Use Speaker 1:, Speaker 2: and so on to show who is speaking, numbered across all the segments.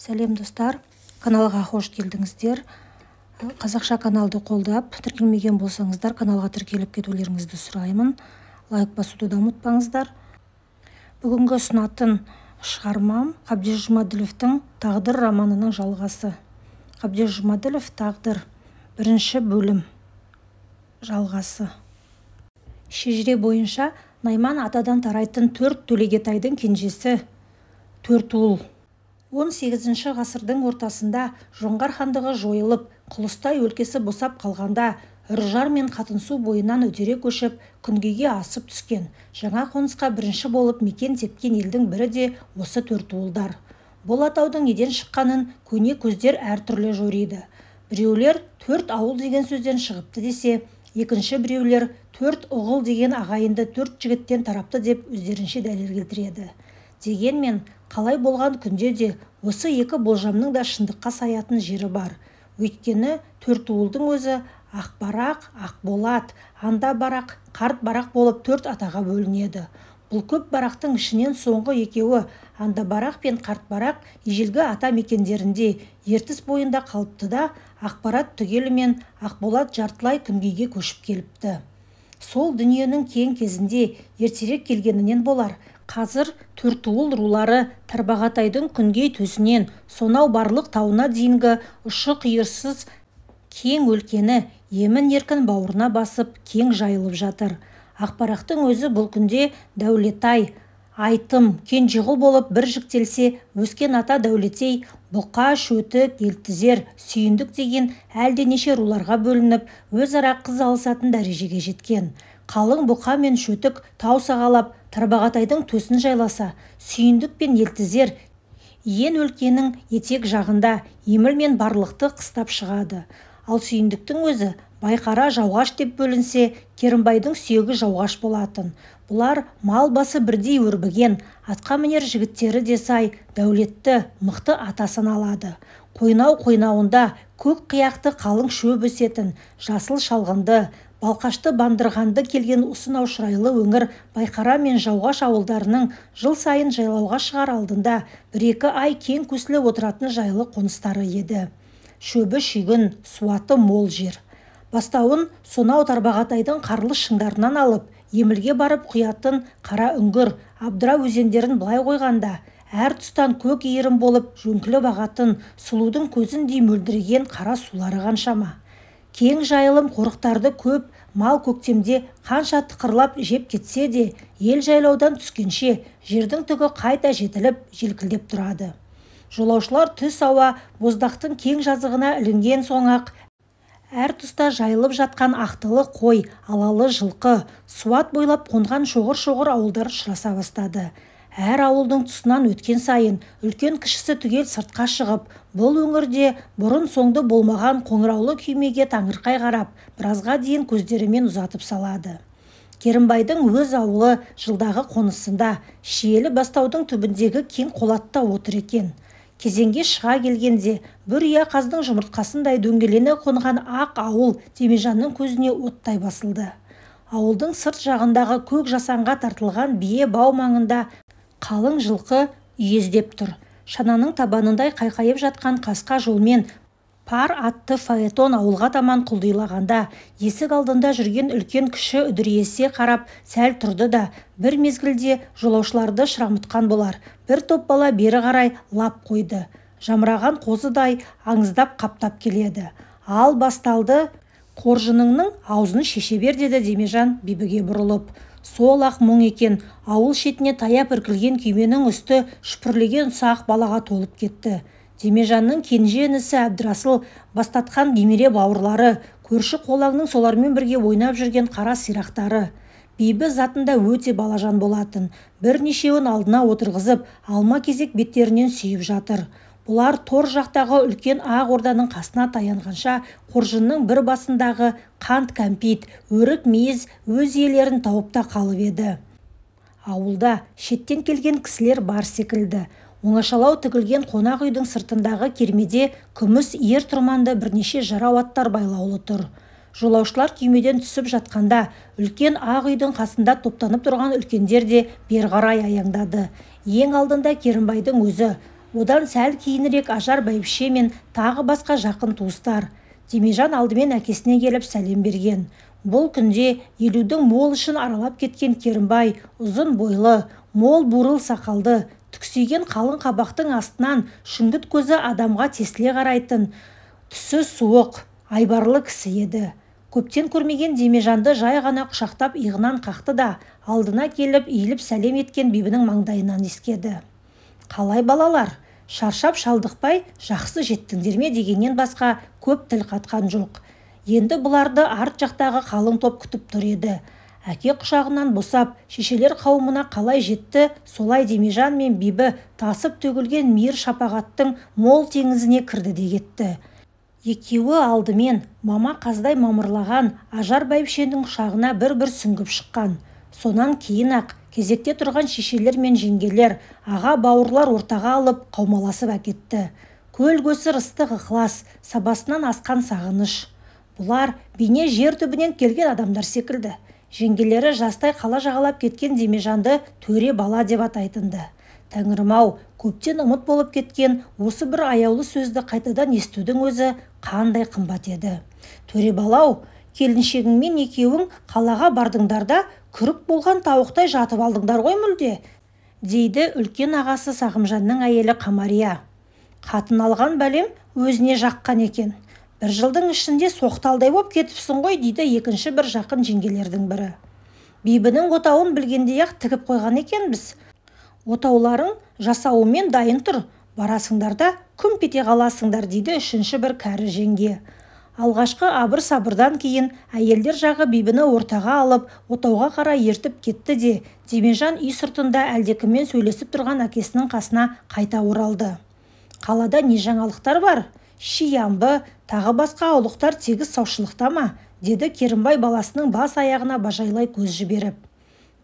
Speaker 1: сәлем достар каналға қош келдіңіздер э, қазақша каналды қолдап тіркелмеген болсаңыздар каналға тіркеліп кетулеріңізді сұраймын лайк басуды да ұмытпаңыздар бүгінгі ұсынатын шығармам қабдеш жұмаділовтің тағдыр романының жалғасы қабдеш жұмаділов тағдыр бірінші бөлім жалғасы шежіре бойынша найман атадан тарайтын төрт төлегетайдың кенжесі ұл 18 ші ғасырдың ортасында жоңғар хандығы жойылып құлыстай өлкесі босап қалғанда ұржар мен қатынсу бойынан өтере көшіп күнгеге асып түскен жаңа қонысқа бірінші болып мекен тепкен елдің бірі де осы төрт төртуылдар бұл атаудың еден шыққанын көне көздер әртүрлі жорейді. біреулер төрт ауыл деген сөзден шығыпты десе екінші біреулер төрт ұғыл деген ағайынды төрт жігіттен тарапты деп өздерінше дәлел келтіреді дегенмен қалай болған күнде де осы екі болжамның да шындыққа саятын жері бар өйткені төртуылдың өзі ақбарақ ақболат анда барақ қарт барақ болып төрт атаға бөлінеді бұл көп барақтың ішінен соңғы екеуі анда барақ пен қарт барақ ежелгі ата мекендерінде ертіс бойында қалыпты да ақпарат түгелімен ақболат жартылай күнгейге көшіп келіпті сол дүниенің кең кезінде ертерек келгенінен болар қазір төртуыл рулары тарбағатайдың күнгей төсінен сонау барлық тауына дейінгі ұшы қиырсыз кең өлкені емін еркін бауырына басып кең жайылып жатыр ақпарақтың өзі бұл күнде дәулетай айтым кенжеғұл болып бір жіктелсе өскен ата дәулетей бұқа шөтік елтізер сүйіндік деген әлденеше руларға бөлініп өзара қыз алысатын дәрежеге жеткен қалың бұқа мен шөтік тау сағалап тарбағатайдың төсін жайласа сүйіндік пен елтізер ен өлкенің етек жағында еміл мен барлықты қыстап шығады ал сүйіндіктің өзі байқара жауғаш деп бөлінсе керімбайдың сүйегі жауғаш болатын бұлар мал басы бірдей өрбіген атқа мінер жігіттері де сай дәулетті мықты ата саналады қойнау қойнауында көк қияқты қалың шөп өсетін жасыл шалғынды балқашты бандырғанды келген ұсынау шырайлы өңір байқара мен жауғаш ауылдарының жыл сайын жайлауға шығар алдында бір екі ай кең көсілі отыратын жайлы қоныстары еді шөбі шүйгін суаты мол жер бастауын сонау тарбағатайдың қарлы шыңдарынан алып емілге барып құятын қара үңгір абдыра өзендерін былай қойғанда әр тұстан көк иірім болып жөңкіліп ағатын сұлудың көзіндей мөлдіреген қара сулары қаншама кең жайылым қорықтарды көп мал көктемде қанша тықырлап жеп кетсе де ел жайлаудан түскенше жердің түгі қайта жетіліп желкілдеп тұрады жолаушылар түс ауа боздақтың кең жазығына ілінген соң ақ әр тұста жайылып жатқан ақтылы қой алалы жылқы суат бойлап қонған шоғыр шоғыр ауылдар ұшыраса бастады әр ауылдың тұсынан өткен сайын үлкен кішісі түгел сыртқа шығып бұл өңірде бұрын соңды болмаған қоңыраулы күймеге таңырқай қарап біразға дейін көздерімен ұзатып салады керімбайдың өз ауылы жылдағы қонысында шиелі бастаудың түбіндегі кең қолатта отыр екен кезеңге шыға келгенде бір ұя қаздың жұмыртқасындай дөңгелене қонған ақ ауыл Темежанның көзіне оттай басылды ауылдың сырт жағындағы көк жасанға тартылған бие бау маңында қалың жылқы үйездеп тұр шананың табанындай қайқайып жатқан қасқа жолмен пар атты фаэтон ауылға таман құлдилағанда есік алдында жүрген үлкен кіші үдіресе қарап сәл тұрды да бір мезгілде жолаушыларды шырамытқан болар бір топ бала бері қарай лап қойды жамыраған қозыдай аңыздап қаптап келеді ал басталды қоржыныңның аузын шеше бер деді демежан бибіге бұрылып сол ақ мұң екен ауыл шетіне таяп іркілген күйменің үсті шүпірлеген ұсақ балаға толып кетті демежанның кенже інісі әбдірасыл бастатқан немере бауырлары көрші қолаңның солармен бірге ойнап жүрген қара сирақтары бибі затында өте балажан болатын бірнешеуін алдына отырғызып алма кезек беттерінен сүйіп жатыр бұлар тор жақтағы үлкен ақ орданың қасына таянғанша қоржынның бір басындағы қант кәмпит өрік мейіз өз иелерін тауып та қалып еді ауылда шеттен келген кісілер бар секілді оңашалау тігілген қонақ үйдің сыртындағы кермеде күміс ер тұрманды бірнеше жарау аттар байлаулы тұр жолаушылар күймеден түсіп жатқанда үлкен ақ үйдің қасында топтанып тұрған үлкендер де бері қарай аяңдады ең алдында керімбайдың өзі одан сәл кейінірек ажар бәйбіше мен тағы басқа жақын туыстар демежан алдымен әкесіне келіп сәлем берген бұл күнде елудің мол ішін аралап кеткен керімбай ұзын бойлы мол бурыл сақалды түксеген қалың қабақтың астынан шүңгіт көзі адамға тесіле қарайтын түсі суық айбарлы кісі еді көптен көрмеген демежанды жай ғана құшақтап иығынан қақты да алдына келіп иіліп сәлем еткен бибінің маңдайынан иіскеді қалай балалар шаршап шалдықпай жақсы жеттіңдер ме дегеннен басқа көп тіл қатқан жоқ енді бұларды арт жақтағы қалың топ күтіп тұр еді әке құшағынан босап шешелер қауымына қалай жетті солай демежан мен бибі тасып төгілген мир шапағаттың мол теңізіне кірді де кетті екеуі алдымен мама қаздай мамырлаған ажар бәйбішенің құшағына бір бір сүңгіп шыққан сонан кейін ақ кезекте тұрған шешелер мен жеңгелер аға бауырлар ортаға алып қаумаласып әкетті көл көсір ыстық ықылас сабасынан асқан сағыныш бұлар бейне жер түбінен келген адамдар секілді жеңгелері жастай қала жағалап кеткен демежанды төре бала деп атайтынды тәңірім ау көптен ұмыт болып кеткен осы бір аяулы сөзді қайтадан естудің өзі қандай қымбат еді төре балау келіншегіңмен екеуің қалаға бардыңдар да күріп болған тауықтай жатып алдыңдар ғой мүлде дейді үлкен ағасы сағымжанның әйелі қамария қатын алған бәлем өзіне жаққан екен бір жылдың ішінде соқталдай боп кетіпсің ғой дейді екінші бір жақын жеңгелердің бірі бибінің отауын білгендей ақ тігіп қойған екенбіз отауларың жасауымен дайын тұр барасыңдар да күмп қаласыңдар дейді үшінші бір кәрі жеңге алғашқы абыр сабырдан кейін әйелдер жағы бибіні ортаға алып отауға қарай ертіп кетті де Деменжан үй сыртында әлдекіммен сөйлесіп тұрған әкесінің қасына қайта оралды қалада не жаңалықтар бар Ши шиямбы тағы басқа ұлықтар тегіс саушылықта ма деді керімбай баласының бас аяғына бажайлай көз жіберіп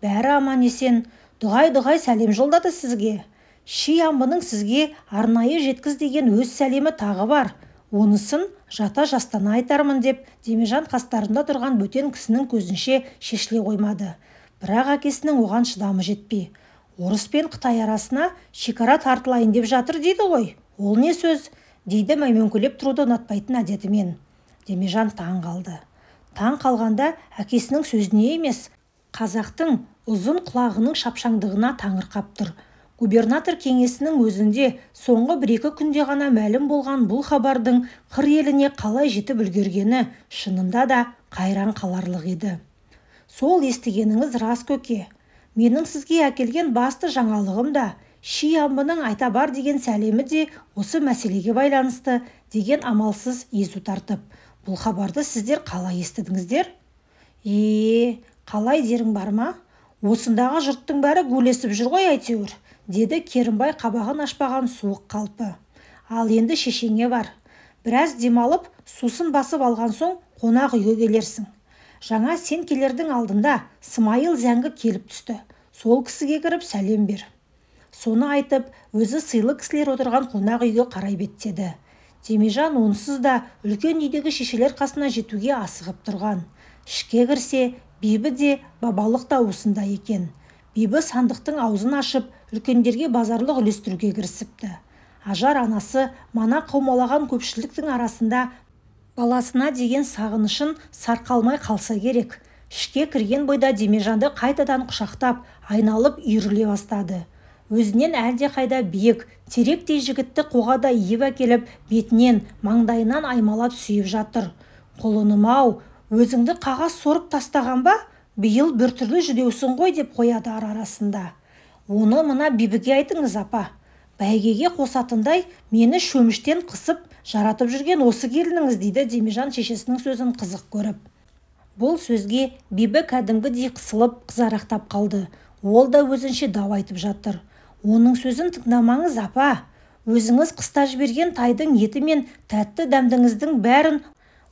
Speaker 1: бәрі аман есен дұғай дұғай сәлем жолдады сізге шиямбының сізге арнайы жеткіз деген өз сәлемі тағы бар онысын жата жастана айтармын деп демежан қастарында тұрған бөтен кісінің көзінше шешіле қоймады бірақ әкесінің оған шыдамы жетпей орыс пен қытай арасына шекара тартылайын деп жатыр дейді ғой ол не сөз дейді мәймөңкелеп тұруды ұнатпайтын әдетімен демежан таң қалды таң қалғанда әкесінің сөзіне емес қазақтың ұзын құлағының шапшаңдығына таңырқап тұр губернатор кеңесінің өзінде соңғы бір-екі күнде ғана мәлім болған бұл хабардың қыр еліне қалай жетіп үлгергені шынында да қайран қаларлық еді сол естігеніңіз рас көке менің сізге әкелген басты жаңалығым да ши амбының айта бар деген сәлемі де осы мәселеге байланысты деген амалсыз езу тартып бұл хабарды сіздер қалай естідіңіздер е қалай дерің бар ма осындағы жұрттың бәрі гулесіп жүр ғой әйтеуір деді керімбай қабағын ашпаған суық қалпы ал енді шешеңе бар біраз демалып сусын басып алған соң қонақ үйге келерсің жаңа сен келердің алдында смайыл зәңгі келіп түсті сол кісіге кіріп сәлем бер соны айтып өзі сыйлы кісілер отырған қонақ үйге қарай беттеді демежан онсыз да үлкен үйдегі шешелер қасына жетуге асығып тұрған ішке кірсе бибі де бабалық та осында екен бибі сандықтың аузын ашып үлкендерге базарлық үлестіруге кірісіпті ажар анасы мана қаумалаған көпшіліктің арасында баласына деген сағынышын сарқалмай қалса керек ішке кірген бойда демежанды қайтадан құшақтап айналып үйіріле бастады өзінен әлде қайда биік теректей жігітті қоғада иіп келіп, бетінен маңдайынан аймалап сүйіп жатыр құлыным ау өзіңді қағаз сорып тастаған ба биыл біртүрлі жүдеусің ғой деп қояды ара арасында оны мына бибіге айтыңыз апа бәйгеге қосатындай мені шөміштен қысып жаратып жүрген осы келініңіз дейді демежан шешесінің сөзін қызық көріп бұл сөзге бибі кәдімгідей қысылып қызарақтап қалды ол да өзінше дау айтып жатыр оның сөзін тыңдамаңыз апа өзіңіз қыста жіберген тайдың еті мен тәтті дәмдіңіздің бәрін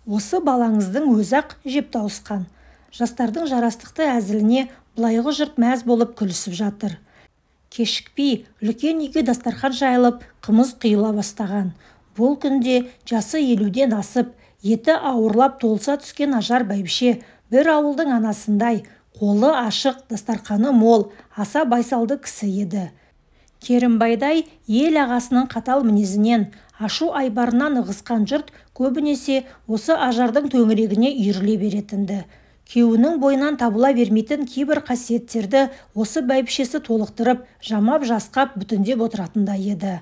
Speaker 1: осы балаңыздың өзі ақ жеп тауысқан жастардың жарастықты әзіліне былайғы жұрт мәз болып күлісіп жатыр кешікпей үлкен үйге дастархан жайылып қымыз құйыла бастаған бұл күнде жасы елуден асып еті ауырлап толса түскен ажар бәйбіше бір ауылдың анасындай қолы ашық дастарқаны мол аса байсалды кісі еді керімбайдай ел ағасының қатал мінезінен ашу айбарынан ығысқан жұрт көбінесе осы ажардың төңірегіне үйіріле беретінді күйеуінің бойынан табыла бермейтін кейбір қасиеттерді осы бәйбішесі толықтырып жамап жасқап бүтіндеп отыратындай еді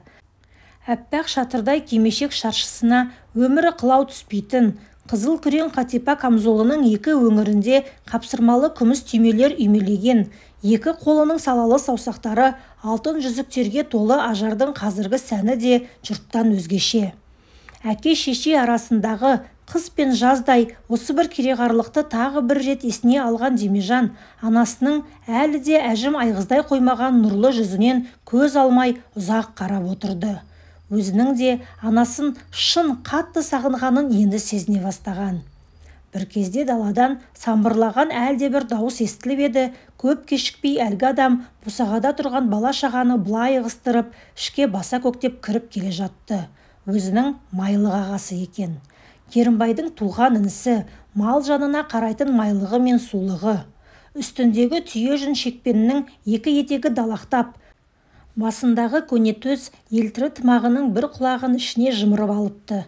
Speaker 1: әппақ шатырдай кимешек шаршысына өмірі қылау түспейтін қызыл күрең қатипа камзолының екі өңірінде қапсырмалы күміс түймелер үймелеген екі қолының салалы саусақтары алтын жүзіктерге толы ажардың қазіргі сәні де жұрттан өзгеше әке шеше арасындағы қыс пен жаздай осы бір кереғарлықты тағы бір рет есіне алған демежан, анасының әлі де әжім айғыздай қоймаған нұрлы жүзінен көз алмай ұзақ қарап отырды өзінің де анасын шын қатты сағынғанын енді сезіне бастаған бір кезде даладан самбырлаған әлдебір дауыс естіліп еді көп кешікпей әлгі адам босағада тұрған бала шағаны былай ығыстырып ішке баса көктеп кіріп келе жатты өзінің майлы ағасы екен керімбайдың туған інісі мал жанына қарайтын майлығы мен сулығы үстіндегі түйе жүн шекпенінің екі етегі далақтап басындағы көнетөз елтірі тымағының бір құлағын ішіне жымырып алыпты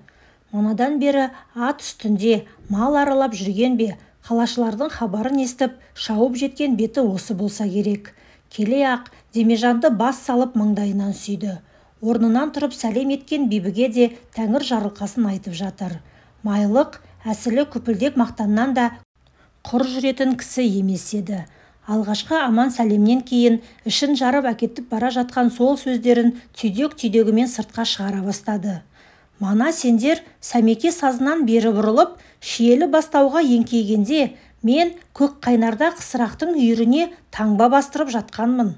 Speaker 1: манадан бері ат үстінде мал аралап жүрген бе қалашылардың хабарын естіп шауып жеткен беті осы болса керек келе ақ демежанды бас салып маңдайынан сүйді орнынан тұрып сәлем еткен бибіге де тәңір жарылқасын айтып жатыр майлық әсілі күпілдек мақтаннан да құр жүретін кісі емес еді алғашқы аман сәлемнен кейін ішін жарып әкетіп бара жатқан сол сөздерін түйдек-түйдегімен сыртқа шығара бастады мана сендер сәмеке сазынан бері бұрылып шиелі бастауға еңкейгенде мен көк қайнарда қысырақтың үйіріне таңба бастырып жатқанмын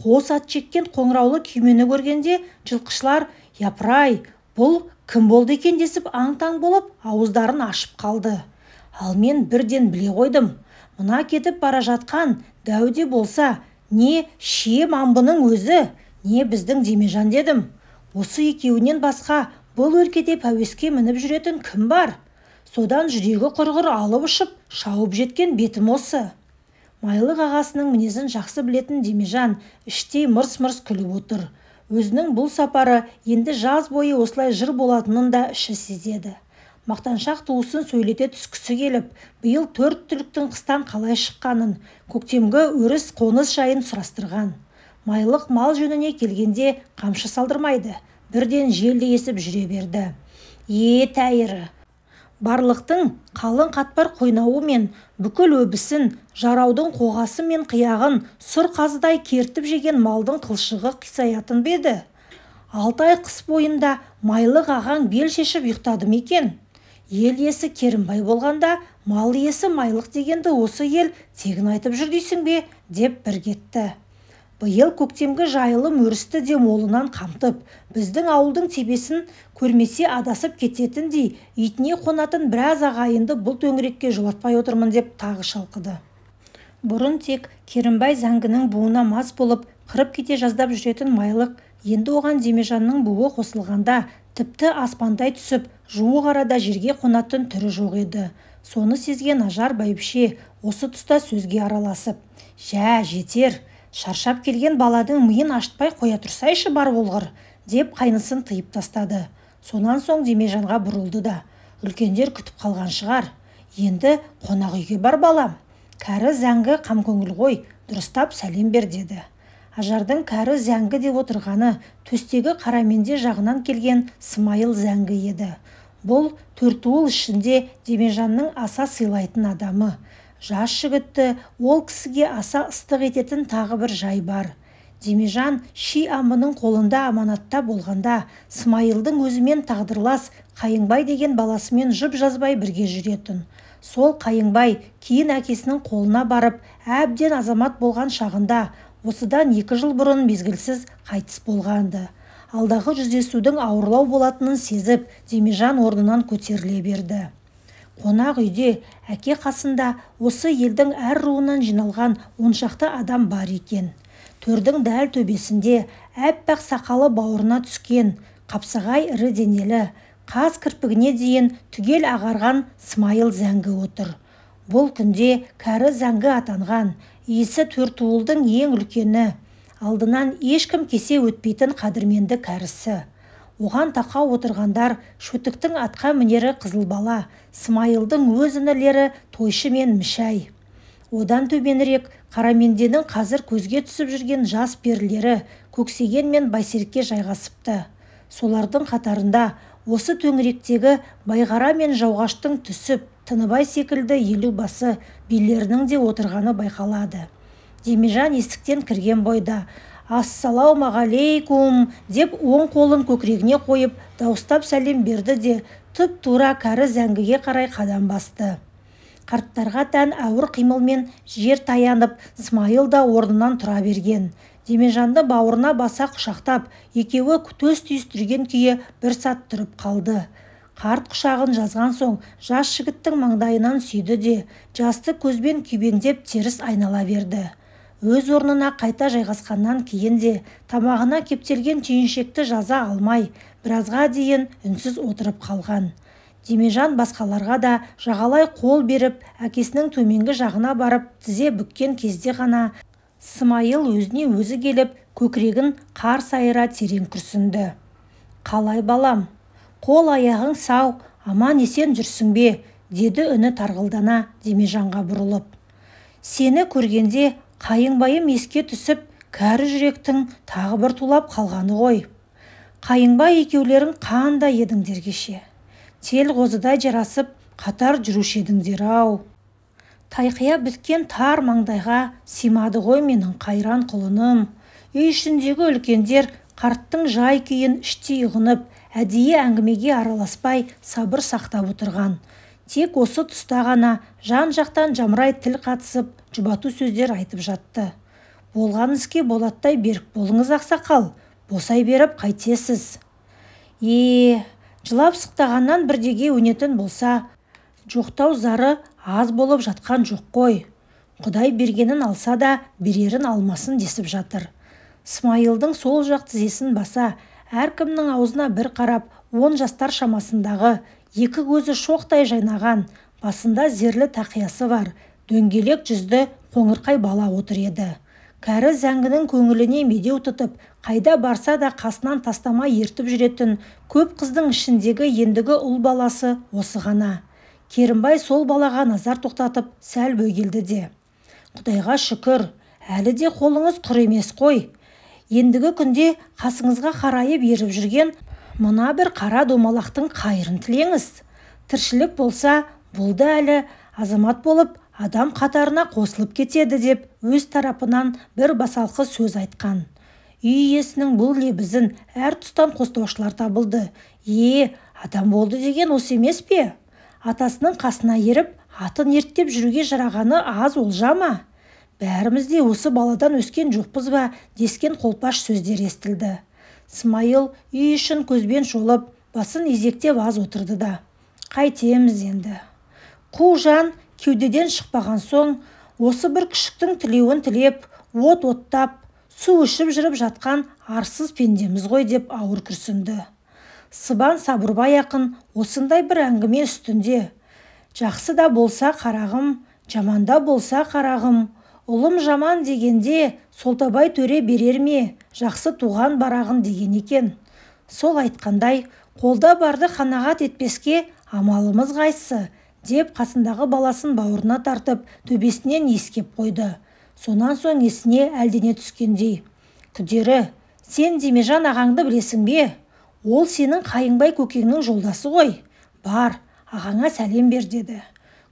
Speaker 1: қос ат жеккен қоңыраулы күймені көргенде жылқышылар япырай бұл кім болды екен десіп аң таң болып ауыздарын ашып қалды ал мен бірден біле қойдым мына кетіп бара жатқан дәу де болса не шие мамбының өзі не біздің демежан дедім осы екеуінен басқа бұл өлкеде пәуеске мініп жүретін кім бар содан жүрегі құрғыр алып ұшып шауып жеткен бетім осы майлық ағасының мінезін жақсы білетін демежан іштей мырс мырс күліп отыр өзінің бұл сапары енді жаз бойы осылай жыр болатынын да іші сезеді мақтаншақ туысын сөйлете түскісі келіп биыл төрт түліктің қыстан қалай шыққанын көктемгі өріс қоныс жайын сұрастырған майлық мал жөніне келгенде қамшы салдырмайды бірден желдей есіп жүре берді е тәйірі барлықтың қалың қатпар қойнауы мен бүкіл өбісін жараудың қоғасы мен қияғын сұр қазыдай кертіп жеген малдың қылшығы қисаятын ба еді алты ай қыс бойында майлы ағаң бел шешіп ұйықтады ма екен ел иесі керімбай болғанда мал иесі майлық дегенді осы ел тегін айтып жүр дейсің бе деп бір кетті биыл көктемгі жайылым өрісті де молынан қамтып біздің ауылдың тебесін көрмесе адасып кететіндей итіне қонатын біраз ағайынды бұл төңірекке жолатпай отырмын деп тағы шалқыды бұрын тек керімбай зәңгінің буына мас болып қырып кете жаздап жүретін майлық енді оған демежанның буы қосылғанда тіпті аспандай түсіп жуық арада жерге қонатын түрі жоқ еді соны сезген ажар бәйбіше осы тұста сөзге араласып жә жетер шаршап келген баладың миын ашытпай қоя тұрсайшы бар болғыр деп қайнысын тыйып тастады сонан соң демежанға бұрылды да үлкендер күтіп қалған шығар енді қонақ үйге бар балам кәрі зәңгі қамкөңіл ғой дұрыстап сәлем бер деді ажардың кәрі зәңгі деп отырғаны төстегі қараменде жағынан келген смайыл зәңгі еді бұл төртуыл ішінде демежанның аса сыйлайтын адамы жас жігітті ол кісіге аса ыстық ететін тағы бір жай бар демежан ши амының қолында аманатта болғанда смайылдың өзімен тағдырлас қайыңбай деген баласымен жып жазбай бірге жүретін сол қайыңбай кейін әкесінің қолына барып әбден азамат болған шағында осыдан екі жыл бұрын мезгілсіз қайтыс болғанды. алдағы жүздесудің ауырлау болатынын сезіп демежан орнынан көтеріле берді қонақ үйде әке қасында осы елдің әр руынан жиналған оншақты адам бар екен төрдің дәл төбесінде әппақ сақалы бауырына түскен қапсағай ірі денелі қас кірпігіне дейін түгел ағарған смайыл зәңгі отыр бұл күнде кәрі зәңгі атанған иісі төртуылдың ең үлкені алдынан ешкім кесе өтпейтін қадірменді кәрісі оған тақау отырғандар шөтіктің атқа мінері қызылбала смайылдың өз інілері тойшы мен мішай одан төменірек қараменденің қазір көзге түсіп жүрген жас перілері көксеген мен байсерке жайғасыпты солардың қатарында осы төңіректегі байғара мен жауғаштың түсіп тыныбай секілді басы билерінің де отырғаны байқалады демежан есіктен кірген бойда ассалаумағалейкум деп оң қолын көкірегіне қойып дауыстап сәлем берді де тұп тура кәрі зәңгіге қарай қадам басты қарттарға тән ауыр қимылмен жер таянып смайыл да орнынан тұра берген демежанды бауырына баса құшақтап екеуі төс түйістірген күйі бір сат тұрып қалды қарт құшағын жазған соң жас жігіттің маңдайынан сүйді де жасты көзбен күйбеңдеп теріс айнала берді өз орнына қайта жайғасқаннан кейін де тамағына кептелген түйіншекті жаза алмай біразға дейін үнсіз отырып қалған демежан басқаларға да жағалай қол беріп әкесінің төменгі жағына барып тізе бүккен кезде ғана смайыл өзіне өзі келіп көкірегін қар сайыра терең күрсінді қалай балам қол аяғың сау аман есен жүрсің бе деді үні тарғылдана демежанға бұрылып сені көргенде қайыңбайым еске түсіп кәрі жүректің тағы бір тулап қалғаны ғой қайыңбай екеулерің қандай едіңдер кеше қозыдай жарасып қатар жүруші едіңдер ау тайқия біткен тар маңдайға симады ғой менің қайран құлыным үй ішіндегі үлкендер қарттың жай күйін іштей ұғынып әдейі әңгімеге араласпай сабыр сақтап отырған тек осы тұста ғана жан жақтан жамырай тіл қатысып жұбату сөздер айтып жатты болған іске болаттай берік болыңыз ақсақал босай беріп қайтесіз е жылап сықтағаннан бірдеге өнетін болса жоқтау зары аз болып жатқан жоқ қой құдай бергенін алса да берерін алмасын десіп жатыр смайылдың сол жақ тізесін баса әркімнің аузына бір қарап он жастар шамасындағы екі көзі шоқтай жайнаған басында зерлі тақиясы бар дөңгелек жүзді қоңырқай бала отыр еді кәрі зәңгінің көңіліне медеу тұтып қайда барса да қасынан тастамай ертіп жүретін көп қыздың ішіндегі ендігі ұл баласы осы ғана керімбай сол балаға назар тоқтатып сәл бөгелді де құдайға шүкір әлі де қолыңыз құр емес қой ендігі күнде қасыңызға қарайып еріп жүрген мына бір қара домалақтың қайырын тілеңіз тіршілік болса бұл да әлі азамат болып адам қатарына қосылып кетеді деп өз тарапынан бір басалқы сөз айтқан үй иесінің бұл лебізін әр тұстан қостаушылар табылды е адам болды деген осы емес пе атасының қасына еріп атын ерттеп жүруге жарағаны аз олжа ма бәріміз де осы баладан өскен жоқпыз ба дескен қолпаш сөздер естілді смайыл үй ішін көзбен шолып басын изектеп аз отырды да қайтеміз енді қу жан кеудеден шықпаған соң осы бір күшіктің тілеуін тілеп от оттап су ішіп жүріп жатқан арсыз пендеміз ғой деп ауыр күрсінді сыбан сабырбай ақын осындай бір әңгіме үстінде жақсы да болса қарағым жаманда болса қарағым ұлым жаман дегенде солтабай төре берер ме жақсы туған барағын деген екен сол айтқандай қолда барды қанағат етпеске амалымыз қайсы деп қасындағы баласын бауырына тартып төбесінен ескеп қойды сонан соң есіне әлдене түскендей күдері сен демежан ағаңды білесің бе ол сенің қайыңбай көкеңнің жолдасы ғой бар ағаңа сәлем бер деді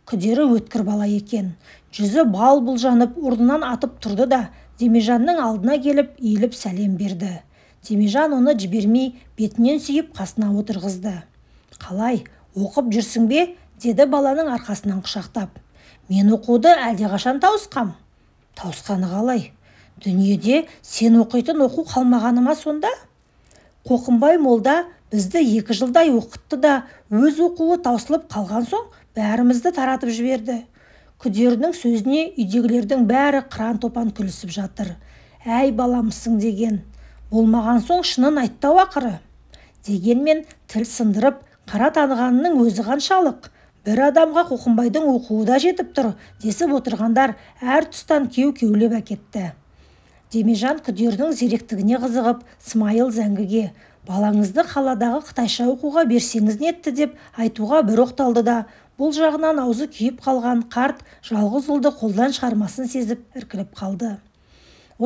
Speaker 1: күдері өткір бала екен жүзі бал бұл жанып орнынан атып тұрды да демежанның алдына келіп иіліп сәлем берді демежан оны жібермей бетінен сүйіп қасына отырғызды қалай оқып жүрсің бе деді баланың арқасынан құшақтап мен оқуды әлдеқашан тауысқам тауысқаны қалай дүниеде сен оқитын оқу қалмағаны сонда қоқымбай молда бізді екі жылдай оқытты да өз оқуы таусылып қалған соң бәрімізді таратып жіберді күдерінің сөзіне үйдегілердің бәрі қыран топан күлісіп жатыр әй баламысың деген болмаған соң шынын айттау ақыры дегенмен тіл сындырып қара танығанының өзі қаншалық бір адамға қоқымбайдың оқуы да жетіп тұр десіп отырғандар әр тұстан кеу кеулеп әкетті демежан күдердің зеректігіне қызығып смайыл зәңгіге балаңызды қаладағы қытайша оқуға берсеңіз нетті деп айтуға бір оқталды да бұл жағынан аузы күйіп қалған қарт жалғыз ұлды қолдан шығармасын сезіп іркіліп қалды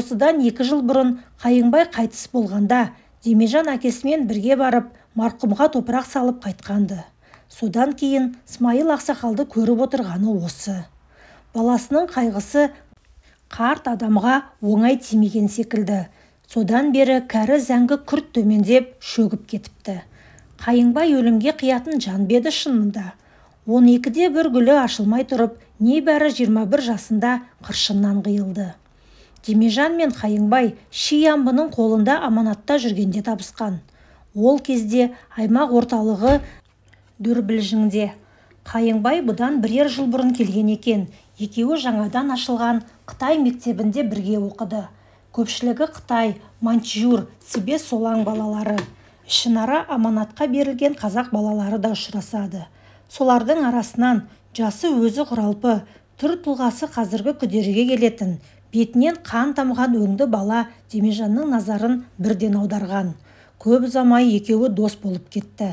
Speaker 1: осыдан екі жыл бұрын қайыңбай қайтыс болғанда демежан әкесімен бірге барып марқұмға топырақ салып қайтқанды. содан кейін смайыл ақсақалды көріп отырғаны осы баласының қайғысы қарт адамға оңай тимеген секілді содан бері кәрі зәңгі күрт төмендеп шөгіп кетіпті қайыңбай өлімге қиятын жан беді шынында он екіде бір гүлі ашылмай тұрып небәрі 21 жасында қыршыннан қиылды демежан мен қайыңбай шиямбының қолында аманатта жүргенде табысқан ол кезде аймақ орталығы дүрбілжіңде қайыңбай бұдан бірер жыл бұрын келген екен екеуі жаңадан ашылған қытай мектебінде бірге оқыды көпшілігі қытай маньчжур сібе солаң балалары ішінара аманатқа берілген қазақ балалары да ұшырасады солардың арасынан жасы өзі құралпы түр тұлғасы қазіргі күдерге келетін бетінен қан тамған өңді бала демежанның назарын бірден аударған көп ұзамай екеуі дос болып кетті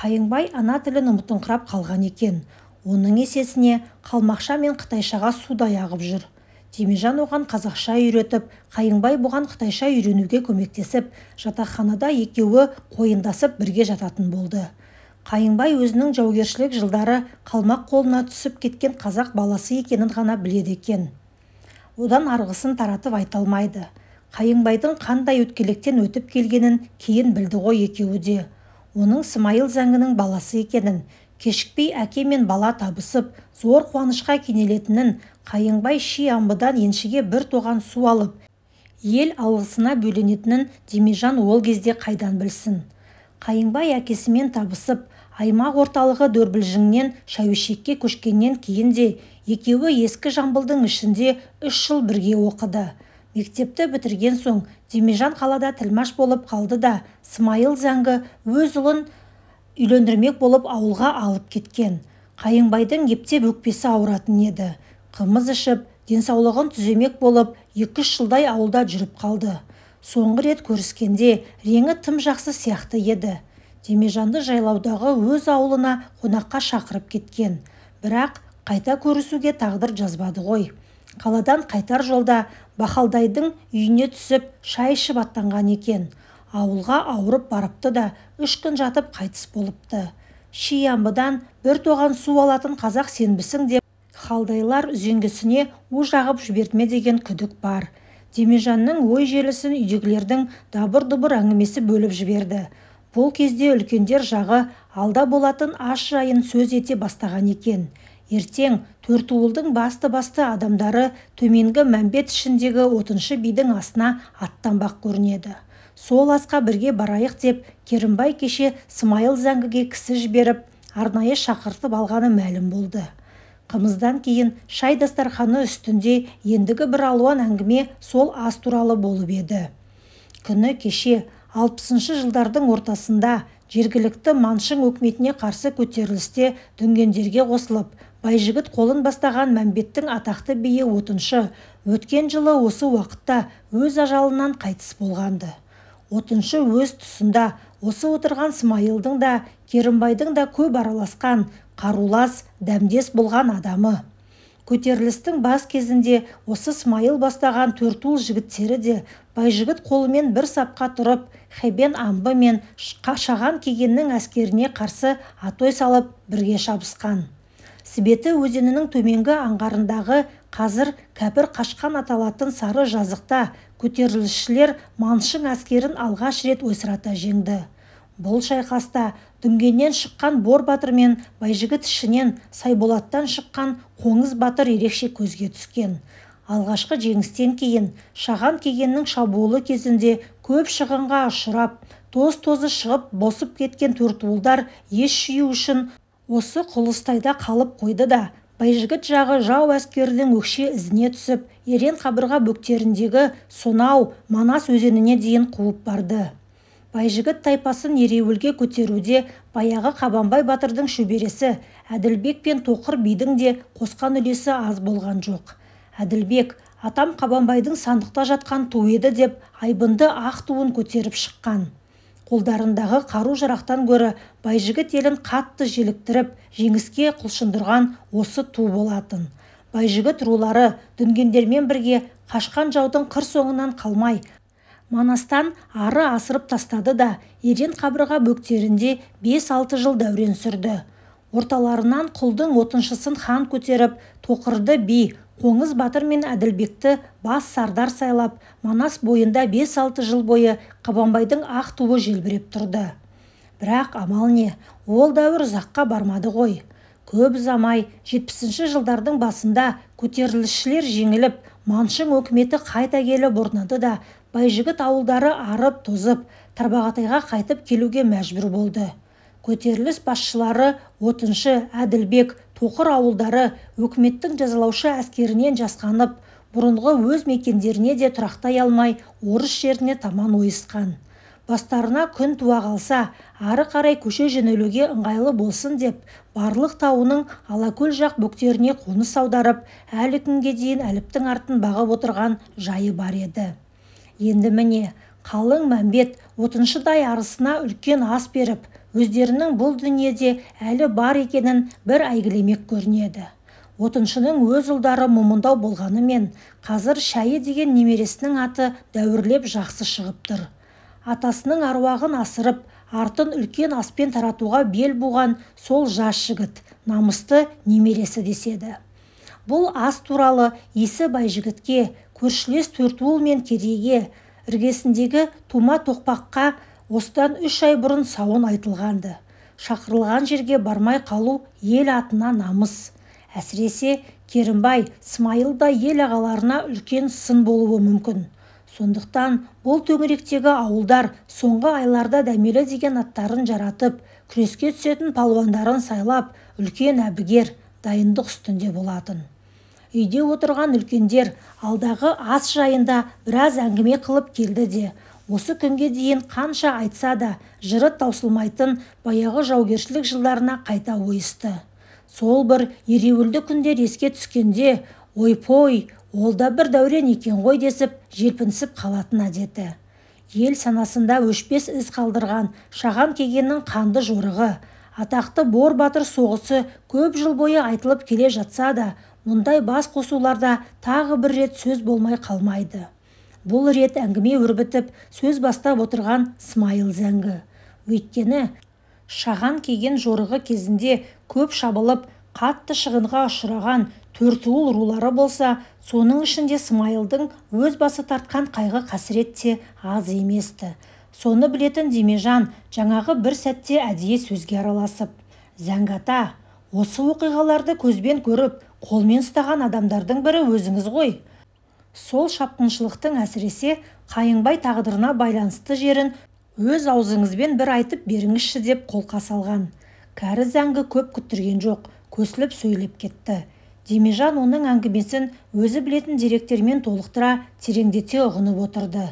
Speaker 1: қайыңбай ана тілін ұмытыңқырап қалған екен оның есесіне қалмақша мен қытайшаға судай ағып жүр демежан оған қазақша үйретіп қайыңбай бұған қытайша үйренуге көмектесіп жатақханада екеуі қойындасып бірге жататын болды қайыңбай өзінің жаугершілік жылдары қалмақ қолына түсіп кеткен қазақ баласы екенін ғана біледі екен одан арғысын таратып айта алмайды қайыңбайдың қандай өткелектен өтіп келгенін кейін білді ғой екеуі де оның смайыл зәңгінің баласы екенін кешікпей әке мен бала табысып зор қуанышқа кенелетінін қайыңбай ши амбыдан еншіге бір тоған су алып ел алғысына бөленетінін демежан ол кезде қайдан білсін қайыңбай әкесімен табысып аймақ орталығы дөрбілжіңнен шәуешекке көшкеннен кейін де екеуі ескі жамбылдың ішінде үш жыл бірге оқыды мектепті бітірген соң демежан қалада тілмаш болып қалды да смайыл зәңгі өз ұлын үйлендірмек болып ауылға алып кеткен қайыңбайдың ептеп өкпесі ауыратын еді қымыз ішіп денсаулығын түземек болып екі жылдай ауылда жүріп қалды соңғы рет көріскенде реңі тым жақсы сияқты еді Демежанды жайлаудағы өз ауылына қонаққа шақырып кеткен бірақ қайта көрісуге тағдыр жазбады ғой қаладан қайтар жолда бақалдайдың үйіне түсіп шай ішіп аттанған екен ауылға ауырып барыпты да үш күн жатып қайтыс болыпты Шиямбыдан бір тоған су алатын қазақ сенбісің деп халдайлар үзеңгісіне у жағып жібертме деген күдік бар демежанның ой желісін үйдегілердің дабыр дұбыр әңгімесі бөліп жіберді бұл кезде үлкендер жағы алда болатын аш жайын сөз ете бастаған екен ертең төртуылдың басты-басты адамдары төменгі мәмбет ішіндегі отыншы бидің асына аттанбақ көрінеді сол асқа бірге барайық деп керімбай кеше смайыл зәңгіге кісі жіберіп арнайы шақыртып алғаны мәлім болды қымыздан кейін шай дастарханы үстінде ендігі бір алуан әңгіме сол ас туралы болып еді күні кеше алпысыншы жылдардың ортасында жергілікті маншың өкметіне қарсы көтерілісте дүнгендерге қосылып байжігіт қолын бастаған мәмбеттің атақты биі отыншы өткен жылы осы уақытта өз ажалынан қайтыс болғанды. отыншы өз тұсында осы отырған смайылдың да керімбайдың да көп араласқан қарулас дәмдес болған адамы көтерілістің бас кезінде осы смайыл бастаған төртуыл жігіттері де байжігіт қолымен бір сапқа тұрып хебен амбы мен шаған кегеннің әскеріне қарсы атой салып бірге шабысқан сібеті өзенінің төменгі аңғарындағы қазір кәпір қашқан аталатын сары жазықта көтерілісшілер маншың әскерін алғаш рет ойсырата жеңді бұл шайқаста дүнгеннен шыққан бор батыр мен байжігіт ішінен сайболаттан шыққан қоңыз батыр ерекше көзге түскен алғашқы жеңістен кейін шаған кегеннің шабуылы кезінде көп шығынға ұшырап тоз тозы шығып босып кеткен төртуылдар ес жию үшін осы құлыстайда қалып қойды да байжігіт жағы жау әскерінің өкше ізіне түсіп ерен қабырға бөктеріндегі сонау манас өзеніне дейін қуып барды байжігіт тайпасын ереуілге көтеруде баяғы қабанбай батырдың шөбересі әділбек пен тоқыр бидің де қосқан үлесі аз болған жоқ әділбек атам қабанбайдың сандықта жатқан туы еді деп айбынды ақ туын көтеріп шыққан қолдарындағы қару жарақтан гөрі байжігіт елін қатты желіктіріп жеңіске құлшындырған осы ту болатын байжігіт рулары дүнгендермен бірге қашқан жаудың қыр соңынан қалмай манастан ары асырып тастады да ерен қабырға бөктерінде 5-6 жыл дәурен сүрді орталарынан құлдың отыншысын хан көтеріп тоқырды би қоңыз батыр мен әділбекті бас сардар сайлап манас бойында 5-6 жыл бойы қабанбайдың ақ туы желбіреп тұрды бірақ амал не ол дәуір ұзаққа бармады ғой көп ұзамай жетпісінші жылдардың басында көтерілісшілер жеңіліп маншың өкіметі қайта келіп орнады да байжігіт ауылдары арып тозып тарбағатайға қайтып келуге мәжбүр болды көтеріліс басшылары отыншы әділбек тоқыр ауылдары өкіметтің жазалаушы әскерінен жасқанып бұрынғы өз мекендеріне де тұрақтай алмай орыс жеріне таман ойысқан бастарына күн туа қалса ары қарай көше жөнелуге ыңғайлы болсын деп барлық тауының алакөл жақ бөктеріне қоныс аударып әлі күнге дейін әліптің артын бағып отырған жайы бар еді енді міне қалың мәмбет отыншыдай арысына үлкен ас беріп өздерінің бұл дүниеде әлі бар екенін бір әйгілемек көрінеді отыншының өз ұлдары момындау болғанымен қазір шәйі деген немересінің аты дәуірлеп жақсы шығып тұр атасының аруағын асырып артын үлкен аспен таратуға бел буған сол жас жігіт намысты немересі деседі бұл ас туралы есі байжігітке көршілес төртуыл мен кереге, іргесіндегі тума тоқпаққа осыдан үш ай бұрын сауын айтылғанды. шақырылған жерге бармай қалу ел атына намыс әсіресе керімбай смайыл ел ағаларына үлкен сын болуы мүмкін сондықтан бұл төңіректегі ауылдар соңғы айларда дәмелі деген аттарын жаратып күреске түсетін палуандарын сайлап үлкен әбігер дайындық үстінде болатын үйде отырған үлкендер алдағы ас жайында біраз әңгіме қылып келді де осы күнге дейін қанша айтса да жыры таусылмайтын баяғы жаугершілік жылдарына қайта ойысты сол бір ереуілді күндер еске түскенде ойпой ол да бір дәурен екен ғой десіп желпінсіп қалатын әдеті ел санасында өшпес із қалдырған шаған кегеннің қанды жорығы атақты бор батыр соғысы көп жыл бойы айтылып келе жатса да мұндай бас қосуларда тағы бір рет сөз болмай қалмайды бұл рет әңгіме өрбітіп сөз бастап отырған смайыл зәңгі өйткені шаған кеген жорығы кезінде көп шабылып қатты шығынға ұшыраған төртуыл рулары болса соның ішінде смайылдың өз басы тартқан қайғы қасірет те аз емес-ті. соны білетін демежан жаңағы бір сәтте әдейі сөзге араласып ата осы оқиғаларды көзбен көріп қолмен ұстаған адамдардың бірі өзіңіз ғой сол шапқыншылықтың әсіресе қайыңбай тағдырына байланысты жерін өз аузыңызбен бір айтып беріңізші деп қолқа салған кәрі зәңгі көп күттірген жоқ көсіліп сөйлеп кетті демежан оның әңгімесін өзі білетін деректермен толықтыра тереңдете ұғынып отырды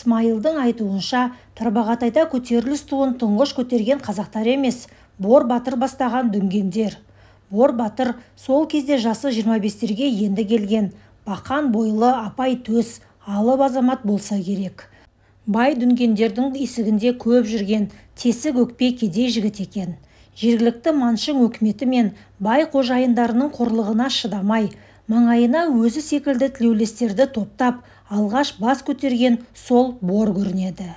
Speaker 1: смайылдың айтуынша тарбағатайда көтеріліс туын тұңғыш көтерген қазақтар емес бор батыр бастаған дүнгендер бор батыр сол кезде жасы 25-терге енді келген бақан бойлы апай төс алып азамат болса керек бай дүнгендердің есігінде көп жүрген тесі өкпе кедей жігіт екен жергілікті маншың өкіметі мен бай қожайындарының қорлығына шыдамай маңайына өзі секілді тілеулестерді топтап алғаш бас көтерген сол бор көрінеді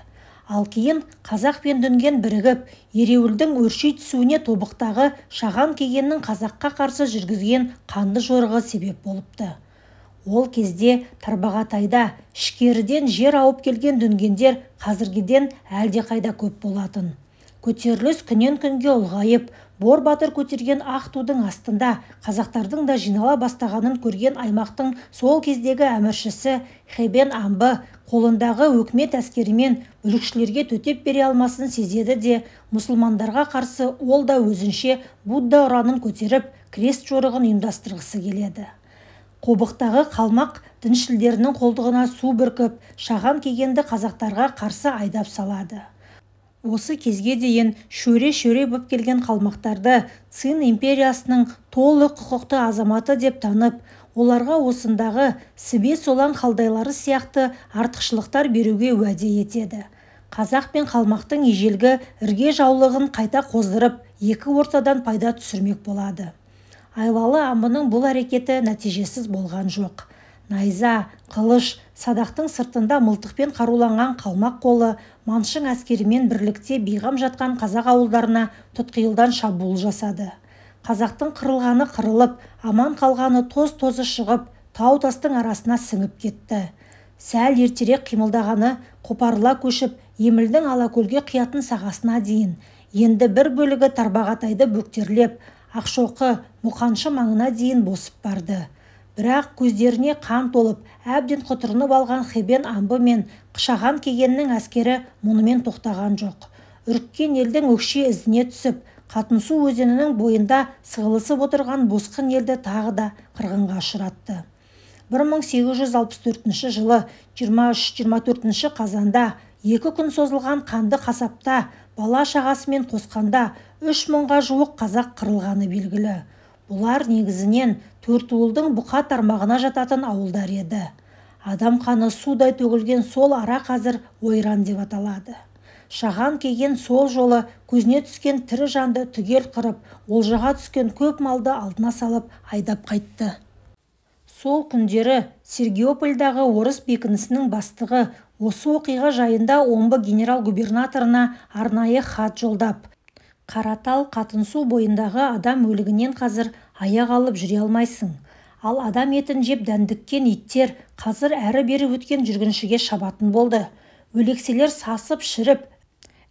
Speaker 1: ал кейін қазақ пен дүнген бірігіп ереуілдің өрши түсуіне тобықтағы шаған кегеннің қазаққа қарсы жүргізген қанды жорығы себеп болыпты ол кезде тарбағатайда ішкеріден жер ауып келген дүнгендер қазіргіден әлдеқайда көп болатын көтеріліс күннен күнге ұлғайып бор батыр көтерген ақ тудың астында қазақтардың да жинала бастағанын көрген аймақтың сол кездегі әміршісі хебен амбы қолындағы өкімет әскерімен бүлікшілерге төтеп бере алмасын сезеді де мұсылмандарға қарсы ол да өзінше будда ұранын көтеріп крест жорығын ұйымдастырғысы келеді қобықтағы қалмақ діншілдерінің қолдығына су бүркіп шаған кегенді қазақтарға қарсы айдап салады осы кезге дейін шөре шөре боп келген қалмақтарды цин империясының толық құқықты азаматы деп танып оларға осындағы сібе солан қалдайлары сияқты артықшылықтар беруге уәде етеді қазақ пен қалмақтың ежелгі ірге жаулығын қайта қоздырып екі ортадан пайда түсірмек болады айлалы амының бұл әрекеті нәтижесіз болған жоқ найза қылыш садақтың сыртында мылтықпен қаруланған қалмақ қолы маншың әскерімен бірлікте бейғам жатқан қазақ ауылдарына тұтқиылдан шабуыл жасады қазақтың қырылғаны қырылып аман қалғаны тоз тозы шығып тау тастың арасына сіңіп кетті сәл ертерек қимылдағаны қопарыла көшіп емілдің алакөлге құятын сағасына дейін енді бір бөлігі тарбағатайды бөктерлеп ақшоқы мұқаншы маңына дейін босып барды бірақ көздеріне қан толып әбден құтырынып алған хебен амбы мен қышаған кегеннің әскері мұнымен тоқтаған жоқ үріккен елдің өкше ізіне түсіп қатынсу өзенінің бойында сығылысып отырған босқын елді тағы да қырғынға ұшыратты 1864 жылы 23-24 қазанда екі күн созылған қанды қасапта бала шағасымен қосқанда үш мыңға жуық қазақ қырылғаны белгілі бұлар негізінен төртуылдың бұқа тармағына жататын ауылдар еді адам қаны судай төгілген сол ара қазір ойран деп аталады шаған кеген сол жолы көзіне түскен тірі жанды түгел қырып олжаға түскен көп малды алдына салып айдап қайтты сол күндері сергиопольдағы орыс бекінісінің бастығы осы оқиға жайында омбы генерал-губернаторына арнайы хат жолдап қаратал қатынсу бойындағы адам өлігінен қазір аяқ алып жүре алмайсың ал адам етін жеп дәндіккен иттер қазір әрі-бері өткен жүргіншіге шабатын болды өлекселер сасып шіріп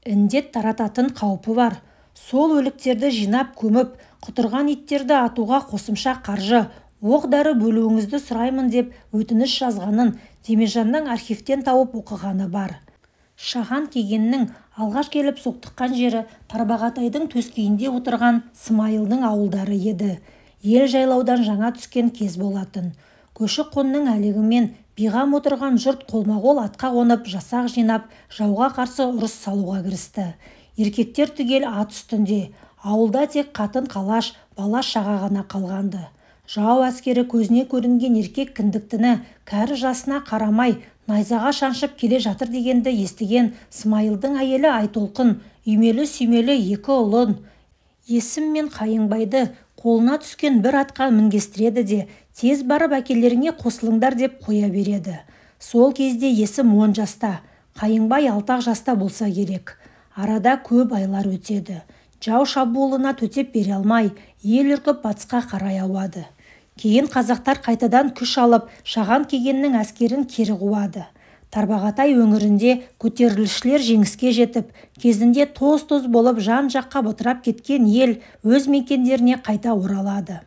Speaker 1: індет тарататын қаупы бар сол өліктерді жинап көміп құтырған иттерді атуға қосымша қаржы оқ дәрі бөлуіңізді сұраймын деп өтініш жазғанын демежанның архивтен тауып оқығаны бар шаған кегеннің алғаш келіп соқтыққан жері тарбағатайдың төскейінде отырған смайылдың ауылдары еді ел жайлаудан жаңа түскен кез болатын көші қонның әлегімен бейғам отырған жұрт қолма-қол атқа қонып жасақ жинап жауға қарсы ұрыс салуға кірісті еркектер түгел ат үстінде ауылда тек қатын қалаш бала шаға ғана жау әскері көзіне көрінген еркек кіндіктіні кәрі жасына қарамай найзаға шаншып келе жатыр дегенді естіген смайылдың әйелі айтолқын үймелі сүймелі екі ұлын есім мен қайыңбайды қолына түскен бір атқа мінгестіреді де тез барып әкелеріңе қосылыңдар деп қоя береді сол кезде есім он жаста қайыңбай алтақ жаста болса керек арада көп айлар өтеді жау шабуылына төтеп бере алмай ел үркіп батысқа қарай ауады кейін қазақтар қайтадан күш алып шаған кегеннің әскерін кері қуады тарбағатай өңірінде көтерілісшілер жеңіске жетіп кезінде тоз тоз болып жан жаққа бытырап кеткен ел өз мекендеріне қайта оралады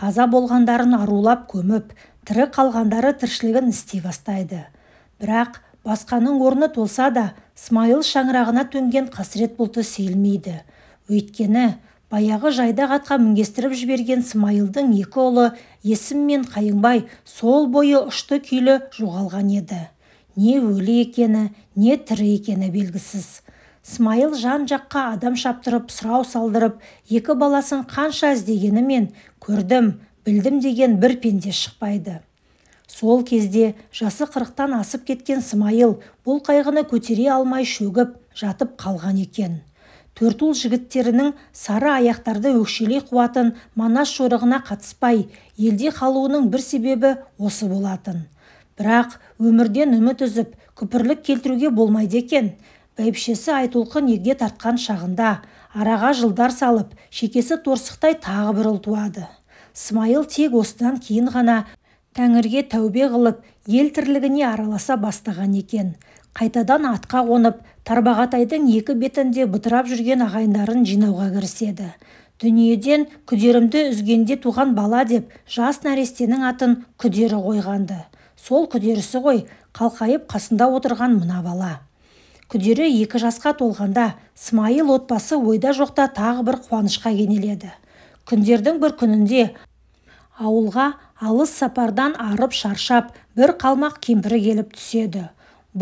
Speaker 1: қаза болғандарын арулап көміп тірі қалғандары тіршілігін істей бастайды бірақ басқаның орны толса да смайыл шаңырағына төнген қасірет бұлты сейілмейді өйткені баяғы жайдақ атқа мінгестіріп жіберген смайылдың екі ұлы есім мен қайыңбай сол бойы ұшты күйлі жоғалған еді не өлі екені не тірі екені белгісіз смайыл жан жаққа адам шаптырып сұрау салдырып екі баласын қанша іздегенімен көрдім білдім деген бір пенде шықпайды сол кезде жасы қырықтан асып кеткен смайыл бұл қайғыны көтере алмай шөгіп жатып қалған екен төртұл жігіттерінің сары аяқтарды өкшелей қуатын манас жорығына қатыспай елде қалуының бір себебі осы болатын бірақ өмірден үміт үзіп күпірлік келтіруге болмайды екен бәйбішесі айтолқын егде тартқан шағында араға жылдар салып шекесі торсықтай тағы бір ұл туады смайыл тек осыдан кейін ғана тәңірге тәубе қылып ел тірлігіне араласа бастаған екен қайтадан атқа қонып тарбағатайдың екі бетінде бытырап жүрген ағайындарын жинауға кіріседі дүниеден күдерімді үзгенде туған бала деп жас нәрестенің атын күдері қойғанды сол күдерісі ғой қалқайып қасында отырған мына бала күдері екі жасқа толғанда смайыл отбасы ойда жоқта тағы бір қуанышқа кенеледі күндердің бір күнінде ауылға алыс сапардан арып шаршап бір қалмақ кемпірі келіп түседі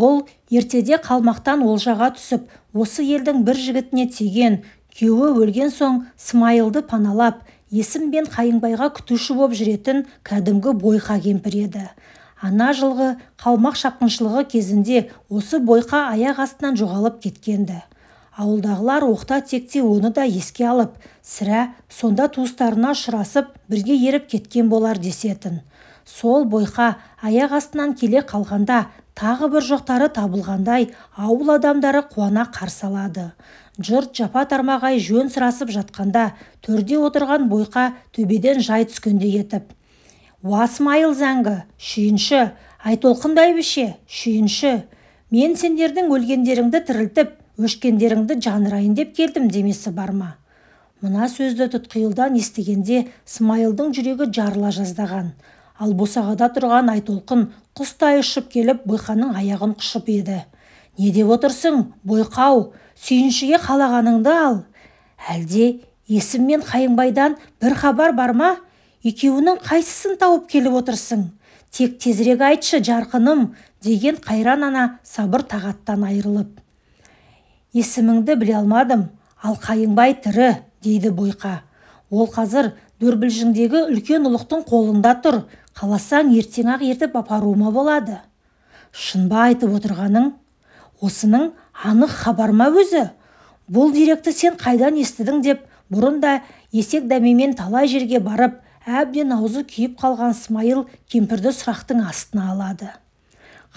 Speaker 1: бұл ертеде қалмақтан олжаға түсіп осы елдің бір жігітіне тиген күйеуі өлген соң смайылды паналап есім бен қайыңбайға күтуші боп жүретін кәдімгі бойқа кемпір еді ана жылғы қалмақ шапқыншылығы кезінде осы бойқа аяқ астынан жоғалып кеткенді. ауылдағылар оқта текте оны да еске алып сірә сонда туыстарына шырасып, бірге еріп кеткен болар десетін сол бойқа аяқ астынан келе қалғанда тағы бір жоқтары табылғандай ауыл адамдары қуана қарсалады. алады жұрт жапа тармағай жөн сұрасып жатқанда төрде отырған бойқа төбеден жай түскендей етіп смайыл зәңгі шүйінші айтолқын бәйбіше шүйінші мен сендердің өлгендеріңді тірілтіп өшкендеріңді жанырайын деп келдім демесі бар ма мына сөзді тұтқиылдан естігенде смайылдың жүрегі жарыла жаздаған ал босағада тұрған айтолқын құстай ұшып келіп бойқаның аяғын құшып еді не деп отырсың бойқау сүйіншіге қалағаныңды ал әлде есім мен қайыңбайдан бір хабар бар ма екеуінің қайсысын тауып келіп отырсың тек тезірек айтшы жарқыным деген қайран ана сабыр тағаттан айырылып есіміңді біле алмадым ал қайыңбай тірі дейді бойқа ол қазір дөрбілжіңдегі үлкен ұлықтың қолында тұр қаласаң ертең ақ ертіп апаруыма болады шын айтып отырғаның осының анық хабар өзі бұл деректі сен қайдан естідің деп бұрын есек дәмемен талай жерге барып әбден аузы күйіп қалған смайыл кемпірді сұрақтың астына алады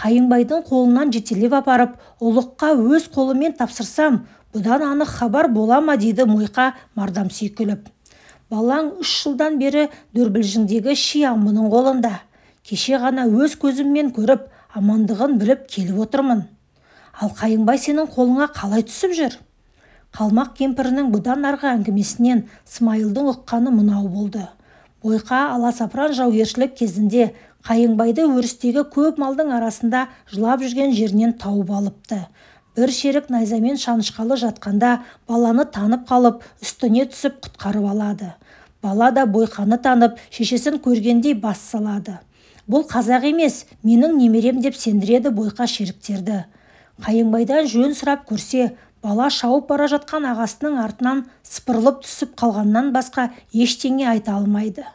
Speaker 1: қайыңбайдың қолынан жетелеп апарып ұлыққа өз қолымен тапсырсам бұдан анық хабар бола ма дейді мойқа мардам сүйкіліп балаң үш жылдан бері дөрбілжіңдегі ши амбының қолында кеше ғана өз көзіммен көріп амандығын біліп келіп отырмын ал қайыңбай сенің қолыңа қалай түсіп жүр қалмақ кемпірінің бұдан арғы әңгімесінен смайылдың ұққаны мынау болды ойқа аласапыран жаугершілік кезінде қайыңбайды өрістегі көп малдың арасында жылап жүрген жерінен тауып алыпты бір шерік найзамен шанышқалы жатқанда баланы танып қалып үстіне түсіп құтқарып алады бала да бойқаны танып шешесін көргендей бас салады бұл қазақ емес менің немерем деп сендіреді бойқа шеріктерді қайыңбайдан жөн сұрап көрсе бала шауып бара жатқан ағасының артынан сыпырылып түсіп қалғаннан басқа ештеңе айта алмайды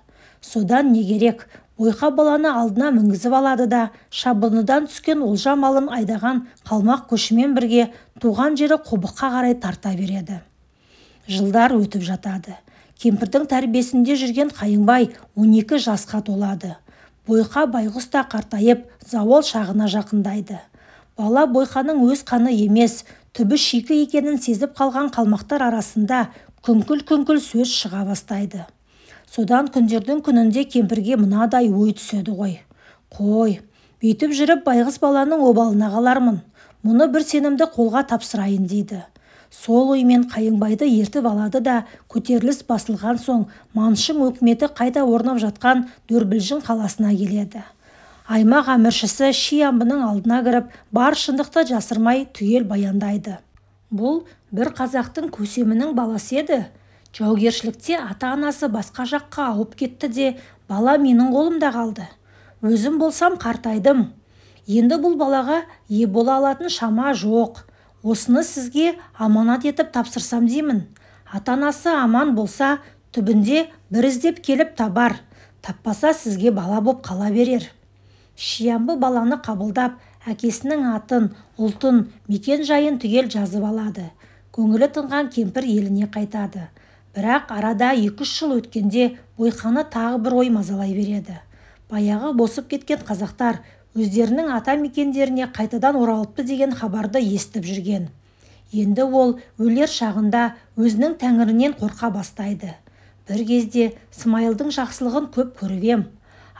Speaker 1: содан не керек ойқа баланы алдына мінгізіп алады да шабыныдан түскен олжа малын айдаған қалмақ көшімен бірге туған жері қобыққа қарай тарта береді жылдар өтіп жатады кемпірдің тәрбиесінде жүрген қайыңбай 12 жасқа толады бойқа байғұс та қартайып зауал шағына жақындайды бала бойқаның өз қаны емес түбі шикі екенін сезіп қалған қалмақтар арасында күңкіл күңкіл сөз шыға бастайды содан күндердің күнінде кемпірге мынадай ой түседі ғой қой бүйтіп жүріп байғыз баланың обалына қалармын мұны бір сенімді қолға тапсырайын дейді сол оймен қайыңбайды ертіп алады да көтеріліс басылған соң маншың өкіметі қайта орнап жатқан Дөрбілжің қаласына келеді аймақ әміршісі ши амбының алдына кіріп бар шындықты жасырмай түгел баяндайды бұл бір қазақтың көсемінің баласы еді жаугершілікте ата анасы басқа жаққа ауып кетті де бала менің қолымда қалды өзім болсам қартайдым енді бұл балаға ие бола алатын шама жоқ осыны сізге аманат етіп тапсырсам деймін ата анасы аман болса түбінде бір іздеп келіп табар таппаса сізге бала боп қала берер шиямбы баланы қабылдап әкесінің атын ұлтын мекен жайын түгел жазып алады көңілі тынған кемпір еліне қайтады бірақ арада екі үш жыл өткенде бойқаны тағы бір ой мазалай береді баяғы босып кеткен қазақтар өздерінің ата мекендеріне қайтадан оралыпты деген хабарды естіп жүрген енді ол өлер шағында өзінің тәңірінен қорқа бастайды бір кезде смайылдың жақсылығын көп көріп ем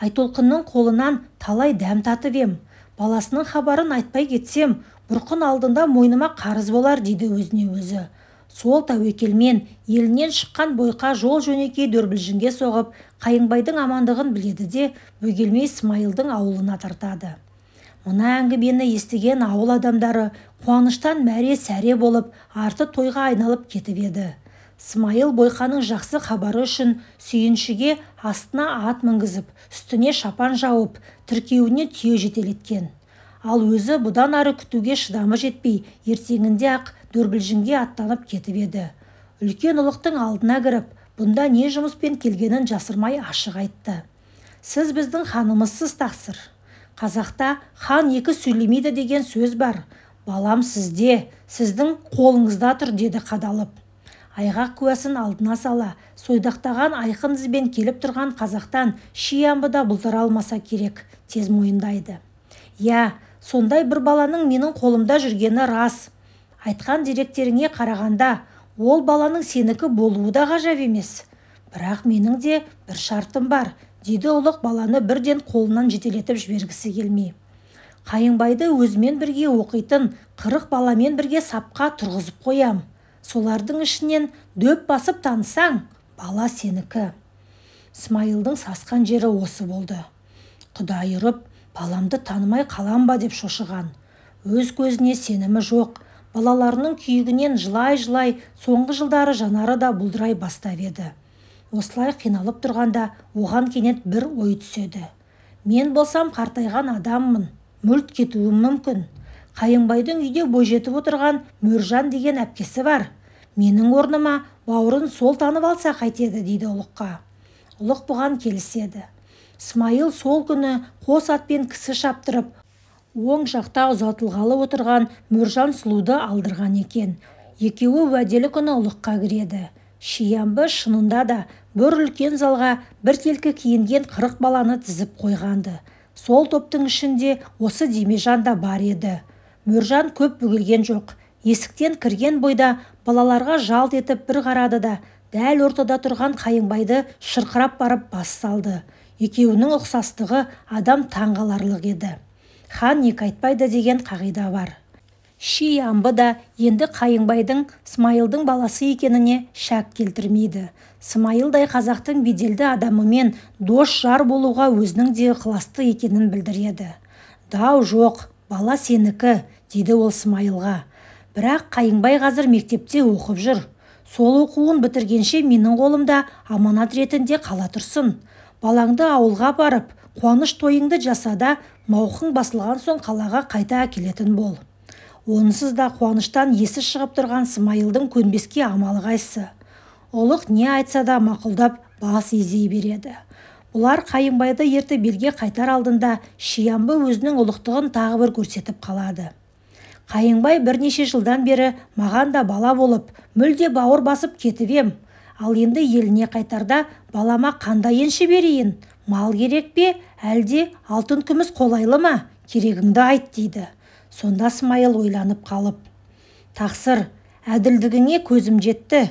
Speaker 1: айтолқынның қолынан талай дәм татып ем баласының хабарын айтпай кетсем бұрқын алдында мойныма қарыз болар дейді өзіне өзі сол тәуекелмен елінен шыққан бойқа жол жөнекей дөрбілжінге соғып қайыңбайдың амандығын біледі де бөгелмей смайылдың ауылына тартады мына әңгімені естіген ауыл адамдары қуаныштан мәре сәре болып арты тойға айналып кетіп еді смайыл бойқаның жақсы хабары үшін сүйіншіге астына ат мінгізіп үстіне шапан жауып тіркеуіне түйе жетелеткен ал өзі бұдан ары күтуге шыдамы жетпей ертеңінде ақ дөрбілжінге аттанып кетіп еді үлкен ұлықтың алдына кіріп бұнда не жұмыспен келгенін жасырмай ашық айтты сіз біздің ханымызсыз тақсыр қазақта хан екі сөйлемейді деген сөз бар балам сізде сіздің қолыңызда тұр деді қадалып айғақ куәсін алдына сала сойдақтаған айқын ізбен келіп тұрған қазақтан шиямбы да алмаса керек тез мойындайды иә сондай бір баланың менің қолымда жүргені рас айтқан деректеріңе қарағанда ол баланың сенікі болуы да ғажап емес бірақ менің де бір шартым бар деді ұлық баланы бірден қолынан жетелетіп жібергісі келмей қайыңбайды өзімен бірге оқитын қырық баламен бірге сапқа тұрғызып қоям солардың ішінен дөп басып танысаң бала сенікі смайылдың сасқан жері осы болды құдай ұрып баламды танымай қалам ба деп шошыған өз көзіне сенімі жоқ балаларының күйігінен жылай жылай соңғы жылдары жанары да бұлдырай бастап еді осылай қиналып тұрғанда оған кенет бір ой түседі мен болсам қартайған адаммын мүлт кетуім мүмкін Қайынбайдың үйде бойжетіп отырған мөржан деген әпкесі бар менің орныма бауырын сол танып алса қайтеді дейді ұлыққа ұлық бұған келіседі смайыл сол күні қос атпен кісі шаптырып оң жақта ұзатылғалы отырған мөржан сұлуды алдырған екен екеуі уәделі күні ұлыққа кіреді шиямбы шынында да бір үлкен залға бір біркелкі киінген қырық баланы тізіп қойғанды. сол топтың ішінде осы демежан да бар еді мөржан көп бүгілген жоқ есіктен кірген бойда балаларға жалт етіп бір қарады да дәл ортада тұрған қайыңбайды шырқырап барып бас салды екеуінің ұқсастығы адам таңғаларлық еді хан екі айтпайды деген қағида бар ши амбы да енді қайыңбайдың смайылдың баласы екеніне шәк келтірмейді смайылдай қазақтың беделді адамымен дос жар болуға өзінің де ықыласты екенін білдіреді дау жоқ бала сенікі дейді ол смайылға бірақ қайыңбай қазір мектепте оқып жүр сол оқуын бітіргенше менің қолымда аманат ретінде қала тұрсын балаңды ауылға барып қуаныш тойыңды жасада да мауқың басылған соң қалаға қайта әкелетін бол онсыз да қуаныштан есі шығып тұрған смайылдың көнбеске амалы қайсы ұлық не айтса да мақұлдап бас изей береді бұлар қайымбайды ертіп белге қайтар алдында шиямбы өзінің ұлықтығын тағы бір көрсетіп қалады Қайыңбай бірнеше жылдан бері маған да бала болып мүлде бауыр басып кетіп ем ал енді еліне қайтарда балама қандай енші берейін мал керек пе әлде алтын күміс қолайлы ма керегіңді айт дейді сонда смайыл ойланып қалып тақсыр әділдігіңе көзім жетті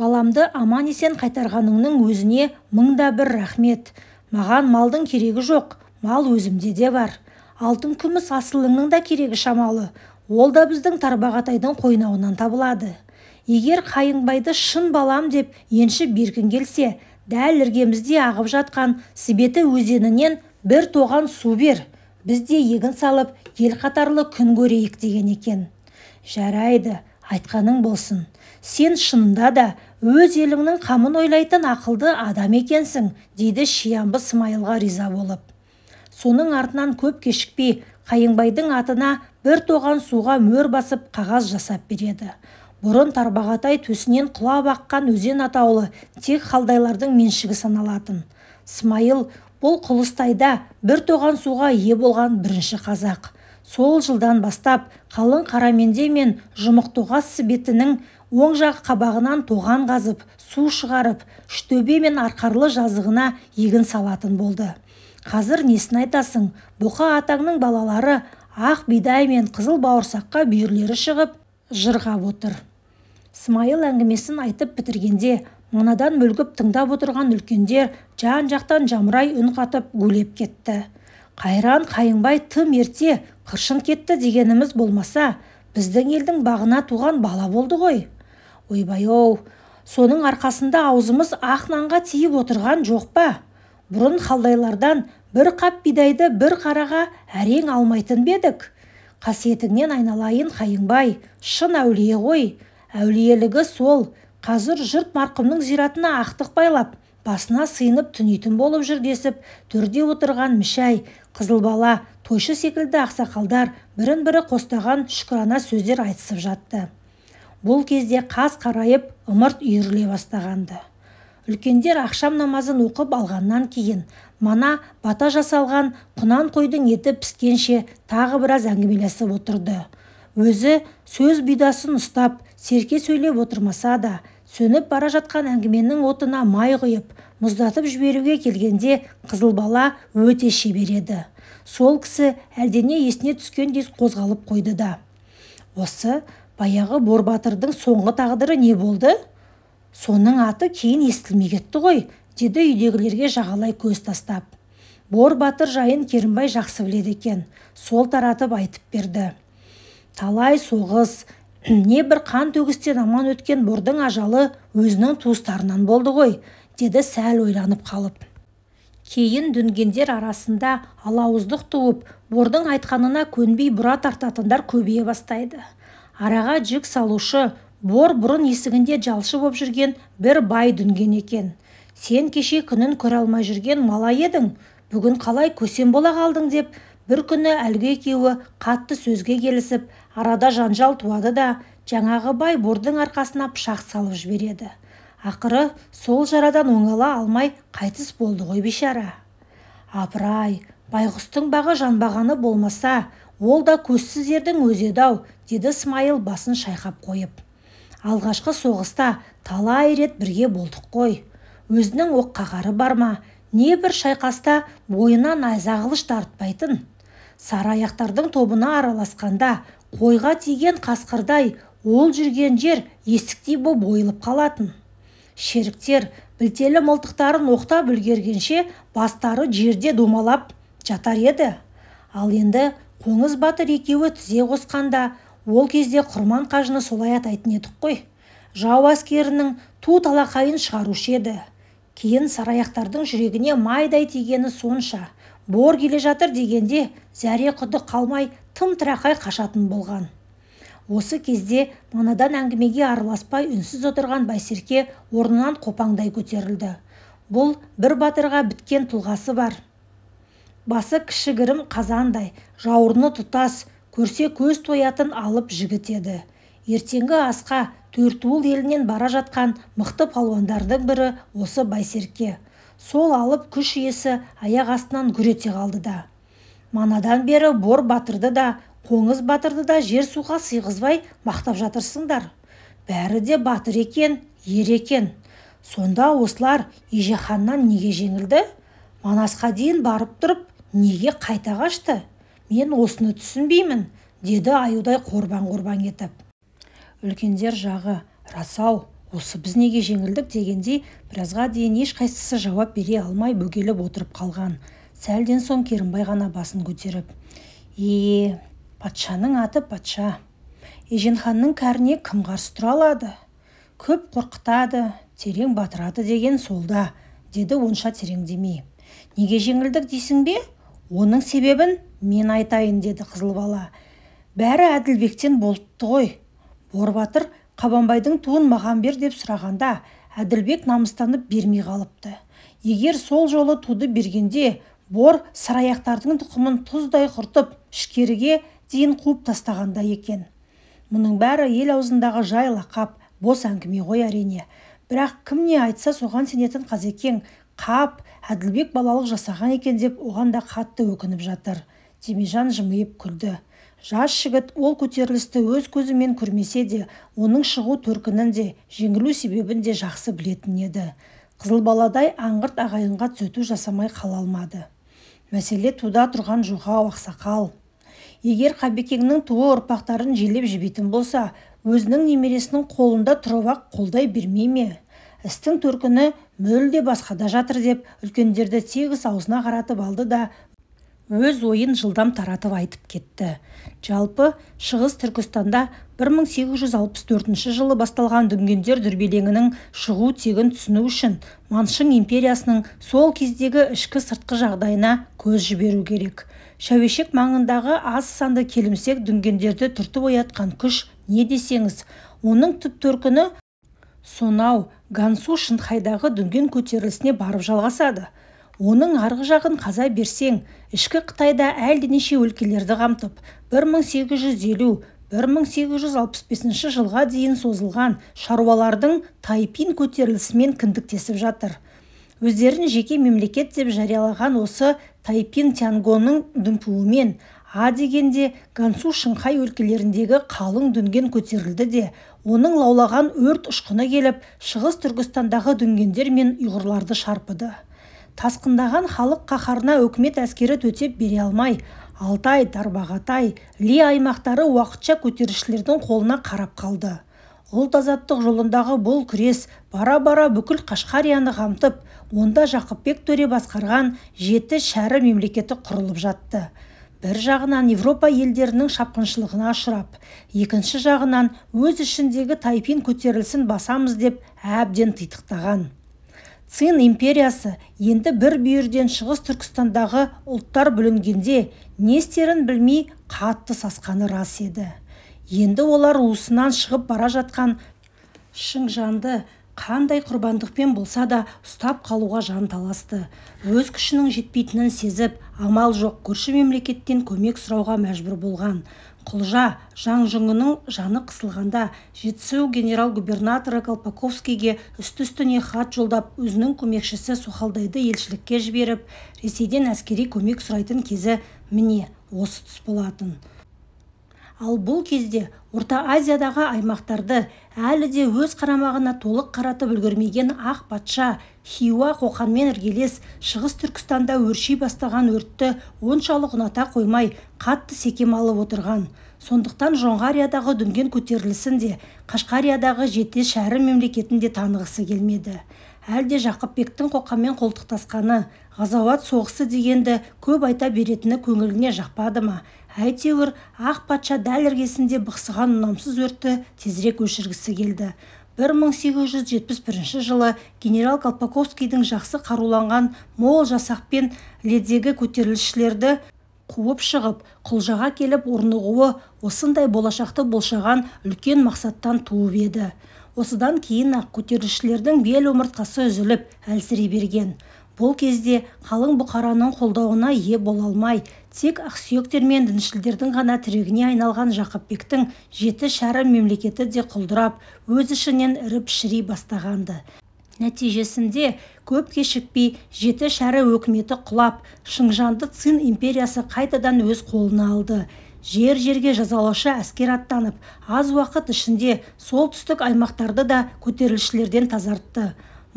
Speaker 1: баламды аман есен қайтарғаныңның өзіне мың да бір рахмет маған малдың керегі жоқ мал өзімде де бар алтын күміс асылыңның да керегі шамалы ол да біздің тарбағатайдың қойнауынан табылады егер қайыңбайды шын балам деп енші бергің келсе дәл іргемізде ағып жатқан сібеті өзенінен бір тоған су бер біз де егін салып ел қатарлы күн көрейік деген екен жарайды айтқаның болсын сен шынында да өз еліңнің қамын ойлайтын ақылды адам екенсің дейді шиямбы смайылға риза болып соның артынан көп кешікпей қайыңбайдың атына бір тоған суға мөр басып қағаз жасап береді бұрын тарбағатай төсінен құлап аққан өзен атаулы тек халдайлардың меншігі саналатын смайыл бұл құлыстайда бір тоған суға ие болған бірінші қазақ сол жылдан бастап қалың қараменде мен жұмықтоғас сібетінің оң жақ қабағынан тоған қазып су шығарып үштөбе мен арқарлы жазығына егін салатын болды қазір несін айтасың бұқа атаңның балалары ақ бидай мен қызыл бауырсаққа бүйірлері шығып жырғап отыр смайыл әңгімесін айтып бітіргенде мұнадан мүлгіп тыңдап отырған үлкендер жан жақтан жамырай үн қатып гулеп кетті қайран қайыңбай тым ерте қыршын кетті дегеніміз болмаса біздің елдің бағына туған бала болды ғой ойбай оу, соның арқасында аузымыз ақ нанға тиіп отырған жоқ па бұрын халдайлардан бір қап бидайды бір қараға әрең алмайтын бедік қасиетіңнен айналайын қайыңбай шын әулие ғой әулиелігі сол қазір жұрт марқұмның зиратына ақтық байлап басына сыйынып түнейтін болып жүр десіп төрде отырған қызыл қызылбала тойшы секілді ақсақалдар бірін бірі қостаған шүкірана сөздер айтысып жатты бұл кезде қас қарайып ымырт үйіріле бастағанды. үлкендер ақшам намазын оқып алғаннан кейін мана бата жасалған құнан қойдың еті піскенше тағы біраз әңгімелесіп отырды өзі сөз бұйдасын ұстап серке сөйлеп отырмаса да сөніп бара жатқан әңгіменің отына май құйып мұздатып жіберуге келгенде қызыл бала өте шебер еді сол кісі әлдене есіне түскендей қозғалып қойды да осы баяғы борбатырдың соңғы тағдыры не болды соның аты кейін естілмей кетті ғой деді үйдегілерге жағалай көз тастап бор батыр жайын керімбай жақсы біледі екен сол таратып айтып берді талай соғыс не бір қан төгістен аман өткен бордың ажалы өзінің туыстарынан болды ғой деді сәл ойланып қалып кейін дүнгендер арасында алауыздық туып бордың айтқанына көнбей бұра тартатындар көбейе бастайды араға жүк салушы бор бұрын есігінде жалшы боп жүрген бір бай дүнген екен сен кеше күнін көре алмай жүрген малай едің бүгін қалай көсем бола қалдың деп бір күні әлгі екеуі қатты сөзге келісіп арада жанжал туады да жаңағы бай бордың арқасына пышақ салып жібереді ақыры сол жарадан оңала алмай қайтыс болды ғой бейшара апырай байғұстың бағы жанбағаны болмаса ол да көзсіз ердің өзі еді деді смайыл басын шайқап қойып алғашқы соғыста талай рет бірге болдық қой өзінің оққағары барма, бар ма не бір шайқаста бойына найза қылыш тартпайтын сары аяқтардың тобына араласқанда қойға тиген қасқырдай ол жүрген жер есіктей боп ойылып қалатын шеріктер білтелі мылтықтарын оқтап үлгергенше бастары жерде домалап жатар еді ал енді қоңыз батыр екеуі тізе қосқанда ол кезде құрман қажыны солай атайтын едік қой жау әскерінің ту талақайын шығарушы еді кейін сараяқтардың жүрегіне майдай тигені сонша бор келе жатыр дегенде зәре құды қалмай тым тырақай қашатын болған осы кезде манадан әңгімеге араласпай үнсіз отырған байсерке орнынан қопаңдай көтерілді бұл бір батырға біткен тұлғасы бар басы кішігірім қазандай жауырыны тұтас көрсе көз тоятын алып жігіт еді ертеңгі асқа төртуыл елінен бара жатқан мықты палуандардың бірі осы байсерке сол алып күш иесі аяқ астынан гүр ете қалды да манадан бері бор батырды да қоңыз батырды да жер суға сыйғызбай мақтап жатырсыңдар бәрі де батыр екен ер екен сонда осылар ежеханнан неге жеңілді манасқа дейін барып тұрып неге қайта қашты мен осыны түсінбеймін деді аюдай қорбан қорбаң етіп үлкендер жағы расау! осы біз неге жеңілдік дегендей біразға дейін ешқайсысы жауап бере алмай бөгеліп отырып қалған сәлден соң керімбай ғана басын көтеріп е патшаның аты патша еженханның кәріне кім қарсы тұра алады көп қорқытады терең батырады деген солда деді онша тереңдемей неге жеңілдік дейсің бе оның себебін мен айтайын деді қызыл бала бәрі әділбектен болыпты ғой борбатыр қабанбайдың туын маған бер деп сұрағанда әділбек намыстанып бермей қалыпты егер сол жолы туды бергенде бор сыраяқтардың тұқымын тұздай құртып ішкеріге дейін қуып тастағанда екен мұның бәрі ел аузындағы жай лақап бос әңгіме ғой әрине бірақ кім не айтса соған сенетін қазекең қап әділбек балалық жасаған екен деп оған да қатты өкініп жатыр демежан жымиып күлді жас жігіт ол көтерілісті өз көзімен көрмесе де оның шығу төркінін де жеңілу себебін де жақсы білетін еді баладай аңғырт ағайынға түзету жасамай қала алмады мәселе туда тұрған жоғау ақсақал егер қабекеңнің туы ұрпақтарын желеп жебейтін болса өзінің немересінің қолында тұрып қолдай бермей ме істің төркіні мүлде басқада жатыр деп үлкендерді тегіс аузына қаратып алды да өз ойын жылдам таратып айтып кетті жалпы шығыс түркістанда 1864 жылы басталған дүнгендер дүрбелеңінің шығу тегін түсіну үшін маншың империясының сол кездегі ішкі сыртқы жағдайына көз жіберу керек шәуешек маңындағы аз санды келімсек дүнгендерді түртіп оятқан күш не десеңіз оның түп төркіні сонау гансу шынхайдағы дүнген көтерілісіне барып жалғасады оның арғы жағын қаза берсең ішкі қытайда әлденеше өлкелерді қамтып 1850-1865 жылға дейін созылған шаруалардың тайпин көтерілісімен кіндіктесіп жатыр өздерін жеке мемлекет деп жариялаған осы тайпин тянгоның дүмпуімен а дегенде гансу шыңхай өлкелеріндегі қалың дүнген көтерілді де оның лаулаған өрт ұшқыны келіп шығыс түркістандағы дүнгендер мен ұйғырларды шарпыды тасқындаған халық қаһарына үкімет әскері төтеп бере алмай алтай тарбағатай Ли аймақтары уақытша көтерілісшілердің қолына қарап қалды ұлт азаттық жолындағы бұл күрес бара-бара бүкіл қашқарияны қамтып онда жақыпбек төре басқарған жеті шәрі мемлекеті құрылып жатты бір жағынан европа елдерінің шапқыншылығына ұшырап екінші жағынан өз ішіндегі тайпин көтерілісін басамыз деп әбден титықтаған цин империясы енді бір бүйірден шығыс түркістандағы ұлттар бүлінгенде не істерін білмей қатты сасқаны рас еді енді олар уысынан шығып бара жатқан шыңжанды қандай құрбандықпен болса да ұстап қалуға таласты. өз күшінің жетпейтінін сезіп амал жоқ көрші мемлекеттен көмек сұрауға мәжбүр болған құлжа жұңының жаны қысылғанда жетісу генерал-губернаторы колпаковскийге үсті-үстіне хат жолдап өзінің көмекшісі сохалдайды елшілікке жіберіп ресейден әскери көмек сұрайтын кезі міне осы тұс болатын ал бұл кезде орта азиядағы аймақтарды әлі де өз қарамағына толық қаратып үлгермеген ақ патша хиуа қоқанмен іргелес шығыс түркістанда өрши бастаған өртті оншалық ұната қоймай қатты секем алып отырған сондықтан жоңғариядағы дүнген көтерілісін де қашқариядағы жеті шәрі мемлекетін де танығысы келмеді әлде жақыпбектің қоқанмен қолтықтасқаны ғазауат соғысы дегенді көп айта беретіні көңіліне жақпады ма әйтеуір ақ патша дәл іргесінде бықсыған ұнамсыз өртті тезірек өшіргісі келді 1871 жылы генерал колпаковскийдің жақсы қаруланған мол жасақпен ледегі көтерілісшілерді қуып шығып құлжаға келіп орнығуы осындай болашақты болшаған үлкен мақсаттан туып еді осыдан кейін ақ көтерілісшілердің бел омыртқасы үзіліп әлсірей берген бұл кезде қалың бұқараның қолдауына ие бола алмай тек ақсүйектер мен діншілдердің ғана тірегіне айналған жақыпбектің жеті шәрі мемлекеті де құлдырап өз ішінен іріп шіри бастағанды. нәтижесінде көп кешікпей жеті шәрі өкіметі құлап шыңжанды цин империясы қайтадан өз қолына алды жер жерге жазалаушы әскер аттанып аз уақыт ішінде солтүстік аймақтарды да көтерілісшілерден тазартты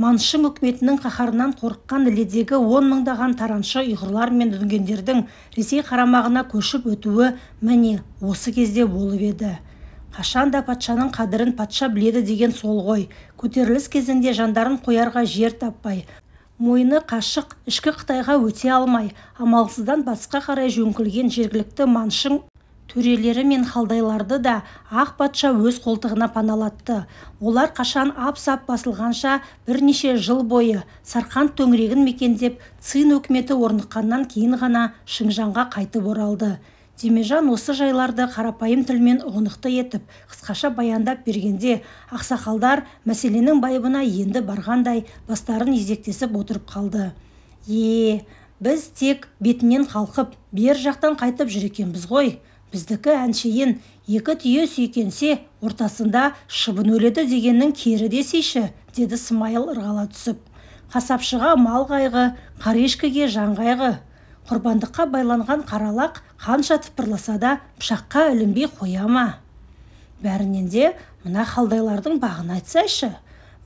Speaker 1: маншың үкіметінің қаһарынан қорыққан іледегі он мыңдаған тараншы ұйғырлар мен дүнгендердің ресей қарамағына көшіп өтуі міне осы кезде болып еді қашанда патшаның қадырын патша біледі деген сол ғой көтеріліс кезінде жандарын қоярға жер таппай мойны қашық ішкі қытайға өте алмай амалсыздан басқа қарай жөңкілген жергілікті маншың төрелері мен халдайларды да ақ патша өз қолтығына паналатты олар қашан ап сап басылғанша бірнеше жыл бойы сарқан төңірегін мекендеп цин өкіметі орныққаннан кейін ғана шыңжаңға қайтып оралды демежан осы жайларды қарапайым тілмен ұғынықты етіп қысқаша баяндап бергенде ақсақалдар мәселенің байыбына енді барғандай бастарын изектесіп отырып қалды е біз тек бетінен қалқып бер жақтан қайтып жүр екенбіз ғой біздікі әншейін екі түйе сүйкенсе ортасында шыбын өледі дегеннің кері десейші деді смайыл ырғала түсіп қасапшыға мал қайғы қарешкіге жан қайғы құрбандыққа байланған қаралақ қанша тыпырласа да пышаққа ілінбей қоя ма бәрінен де мына халдайлардың бағын айтсайшы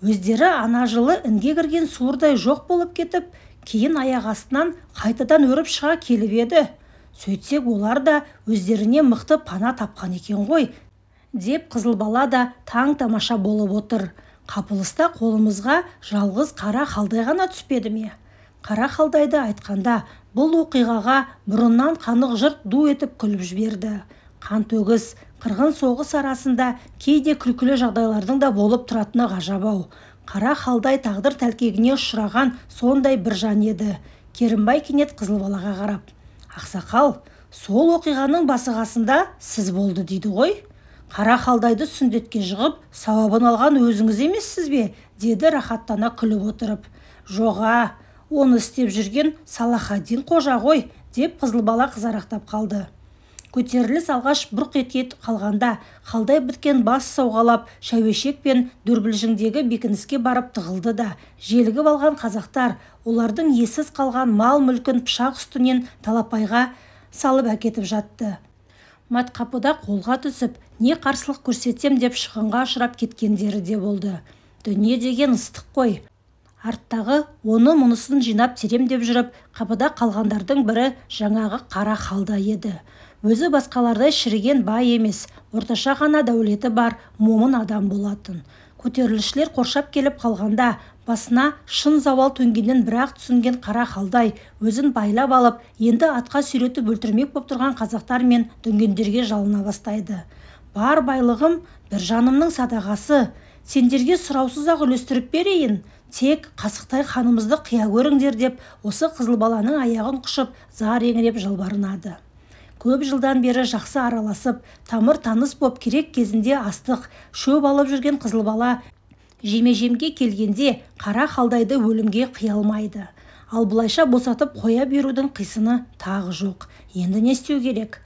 Speaker 1: өздері ана жылы інге кірген суырдай жоқ болып кетіп кейін аяқ астынан қайтадан өріп шыға келіп еді сөйтсек олар да өздеріне мықты пана тапқан екен ғой деп қызылбала да таң тамаша болып отыр қапылыста қолымызға жалғыз қара халдай ғана түспеді ме қара халдайды айтқанда бұл оқиғаға бұрыннан қанық жұрт ду етіп күліп жіберді Қан төгіс қырғын соғыс арасында кейде күлкілі жағдайлардың да болып тұратыны ғажап ау қара халдай тағдыр тәлкегіне ұшыраған сондай бір жан еді керімбай кенет қызылбалаға қарап ақсақал сол оқиғаның басы қасында сіз болды дейді ғой қара қалдайды сүндетке жығып сауабын алған өзіңіз емессіз бе деді рахаттана күліп отырып жоға оны істеп жүрген салахаддин қожа ғой деп қызылбала қызарақтап қалды көтеріліс алғаш бұрқ ете қалғанда қалдай біткен бас сауғалап шәуешек пен дүрбілжіңдегі бекініске барып тығылды да желігіп алған қазақтар олардың есіз қалған мал мүлкін пышақ үстінен талапайға салып әкетіп жатты матқапыда қолға түсіп не қарсылық көрсетсем деп шығынға ұшырап кеткендері де болды дүние деген ыстық қой арттағы оны мұнысын жинап терем деп жүріп қапыда қалғандардың бірі жаңағы қара халда еді өзі басқалардай шіріген бай емес орташа ғана дәулеті бар момын адам болатын көтерілісшілер қоршап келіп қалғанда басына шын зауал төнгенін бірақ түсінген қара қалдай өзін байлап алып енді атқа сүйретіп өлтірмек боп тұрған қазақтар мен дүнгендерге жалына бастайды бар байлығым бір жанымның садағасы сендерге сұраусыз-ақ үлестіріп берейін тек қасықтай ханымызды қия көріңдер деп осы қызылбаланың аяғын құшып зар еңіреп жалбарынады көп жылдан бері жақсы араласып тамыр таныс боп керек кезінде астық шөп алып жүрген қызылбала жеме-жемге келгенде қара қалдайды өлімге қия ал бұлайша босатып қоя берудің қисыны тағы жоқ енді не істеу керек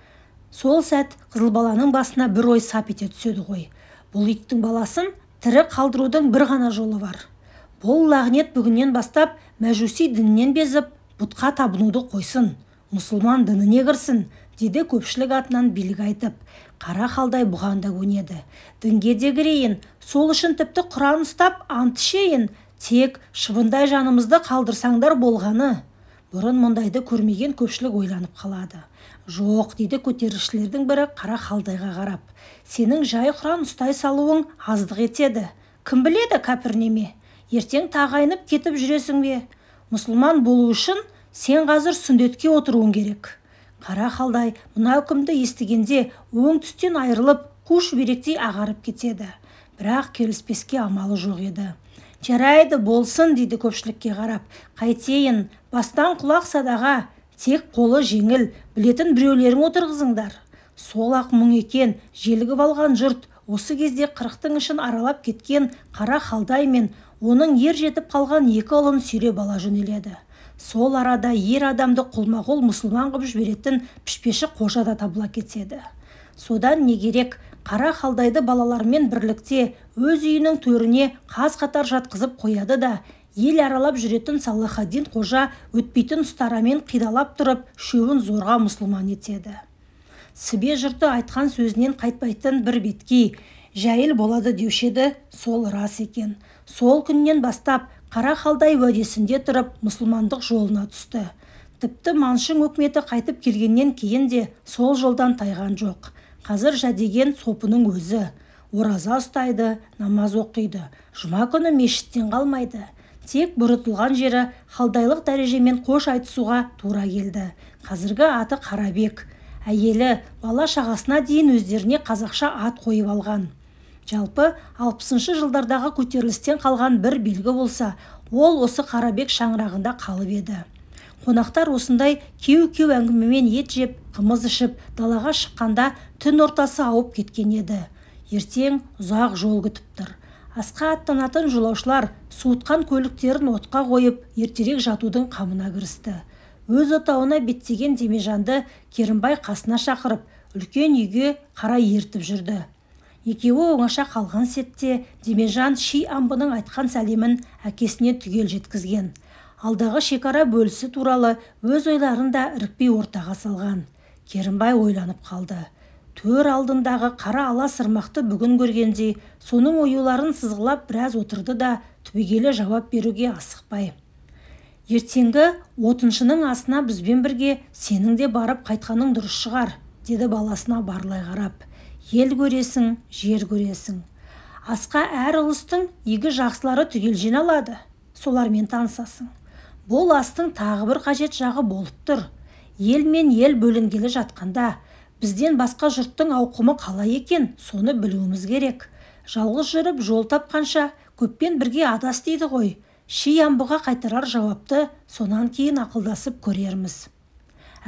Speaker 1: сол сәт қызылбаланың басына бір ой сап ете түседі ғой бұл иттің баласын тірі қалдырудың бір ғана жолы бар бұл лағнет бүгіннен бастап мәжуси дінінен безіп бұтқа табынуды қойсын мұсылман дініне кірсін деді көпшілік атынан билік айтып қара қалдай бұған да көнеді дінге де кірейін сол үшін тіпті құран ұстап ант ішейін тек шыбындай жанымызды қалдырсаңдар болғаны бұрын мұндайды көрмеген көпшілік ойланып қалады жоқ дейді көтерілісшілердің бірі қара қалдайға қарап сенің жай құран ұстай салуың аздық етеді кім біледі кәпір неме ертең тағайынып кетіп жүресің бе мұсылман болу үшін сен қазір сүндетке отыруың керек қара қалдай мына үкімді естігенде оң түстен айырылып қу шүберектей ағарып кетеді бірақ келіспеске амалы жоқ еді жарайды болсын дейді көпшілікке қарап қайтейін бастан құлақ садаға тек қолы жеңіл білетін біреулерің отырғызыңдар сол ақ мұң екен желігіп алған жұрт осы кезде қырықтың ішін аралап кеткен қара халдай мен оның ер жетіп қалған екі ұлын сүйреп ала жөнеледі сол арада ер адамды қолма қол мұсылман қып жіберетін пішпеші қожа да табыла кетеді содан не керек қара халдайды балалармен бірлікте өз үйінің төріне қаз қатар жатқызып қояды да ел аралап жүретін саллахаддин қожа өтпейтін ұстарамен қидалап тұрып үшеуін зорға мұсылман етеді сібе жұрты айтқан сөзінен қайтпайтын бір беткей жәйіл болады деуші сол рас екен сол күннен бастап қара қалдай уәдесінде тұрып мұсылмандық жолына түсті тіпті маншың өкметі қайтып келгеннен кейін де сол жолдан тайған жоқ қазір жәдеген сопының өзі ораза ұстайды намаз оқиды жұма күні мешіттен қалмайды тек бұрытылған жері халдайлық дәрежемен қош айтысуға тура келді қазіргі аты қарабек әйелі бала шағасына дейін өздеріне қазақша ат қойып алған жалпы алпысыншы жылдардағы көтерілістен қалған бір белгі болса ол осы қарабек шаңырағында қалып еді қонақтар осындай кеу кеу әңгімемен ет жеп қымыз ішіп далаға шыққанда түн ортасы ауып кеткен еді ертең ұзақ жол күтіп тұр асқа аттанатын жолаушылар суытқан көліктерін отқа қойып ертерек жатудың қамына кірісті өз отауына беттеген демежанды керімбай қасына шақырып үлкен үйге қарай ертіп жүрді екеуі оңаша қалған сетте демежан ши амбының айтқан сәлемін әкесіне түгел жеткізген алдағы шекара бөлісі туралы өз ойларын да ірікпей ортаға салған керімбай ойланып қалды төр алдындағы қара ала сырмақты бүгін көргендей соның оюларын сызғылап біраз отырды да түбегейлі жауап беруге асықпай ертеңгі отыншының асына бізбен бірге сенің де барып қайтқаның дұрыс шығар деді баласына барлай қарап ел көресің жер көресің асқа әр ұлыстың игі жақсылары түгел жиналады солармен танысасың бұл астың тағы бір қажет жағы болып тұр ел мен ел бөлінгелі жатқанда бізден басқа жұрттың ауқымы қалай екен соны білуіміз керек жалғыз жүріп жол тапқанша көппен бірге адас дейді ғой ши амбыға қайтарар жауапты сонан кейін ақылдасып көрерміз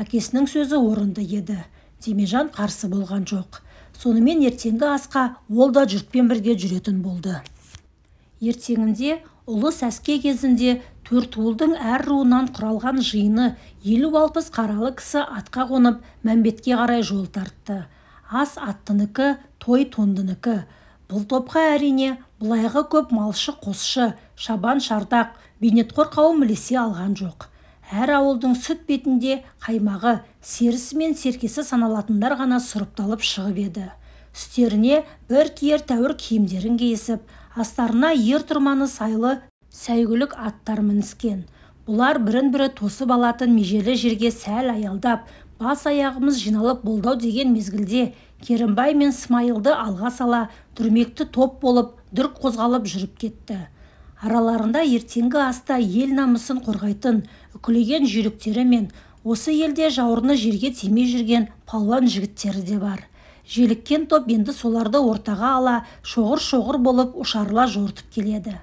Speaker 1: әкесінің сөзі орынды еді демежан қарсы болған жоқ сонымен ертеңгі асқа ол да жұртпен бірге жүретін болды ертеңінде ұлы сәске кезінде төртуылдың әр руынан құралған жиыны елу алпыс қаралы кісі атқа қонып мәмбетке қарай жол тартты ас аттынікі той тондынікі бұл топқа әрине былайғы көп малшы қосшы шабан шардақ бейнетқор қауым ілесе алған жоқ әр ауылдың сүт бетінде қаймағы серісі мен серкесі саналатындар ғана сұрыпталып шығып еді үстеріне бір киер тәуір киімдерін киісіп астарына ер тұрманы сайлы сәйгүлік аттар мініскен бұлар бірін бірі тосып алатын межелі жерге сәл аялдап бас аяғымыз жиналып болдау деген мезгілде керімбай мен смайылды алға сала дүрмекті топ болып дүрк қозғалып жүріп кетті араларында ертеңгі аста ел намысын қорғайтын үкілеген жүйріктері мен осы елде жауырыны жерге тимей жүрген палуан жігіттері де бар желіккен топ енді соларды ортаға ала шоғыр-шоғыр болып ұшарыла жортып келеді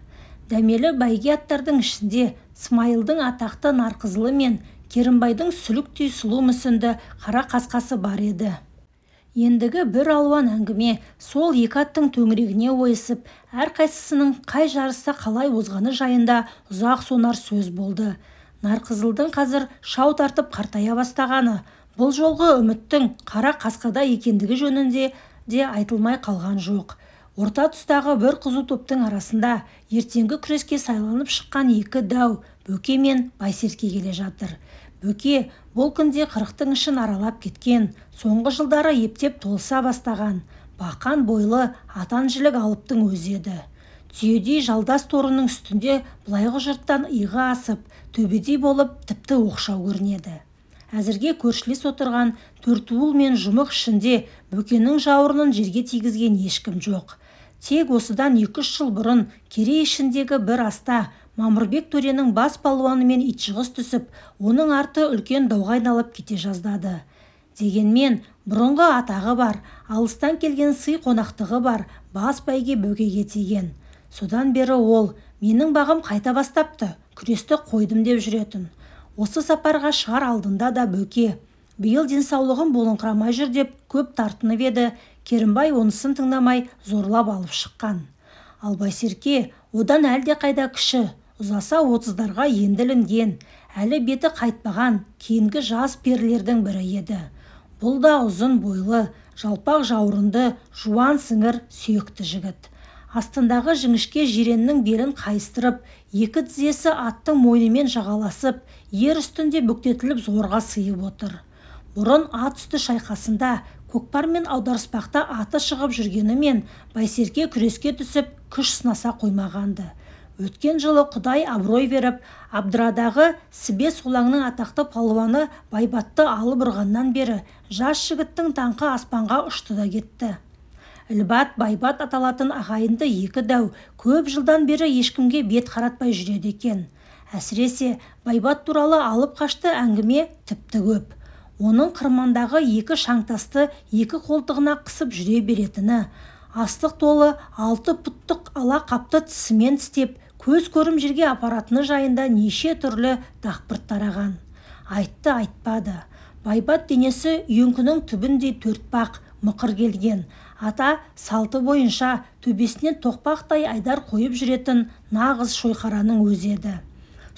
Speaker 1: дәмелі бәйге аттардың ішінде смайылдың атақты нарқызылы мен керімбайдың сүліктей сұлу мүсінді қара қасқасы бар еді ендігі бір алуан әңгіме сол екі аттың төңірегіне ойысып әрқайсысының қай жарыста қалай озғаны жайында ұзақ сонар сөз болды нарқызылдың қазір шау тартып қартая бастағаны бұл жолғы үміттің қара қасқада екендігі жөнінде де айтылмай қалған жоқ орта тұстағы бір қызу топтың арасында ертеңгі күреске сайланып шыққан екі дәу бөке мен байсерке келе жатыр бөке бұл күнде қырықтың ішін аралап кеткен соңғы жылдары ептеп толса бастаған бақан бойлы атан жілік алыптың өзеді. еді түйедей жалдас торының үстінде былайғы жұрттан иығы асып төбедей болып тіпті оқшау көрінеді әзірге көршілес отырған төртуыл мен жұмық ішінде бөкенің жауырынын жерге тигізген ешкім жоқ тек осыдан екі үш жыл бұрын керей ішіндегі бір аста мамырбек төренің бас палуанымен итжығыс түсіп оның арты үлкен дауға айналып кете жаздады дегенмен бұрынғы атағы бар алыстан келген сый қонақтығы бар бас бәйге бөкейге тиген содан бері ол менің бағым қайта бастапты күресті қойдым деп жүретін осы сапарға шығар алдында да бөке биыл денсаулығым болыңқырамай жүр деп көп тартынып еді керімбай онысын тыңдамай зорлап алып шыққан ал байсерке одан әлде қайда кіші ұзаса отыздарға енділінген, әлі беті қайтпаған кейінгі жас перілердің бірі еді бұл да ұзын бойлы жалпақ жауырынды жуан сіңір сүйекті жігіт астындағы жіңішке жиреннің белін қайыстырып екі тізесі аттың мойнымен жағаласып ер үстінде бүктетіліп зорға сыйып отыр бұрын ат үсті шайқасында көкпар мен аударыспақта аты шығып жүргенімен байсерке күреске түсіп күш сынаса қоймаған өткен жылы құдай абырой беріп абдырадағы сібе сулаңның атақты палуаны байбатты алып ұрғаннан бері жас жігіттің таңқы аспанға ұшты да кетті ілбат байбат аталатын ағайынды екі дәу көп жылдан бері ешкімге бет қаратпай жүреді екен әсіресе байбат туралы алып қашты әңгіме тіпті көп оның қырмандағы екі шаңтасты екі қолтығына қысып жүре беретіні астық толы алты пұттық ала қапты тісімен тістеп көз көрім жерге апаратыны жайында неше түрлі дақпырт тараған айтты айтпады байбат денесі үйеңкінің түбіндей төртпақ мықыр келген ата салты бойынша төбесіне тоқпақтай айдар қойып жүретін нағыз шойқараның өзі еді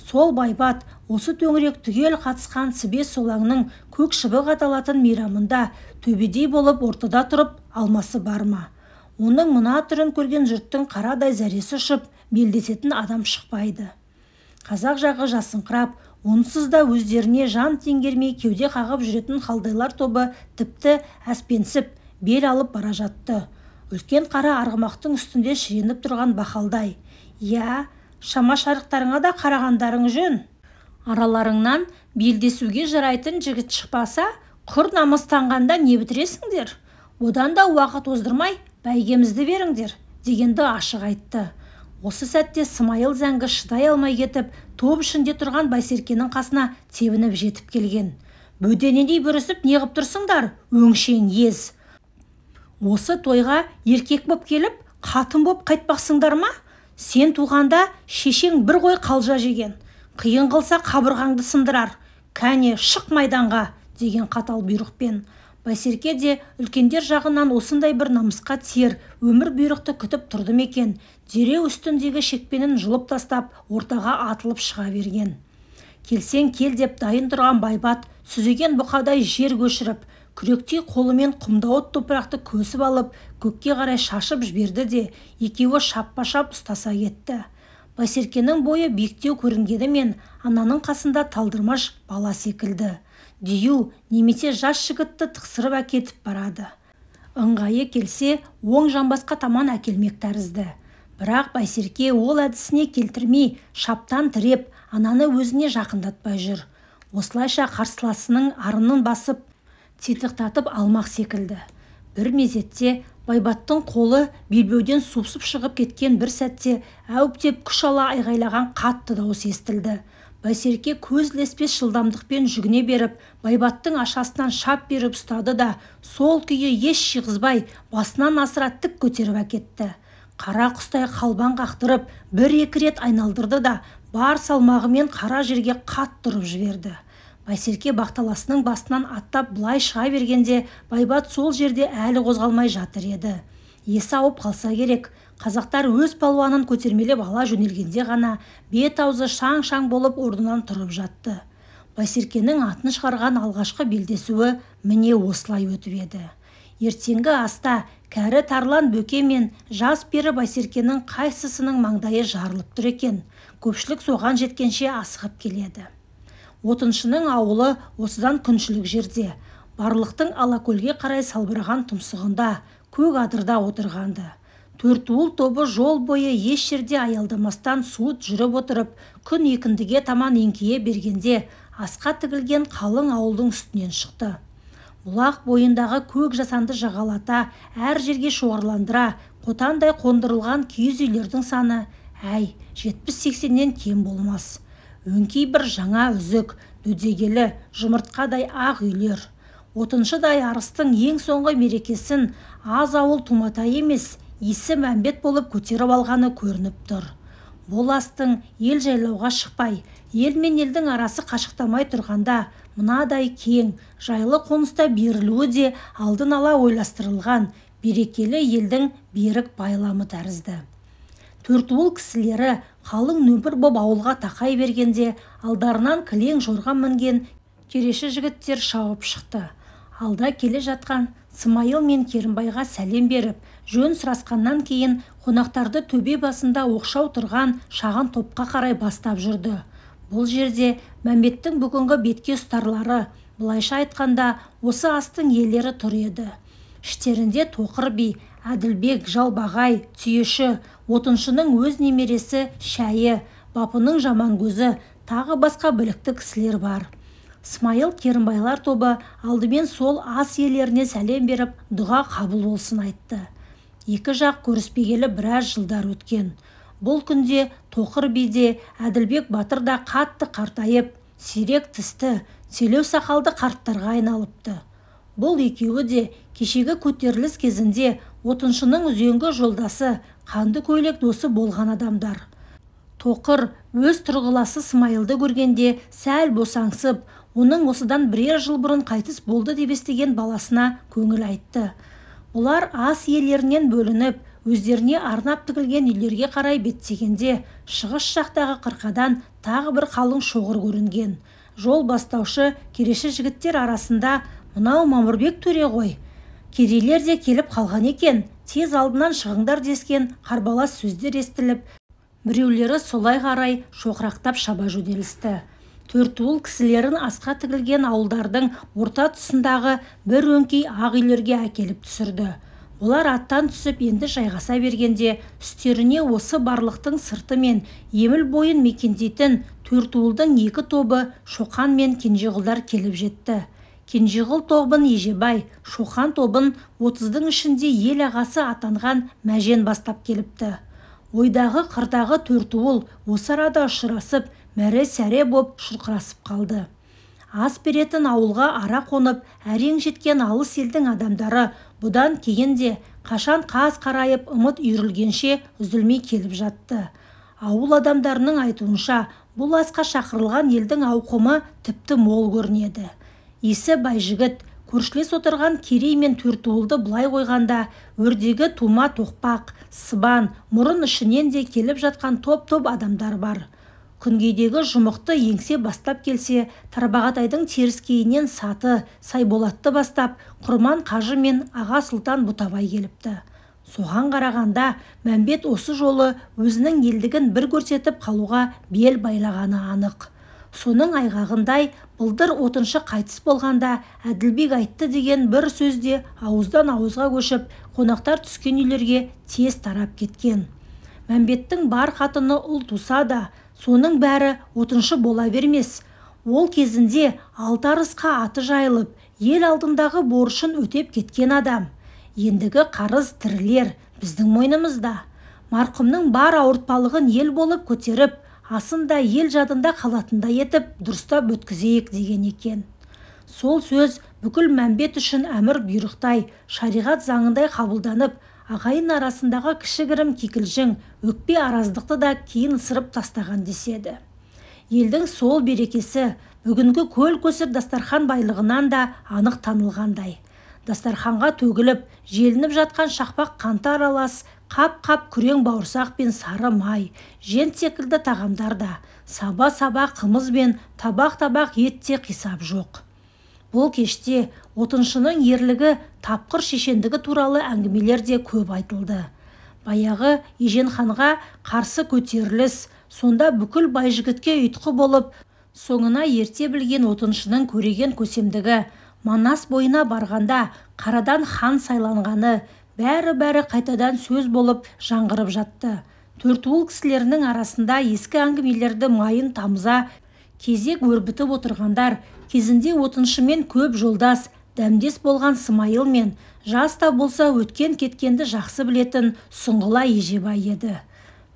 Speaker 1: сол байбат осы төңірек түгел қатысқан сібе солаңның көк шыбық аталатын мейрамында төбедей болып ортада тұрып алмасы бар ма оның мына түрін көрген жұрттың қарадай зәресі ұшып белдесетін адам шықпайды қазақ жағы жасыңқырап онсыз да өздеріне жан теңгермей кеуде қағып жүретін халдайлар тобы тіпті әспенсіп бел алып бара жатты үлкен қара арғымақтың үстінде шіреніп тұрған бақалдай иә шама шарықтарыңа да қарағандарың жөн араларыңнан белдесуге жарайтын жігіт шықпаса құр намыстанғанда не бітіресіңдер одан да уақыт оздырмай бәйгемізді беріңдер дегенді ашық айтты осы сәтте смайыл зәңгі шыдай алмай кетіп топ ішінде тұрған байсеркенің қасына тебініп жетіп келген бөденедей бүрісіп неғып тұрсыңдар өңшең ез осы тойға еркек боп келіп қатын боп қайтпақсыңдар ма сен туғанда шешең бір қой қалжа жеген қиын қылса қабырғаңды сындырар кәне шық майданға деген қатал бұйрықпен байсерке де үлкендер жағынан осындай бір намысқа тиер өмір бұйрықты күтіп тұрды екен дереу үстіндегі шекпенін жұлып тастап ортаға атылып шыға берген келсең кел деп дайын тұрған байбат сүзеген бұқадай жер көшіріп күректей қолымен құмдауыт топырақты көсіп алып көкке қарай шашып жіберді де екеуі шаппа шап ұстаса кетті байсеркенің бойы биіктеу көрінгенімен ананың қасында талдырмаш бала секілді дию немесе жас жігітті тықсырып әкетіп барады ыңғайы келсе оң жамбасқа таман әкелмек тәрізді бірақ байсерке ол әдісіне келтірмей шаптан тіреп ананы өзіне жақындатпай жүр осылайша қарсыласының арынын басып титықтатып алмақ секілді бір мезетте байбаттың қолы белбеуден сусып шығып кеткен бір сәтте әуіптеп күш ала айғайлаған қатты дауыс естілді байсерке көз ілеспес жылдамдықпен жүгіне беріп байбаттың ашасынан шап беріп ұстады да сол күйі еш шиғызбай басынан асыра тік көтеріп әкетті қара құстай қалбан қақтырып бір екі рет айналдырды да бар салмағымен қара жерге қат тұрып жіберді байсерке бақталасының басынан аттап былай шыға бергенде байбат сол жерде әлі қозғалмай жатыр еді есі ауып қалса керек қазақтар өз палуанын көтермелеп ала жөнелгенде ғана бет аузы шаң шаң болып орнынан тұрып жатты байсеркенің атын шығарған алғашқы белдесуі міне осылай өтіп еді ертеңгі аста кәрі тарлан бөке мен жас пері байсеркенің қайсысының маңдайы жарылып тұр екен көпшілік соған жеткенше асығып келеді отыншының ауылы осыдан күншілік жерде барлықтың алакөлге қарай салбыраған тұмсығында көк адырда отырғанды ұл тобы жол бойы еш жерде аялдамастан суыт жүріп отырып күн екіндіге таман еңкейе бергенде асқа тігілген қалың ауылдың үстінен шықты бұлақ бойындағы көк жасанды жағалата әр жерге шоғырландыра қотандай қондырылған киіз үйлердің саны әй жетпіс сексеннен кем болмас өңкей бір жаңа үзік дөдегелі жұмыртқадай ақ үйлер отыншыдай арыстың ең соңғы мерекесін аз ауыл туматай емес исі мәмбет болып көтеріп алғаны көрініп тұр бұл астың ел жайлауға шықпай ел мен елдің арасы қашықтамай тұрғанда мынадай кең жайлы қоныста берілуі де алдын ала ойластырылған берекелі елдің берік байламы тәрізді төртуыл кісілері қалың нөпір боп ауылға тақай бергенде алдарынан кілең жорға мінген тереші жігіттер шауып шықты алда келе жатқан смайыл мен керімбайға сәлем беріп жөн сұрасқаннан кейін қонақтарды төбе басында оқшау тұрған шағын топқа қарай бастап жүрді бұл жерде мәмбеттің бүгінгі бетке ұстарлары былайша айтқанда осы астың иелері тұр еді іштерінде тоқыр би әділбек жалбағай түйеші отыншының өз немересі шәйі бапының жамангөзі тағы басқа білікті кісілер бар смайыл керімбайлар тобы алдымен сол ас иелеріне сәлем беріп дұға қабыл болсын айтты екі жақ көріспегелі біраз жылдар өткен бұл күнде тоқыр би де әділбек батыр да қатты қартайып сирек тісті селеу сақалды қарттарға айналыпты бұл екеуі де кешегі көтеріліс кезінде отыншының үзеңгі жолдасы қанды көйлек досы болған адамдар тоқыр өз тұрғыласы смайылды көргенде сәл босаңсып оның осыдан бірер жыл бұрын қайтыс болды деп естіген баласына көңіл айтты олар ас иелерінен бөлініп өздеріне арнап тігілген үйлерге қарай беттегенде шығыс шақтағы қырқадан тағы бір қалың шоғыр көрінген жол бастаушы кереші жігіттер арасында мынау мамырбек төре ғой керейлер де келіп қалған екен тез алдынан шығыңдар дескен қарбалас сөздер естіліп біреулері солай қарай шоқырақтап шаба жөнелісті төртуыл кісілерін асқа тігілген ауылдардың орта тұсындағы бір өңкей ақ үйлерге әкеліп түсірді олар аттан түсіп енді жайғаса бергенде үстеріне осы барлықтың сырты мен еміл бойын мекендейтін төртуылдың екі тобы шоқан мен кенжеғұлдар келіп жетті кенжеғұл тобын ежебай шоқан тобын отыздың ішінде ел ағасы атанған мәжен бастап келіпті ойдағы қырдағы төрт төртуыл осы арада ұшырасып мәре сәре боп шұрқырасып қалды ас беретін ауылға ара қонып әрең жеткен алыс елдің адамдары бұдан кейін де қашан қаз қарайып ұмыт үйірілгенше үзілмей келіп жатты ауыл адамдарының айтуынша бұл асқа шақырылған елдің ауқымы тіпті мол көрінеді исі байжігіт көршілес отырған керей мен төртуылды былай қойғанда өрдегі тума тоқпақ сыбан мұрын ішінен де келіп жатқан топ топ адамдар бар күнгейдегі жұмықты еңсе бастап келсе тарбағатайдың теріскейінен саты сайболатты бастап құрман қажы мен аға сұлтан бұтабай келіпті соған қарағанда мәмбет осы жолы өзінің елдігін бір көрсетіп қалуға бел байлағаны анық соның айғағындай былтыр отыншы қайтыс болғанда әділбек айтты деген бір сөзде де ауыздан ауызға көшіп қонақтар түскен үйлерге тез тарап кеткен мәмбеттің бар қатыны ұл туса да соның бәрі отыншы бола бермес ол кезінде алты арысқа аты жайылып ел алдындағы борышын өтеп кеткен адам ендігі қарыз тірілер біздің мойнымызда марқұмның бар ауыртпалығын ел болып көтеріп асында ел жадында қалатында етіп дұрыстап өткізейік деген екен сол сөз бүкіл мәмбет үшін әмір бұйрықтай шариғат заңындай қабылданып ағайын арасындағы кішігірім кикілжің өкпе араздықты да кейін сырып тастаған деседі елдің сол берекесі бүгінгі көл көсір дастархан байлығынан да анық танылғандай дастарханға төгіліп желініп жатқан шақпақ қанты аралас қап қап күрең бауырсақ пен сары май жент секілді тағамдар да саба саба қымыз бен табақ табақ етте те қисап жоқ бұл кеште отыншының ерлігі тапқыр шешендігі туралы әңгімелер де көп айтылды баяғы еженханға қарсы көтеріліс сонда бүкіл байжігітке ұйтқы болып соңына ерте білген отыншының көреген көсемдігі манас бойына барғанда қарадан хан сайланғаны бәрі-бәрі қайтадан сөз болып жаңғырып жатты төртуыл кісілерінің арасында ескі әңгімелерді майын тамза. кезек өрбітіп отырғандар кезінде отыншымен көп жолдас дәмдес болған смайыл мен жас болса өткен кеткенді жақсы білетін сұңғыла ежебай еді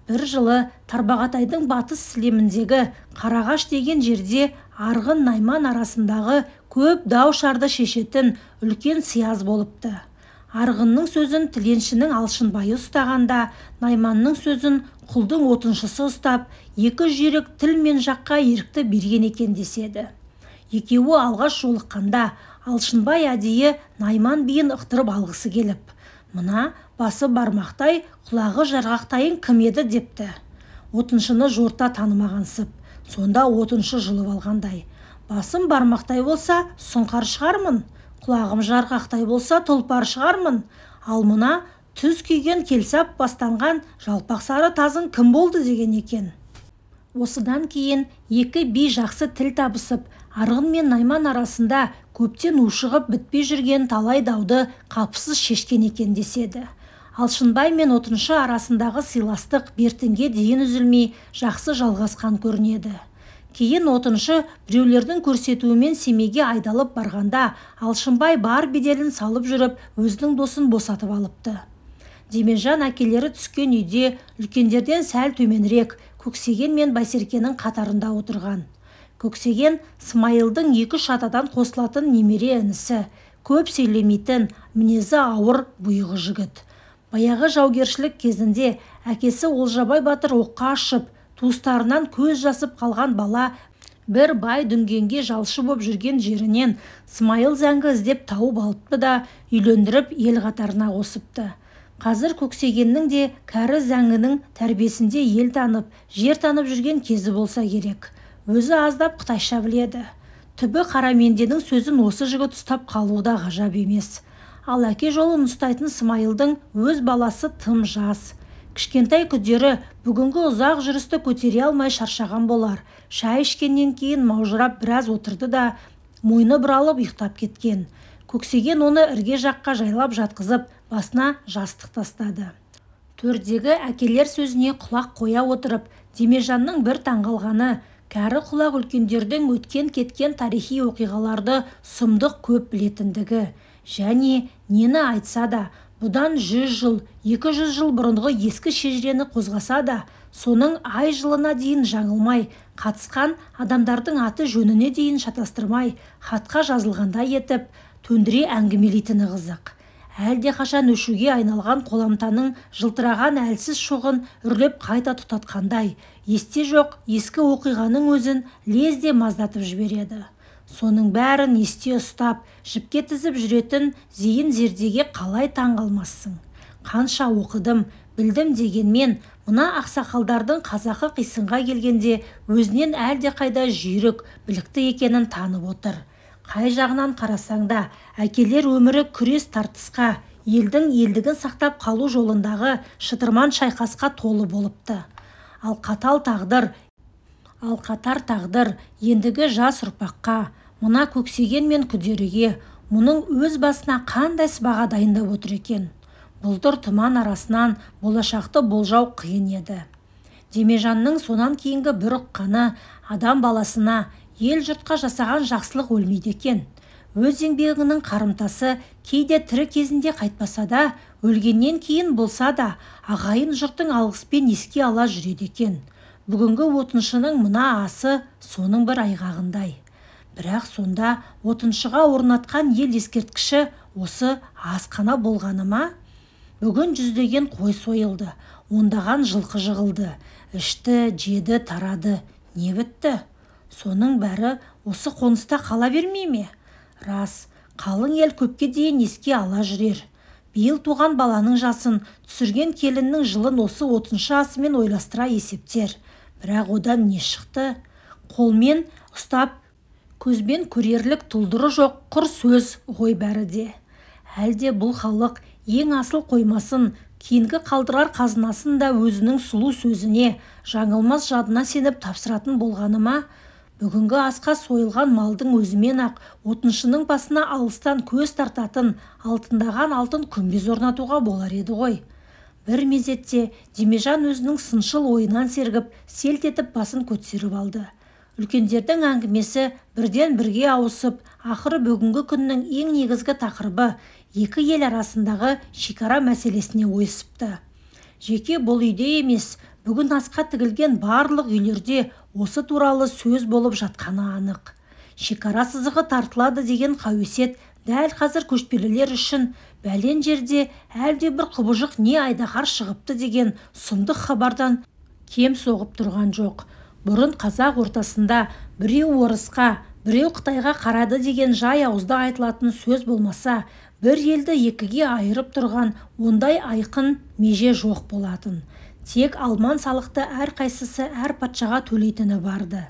Speaker 1: бір жылы тарбағатайдың батыс сілеміндегі қарағаш деген жерде арғын найман арасындағы көп дау шарды шешетін үлкен сияз болыпты арғынның сөзін тіленшінің алшынбайы ұстағанда найманның сөзін құлдың отыншысы ұстап екі жүйрік тіл мен жаққа ерікті берген екен деседі екеуі алғаш жолыққанда алшынбай әдейі найман биін ықтырып алғысы келіп мына басы бармақтай құлағы жарғақтайын кім еді депті отыншыны жорта танымағансып сонда отыншы жұлып алғандай басым бармақтай болса сұңқар шығармын құлағым жарғақтай болса тұлпар шығармын ал мына түз күйген келсап бастанған жалпақ сары тазын кім болды деген екен осыдан кейін екі би жақсы тіл табысып арғын мен найман арасында көптен ушығып бітпей жүрген талай дауды қапысыз шешкен екен деседі алшынбай мен отыншы арасындағы сыйластық бертінге дейін үзілмей жақсы жалғасқан көрінеді кейін отыншы біреулердің көрсетуімен семеге айдалып барғанда алшынбай бар беделін салып жүріп өзінің досын босатып алыпты Деменжан әкелері түскен үйде үлкендерден сәл төменірек көксеген мен байсеркенің қатарында отырған көксеген смайылдың екі шатадан қосылатын немере інісі көп сөйлемейтін мінезі ауыр бұйығы жігіт баяғы жаугершілік кезінде әкесі олжабай батыр оққа ашып туыстарынан көз жасып қалған бала бір бай дүнгенге жалшы боп жүрген жерінен смайыл зәңгі іздеп тауып алыпты да үйлендіріп ел қатарына қосыпты қазір көксегеннің де кәрі зәңгінің тәрбиесінде ел танып жер танып жүрген кезі болса керек өзі аздап қытайша біледі түбі қараменденің сөзін осы жігіт ұстап қалуы да ғажап емес ал әке жолын ұстайтын смайылдың өз баласы тым жас кішкентай күдері бүгінгі ұзақ жүрісті көтере алмай шаршаған болар шай ішкеннен кейін маужырап біраз отырды да мойны бұралып ұйықтап кеткен көксеген оны ірге жаққа жайлап жатқызып басына жастық тастады төрдегі әкелер сөзіне құлақ қоя отырып демежанның бір таңғалғаны кәрі құлақ үлкендердің өткен кеткен тарихи оқиғаларды сұмдық көп білетіндігі және нені айтса да бұдан жүз жыл екі жыл бұрынғы ескі шежірені қозғаса да соның ай жылына дейін жаңылмай қатысқан адамдардың аты жөніне дейін шатастырмай хатқа жазылғандай етіп төндіре әңгімелейтіні қызық әлдеқашан өшуге айналған қоламтаның жылтыраған әлсіз шоғын үрлеп қайта тұтатқандай есте жоқ ескі оқиғаның өзін лезде маздатып жібереді соның бәрін есте ұстап жіпке тізіп жүретін зейін зердеге қалай таңғалмассың қанша оқыдым білдім дегенмен мына ақсақалдардың қазақы қисынға келгенде өзінен әлде қайда жүйрік білікті екенін танып отыр қай жағынан қарасаң да әкелер өмірі күрес тартысқа елдің елдігін сақтап қалу жолындағы шытырман шайқасқа толы болыпты ал қатал тағдыр ал қатар тағдыр ендігі жас ұрпаққа мына көксеген мен күдереге мұның өз басына қандай сыбаға дайындап отыр екен бұлдыр тұман арасынан болашақты болжау қиын еді демежанның сонан кейінгі бір ұққаны адам баласына ел жұртқа жасаған жақсылық өлмейді екен өз еңбегінің қарымтасы кейде тірі кезінде қайтпаса да өлгеннен кейін болса да ағайын жұрттың алғыспен еске ала жүреді екен бүгінгі отыншының мына асы соның бір айғағындай бірақ сонда отыншыға орнатқан ел ескерткіші осы асқана болғаны ма бүгін жүздеген қой сойылды ондаған жылқы жығылды ішті жеді тарады не бітті соның бәрі осы қоныста қала бермей ме рас қалың ел көпке дейін еске ала жүрер биыл туған баланың жасын түсірген келіннің жылын осы отыншы асымен ойластыра есептер бірақ одан не шықты қолмен ұстап көзбен көрерлік тұлдыры жоқ құр сөз ғой бәрі де әлде бұл халық ең асыл қоймасын кейінгі қалдырар қазынасын да өзінің сұлу сөзіне жаңылмас жадына сеніп тапсыратын болғаны ма бүгінгі асқа сойылған малдың өзімен ақ отыншының басына алыстан көз тартатын алтындаған алтын күмбез орнатуға болар еді ғой бір мезетте демежан өзінің сыншыл ойынан сергіп селт етіп басын көтеріп алды үлкендердің әңгімесі бірден бірге ауысып ақыры бүгінгі күннің ең негізгі тақырыбы екі ел арасындағы шекара мәселесіне ойысыпты жеке бұл үйде емес бүгін асқа тігілген барлық үйлерде осы туралы сөз болып жатқаны анық шекара сызығы тартылады деген қауесет дәл қазір көшпелілер үшін бәлен жерде әлде бір құбыжық не айдаһар шығыпты деген сұмдық хабардан кем соғып тұрған жоқ бұрын қазақ ортасында біреу орысқа біреу қытайға қарады деген жай ауызда айтылатын сөз болмаса бір елді екіге айырып тұрған ондай айқын меже жоқ болатын тек алман салықты әрқайсысы әр патшаға төлейтіні барды.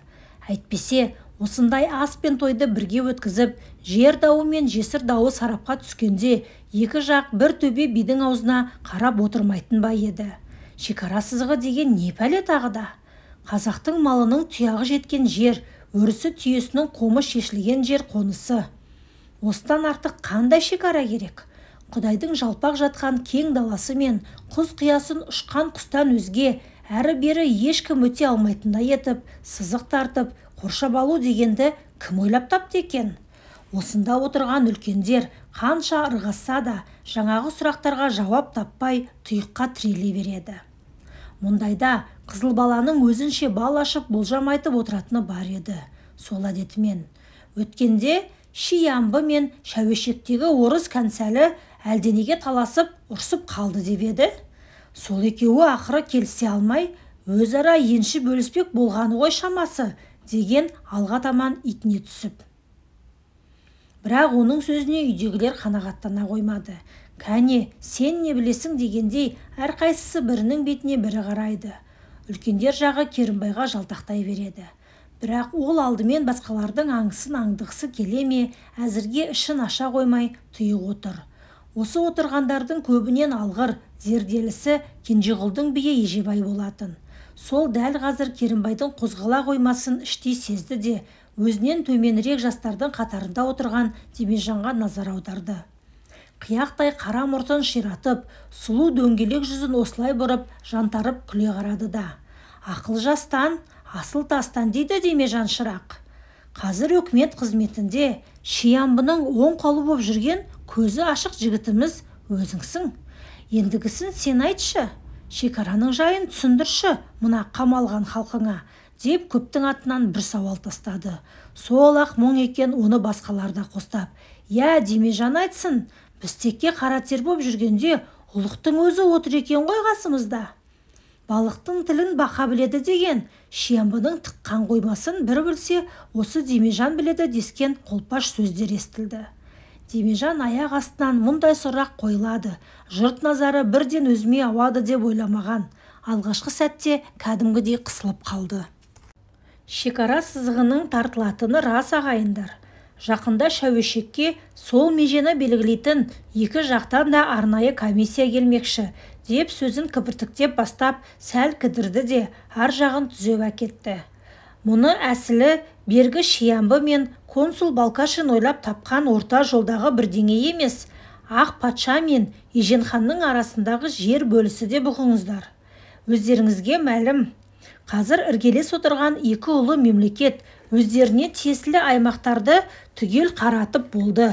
Speaker 1: әйтпесе осындай ас пен тойды бірге өткізіп жер дауы мен жесір дауы сарапқа түскенде екі жақ бір төбе бидің аузына қарап отырмайтын ба еді шекара сызығы деген не пәле тағы да қазақтың малының тұяғы жеткен жер өрісі түйесінің қомы шешілген жер қонысы осыдан артық қандай шекара керек құдайдың жалпақ жатқан кең даласы мен құз қиясын ұшқан құстан өзге әрі бері ешкім өте алмайтындай етіп сызық тартып қоршап алу дегенді кім ойлап тапты екен осында отырған үлкендер қанша ырғасса да жаңағы сұрақтарға жауап таппай тұйыққа тіреле береді мұндайда қызыл баланың өзінше бал ашып болжам айтып отыратыны бар еді сол әдетімен өткенде шиямбы мен шәуешектегі орыс кәнсәлі әлденеге таласып ұрсып қалды деп еді сол екеуі ақыры келісе алмай өзара енші бөліспек болғаны ғой шамасы деген алға таман итіне түсіп бірақ оның сөзіне үйдегілер қанағаттана қоймады кәне сен не білесің дегендей әрқайсысы бірінің бетіне бірі қарайды үлкендер жағы керімбайға жалтақтай береді бірақ ол алдымен басқалардың аңысын аңдықсы келе ме әзірге ішін аша қоймай тұйық отыр осы отырғандардың көбінен алғыр зерделісі кенжеғұлдың биі ежебай болатын сол дәл қазір керімбайдың қозғала қоймасын іштей сезді де өзінен төменірек жастардың қатарында отырған демежанға назар аударды қияқтай қара мұртын ширатып сұлу дөңгелек жүзін осылай бұрып жантарып күле қарады да ақыл жастан асыл тастан дейді демежан шырақ қазір үкімет қызметінде шиямбының оң қолы боп жүрген көзі ашық жігітіміз өзіңсің ендігісін сен айтшы шекараның жайын түсіндірші мына қамалған халқыңа деп көптің атынан бір сауал тастады сол ақ мұң екен оны басқалар да қостап иә демежан айтсын біз текке қара тер боп жүргенде ұлықтың өзі отыр екен ғой қасымызда балықтың тілін бақа біледі деген шиямбының тыққан қоймасын бір білсе осы демежан біледі дескен қолпаш сөздер естілді демежан аяқ астынан мұндай сұрақ қойылады жұрт назары бірден өзіме ауады деп ойламаған алғашқы сәтте кәдімгідей қысылып қалды шекара сызығының тартылатыны рас ағайындар жақында шәуешекке сол межені белгілейтін екі жақтан да арнайы комиссия келмекші деп сөзін кібіртіктеп бастап сәл кідірді де ар жағын түзеп әкетті мұны әсілі бергі шиямбы мен консул балкашин ойлап тапқан орта жолдағы бірдеңе емес ақ патша мен еженханның арасындағы жер бөлісі деп ұғыңыздар өздеріңізге мәлім қазір іргелес отырған екі ұлы мемлекет өздеріне тиесілі аймақтарды түгел қаратып болды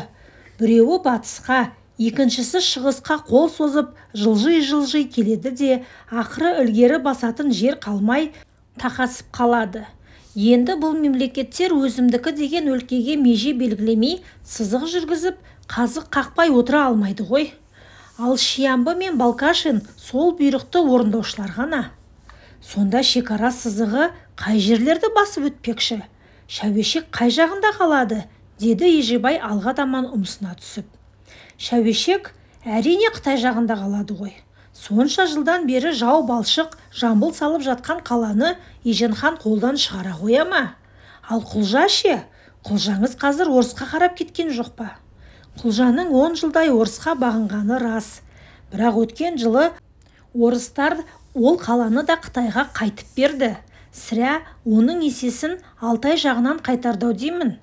Speaker 1: біреуі батысқа екіншісі шығысқа қол созып жылжи жылжи келеді де ақыры ілгері басатын жер қалмай тақасып қалады енді бұл мемлекеттер өзімдікі деген өлкеге меже белгілемей сызық жүргізіп қазық қақпай отыра алмайды ғой ал шиямбы мен балкашин сол бұйрықты орындаушылар ғана сонда шекара сызығы қай жерлерді басып өтпекші шәуешек қай жағында қалады деді ежебай алға таман ұмсына түсіп шәуешек әрине қытай жағында қалады ғой сонша жылдан бері жау балшық жамбыл салып жатқан қаланы еженхан қолдан шығара қоя ма ал құлжа ше құлжаңыз қазір орысқа қарап кеткен жоқ па құлжаның он жылдай орысқа бағынғаны рас бірақ өткен жылы орыстар ол қаланы да қытайға қайтып берді сірә оның есесін алтай жағынан қайтарды деймін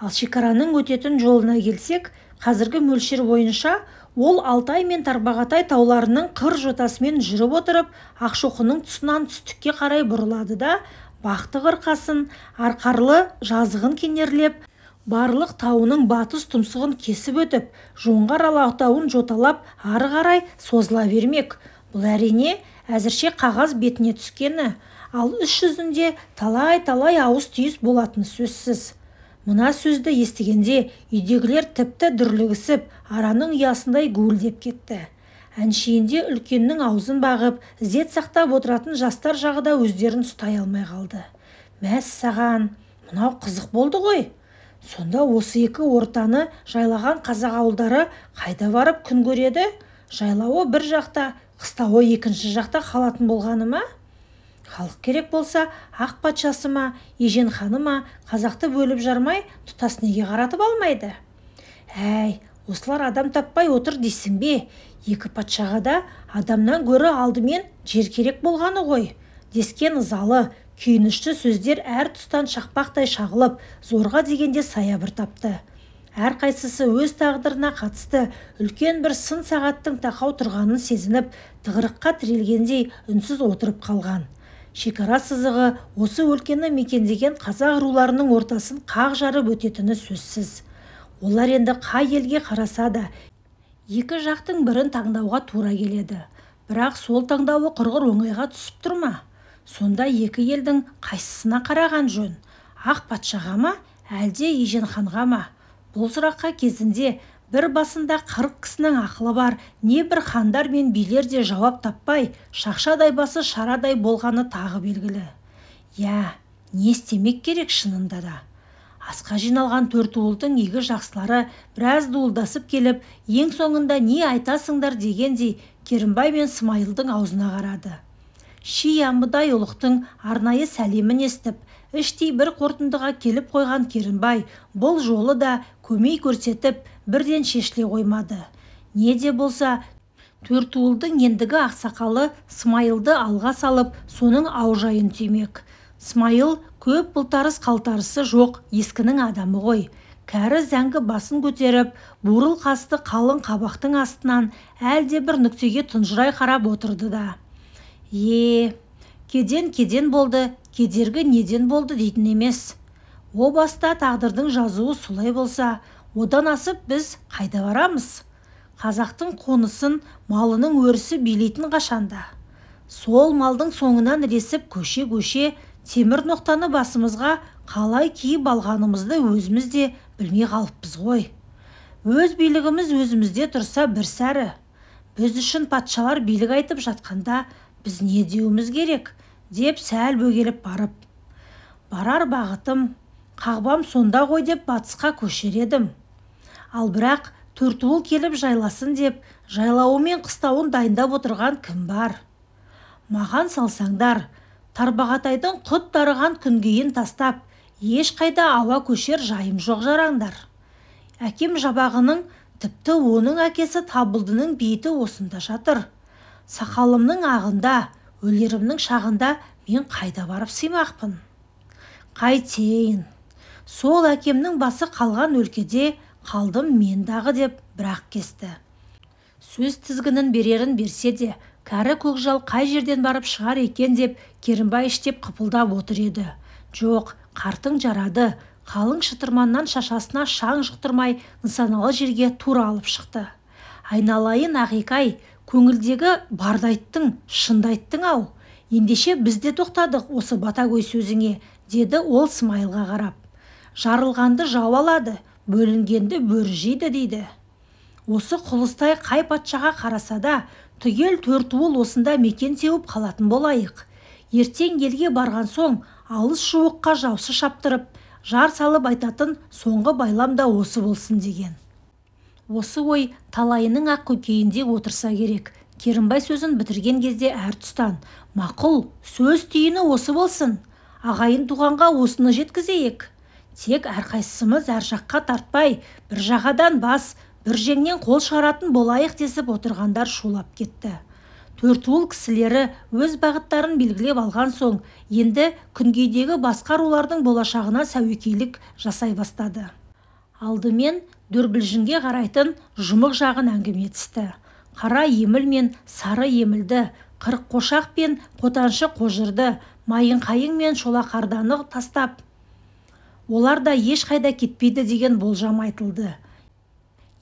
Speaker 1: ал шекараның өтетін жолына келсек қазіргі мөлшер бойынша ол алтай мен тарбағатай тауларының қыр жотасымен жүріп отырып ақшоқының тұсынан түстікке қарай бұрылады да бақты қырқасын арқарлы жазығын кенерлеп барлық тауының батыс тұмсығын кесіп өтіп жоңғар алатауын жоталап ары қарай созыла бермек бұл әрине әзірше қағаз бетіне түскені ал іс жүзінде талай талай ауыс түйіс болатыны сөзсіз мына сөзді естігенде үйдегілер тіпті дүрлігісіп араның ұясындай гуілдеп кетті әншейінде үлкеннің аузын бағып ізет сақтап отыратын жастар жағы да өздерін ұстай алмай қалды мәссаған мынау қызық болды ғой сонда осы екі ортаны жайлаған қазақ ауылдары қайда барып күн көреді жайлауы бір жақта қыстауы екінші жақта қалатын болғаны ма халық керек болса ақ патшасы ма ежен ханы ма қазақты бөліп жармай тұтас неге қаратып алмайды әй осылар адам таппай отыр дейсің бе екі патшаға да адамнан гөрі алдымен жер керек болғаны ғой дескен ызалы күйінішті сөздер әр тұстан шақпақтай шағылып зорға дегенде саябыр тапты әрқайсысы өз тағдырына қатысты үлкен бір сын сағаттың тақау тұрғанын сезініп тығырыққа тірелгендей үнсіз отырып қалған шекара сызығы осы өлкені мекендеген қазақ руларының ортасын қақ жарып өтетіні сөзсіз олар енді қай елге қараса да екі жақтың бірін таңдауға тура келеді бірақ сол таңдауы құрғыр оңайға түсіп тұр ма сонда екі елдің қайсысына қараған жөн ақ патшаға ма әлде ежен ханға ма бұл сұраққа кезінде бір басында қырық кісінің ақылы бар небір хандар мен билер де жауап таппай шақшадай басы шарадай болғаны тағы белгілі иә не істемек керек шынында да асқа жиналған төрт уылдың игі жақсылары біраз дуылдасып келіп ең соңында не айтасыңдар дегендей керімбай мен смайылдың аузына қарады ши ямбыдай ұлықтың арнайы сәлемін естіп іштей бір қорытындыға келіп қойған керімбай бұл жолы да көмей көрсетіп бірден шешіле қоймады не де болса төртуылдың ендігі ақсақалы смайылды алға салып соның аужайын түймек смайыл көп бұлтарыс қалтарысы жоқ ескінің адамы ғой кәрі зәңгі басын көтеріп бурыл қасты қалың қабақтың астынан әлде бір нүктеге тұнжырай қарап отырды да е кеден кеден болды кедергі неден болды дейтін емес о баста тағдырдың жазуы солай болса одан асып біз қайда барамыз қазақтың қонысын малының өрісі билейтін қашанда сол малдың соңынан ресіп көше көше темір ноқтаны басымызға қалай киіп алғанымызды өзіміз де білмей қалыппыз ғой өз билігіміз өзімізде тұрса бір сәрі біз үшін патшалар билік айтып жатқанда біз не деуіміз керек деп сәл бөгеліп барып барар бағытым қағбам сонда ғой деп батысқа көшер едім ал бірақ төртуыл келіп жайласын деп жайлауы мен қыстауын дайындап отырған кім бар маған салсаңдар тарбағатайдың құт дарыған күнгейін тастап ешқайда ауа көшер жайым жоқ жараңдар әкем жабағының тіпті оның әкесі табылдының бейті осында жатыр сақалымның ағында өлерімнің шағында мен қайда барып сыймақпын қайтейін сол әкемнің басы қалған өлкеде қалдым мен дағы деп бірақ кесті сөз тізгінін берерін берсе де кәрі көкжал қай жерден барып шығар екен деп керімбай іштеп қыпылдап отыр еді жоқ қартың жарады қалың шытырманнан шашасына шаң жұқтырмай нысаналы жерге тура алып шықты айналайын ақикай көңілдегі барды айттың шынды айттың ау ендеше біз де тоқтадық осы батагөй сөзіңе деді ол смайылға қарап жарылғанды жау алады бөлінгенді бөрі жейді дейді осы құлыстай қай патшаға қараса да түгел төртуыл осында мекен сеуіп қалатын болайық ертең елге барған соң алыс жуыққа жаусы шаптырып жар салып айтатын соңғы байлам да осы болсын деген осы ой талайының ақ көкейінде отырса керек керімбай сөзін бітірген кезде әр тұстан мақұл сөз түйіні осы болсын ағайын туғанға осыны жеткізейік тек әрқайсымыз әр жаққа тартпай бір жағадан бас бір жеңнен қол шығаратын болайық десіп отырғандар шулап кетті төртуыл кісілері өз бағыттарын белгілеп алған соң енді күнгейдегі басқа рулардың болашағына сәуекейлік жасай бастады алдымен дүрбілжінге қарайтын жұмық жағын әңгіме түсті қара еміл мен сары емілді қырық қошақ пен қотаншы қожырды майынқайың мен шолақарданы тастап олар да ешқайда кетпейді деген болжам айтылды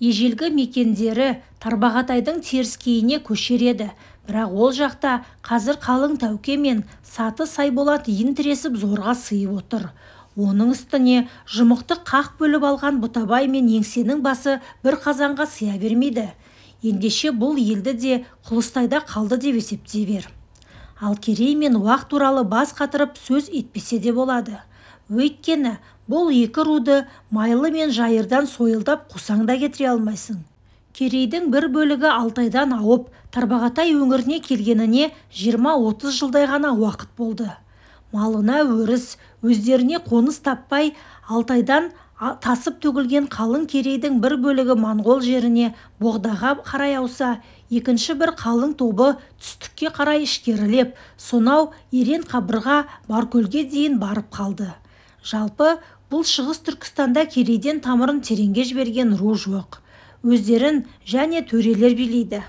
Speaker 1: ежелгі мекендері тарбағатайдың теріскейіне көшер еді бірақ ол жақта қазір қалың тәуке мен саты сай иін тіресіп зорға сыйып отыр оның үстіне жұмықты қақ бөліп алған бұтабай мен еңсенің басы бір қазанға сыя бермейді ендеше бұл елді де құлыстайда қалды деп есептей бер ал керей мен уақ туралы бас қатырып сөз етпесе де болады өйткені бұл екі руды майлы мен жайырдан сойылдап қусаң да кетіре алмайсың керейдің бір бөлігі алтайдан ауып тарбағатай өңіріне келгеніне 20-30 жылдай ғана уақыт болды малына өріс өздеріне қоныс таппай алтайдан тасып төгілген қалың керейдің бір бөлігі моңғол жеріне боғдаға қарай ауса екінші бір қалың тобы түстікке қарай ішкерілеп сонау ерен қабырға баркөлге дейін барып қалды жалпы бұл шығыс түркістанда керейден тамырын тереңге жіберген ру жоқ өздерін және төрелер билейді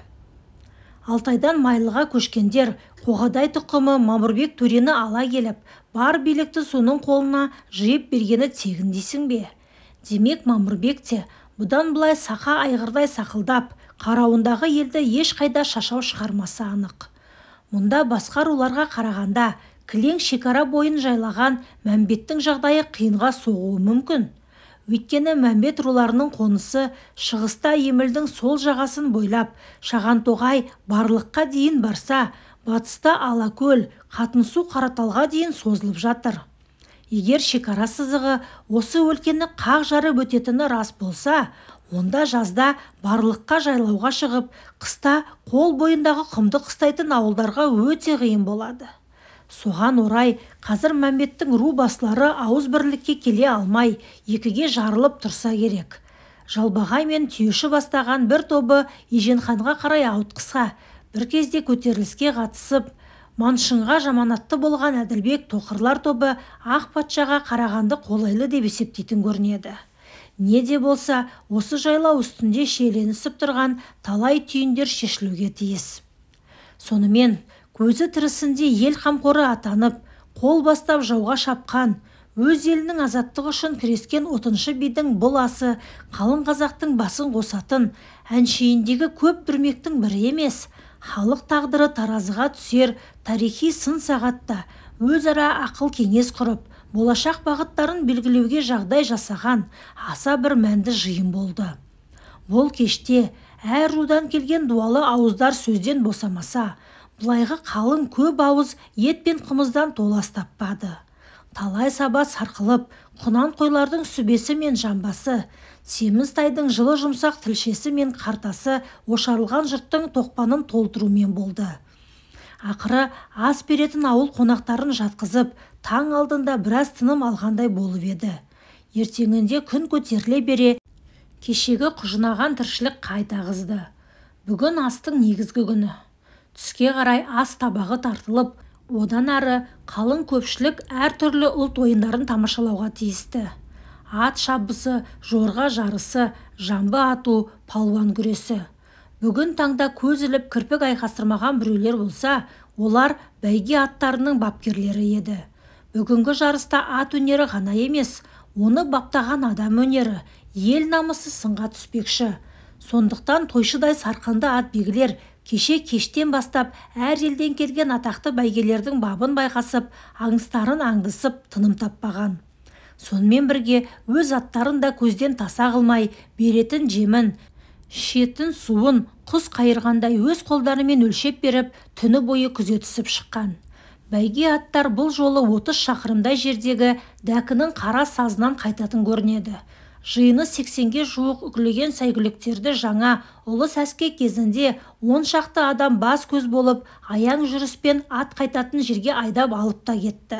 Speaker 1: алтайдан майлыға көшкендер қоғадай тұқымы мамырбек төрені ала келіп бар билікті соның қолына жиып бергені тегін дейсің бе демек мамырбек те бұдан былай сақа айғырдай сақылдап қарауындағы елді ешқайда шашау шығармасы анық мұнда басқа руларға қарағанда кілең шекара бойын жайлаған мәмбеттің жағдайы қиынға соғуы мүмкін өйткені мәмбет руларының қонысы шығыста емілдің сол жағасын бойлап шағантоғай барлыққа дейін барса батыста алакөл қатынсу қараталға дейін созылып жатыр егер шекара сызығы осы өлкені қақ жарып өтетіні рас болса онда жазда барлыққа жайлауға шығып қыста қол бойындағы құмды қыстайтын ауылдарға өте қиын болады соған орай қазір мәмбеттің ру басылары ауыз бірлікке келе алмай екіге жарылып тұрса керек жалбағай мен түйеші бастаған бір тобы еженханға қарай ауытқыса бір кезде көтеріліске қатысып маншыңға жаманатты болған әділбек тоқырлар тобы ақ патшаға қарағанды қолайлы деп есептейтін көрінеді не де болса осы жайлау үстінде шиеленісіп тұрған талай түйіндер шешілуге тиіс сонымен өзі тірісінде ел қамқоры атанып қол бастап жауға шапқан өз елінің азаттығы үшін күрескен отыншы бидің бұл асы қалың қазақтың басын қосатын әншейіндегі көп дүрмектің бірі емес халық тағдыры таразыға түсер тарихи сын сағатта өзара ақыл кеңес құрып болашақ бағыттарын белгілеуге жағдай жасаған аса бір мәнді жиын болды бұл кеште әр рудан келген дуалы ауыздар сөзден босамаса былайғы қалың көп ауыз ет пен қымыздан толас таппады талай саба сарқылып құнан қойлардың сүбесі мен жамбасы семіз тайдың жылы жұмсақ тілшесі мен қартасы ошарылған жұрттың тоқпанын толтырумен болды ақыры ас беретін ауыл қонақтарын жатқызып таң алдында біраз тыным алғандай болып еді ертеңінде күн көтеріле бере кешегі құжынаған тіршілік қайта ағызды бүгін астың негізгі күні түске қарай ас табағы тартылып одан ары қалың көпшілік әртүрлі ұлт ойындарын тамашалауға тиісті ат шабысы жорға жарысы жамбы ату палуан күресі бүгін таңда көз іліп кірпік айқастырмаған біреулер болса олар бәйге аттарының бапкерлері еді бүгінгі жарыста ат өнері ғана емес оны баптаған адам өнері ел намысы сынға түспекші сондықтан тойшыдай сарқынды атбегілер кеше кештен бастап әр елден келген атақты бәйгелердің бабын байқасып аңыстарын аңдысып тыным таппаған сонымен бірге өз аттарын да көзден таса қылмай беретін жемін шетін суын құс қайырғандай өз қолдарымен өлшеп беріп түні бойы күзетісіп шыққан бәйге аттар бұл жолы отыз шақырымдай жердегі дәкінің қара сазынан қайтатын көрінеді жиыны сексенге жуық үкілеген сәйгүліктерді жаңа ұлы сәске кезінде он шақты адам бас көз болып аяң жүріспен ат қайтатын жерге айдап алып та кетті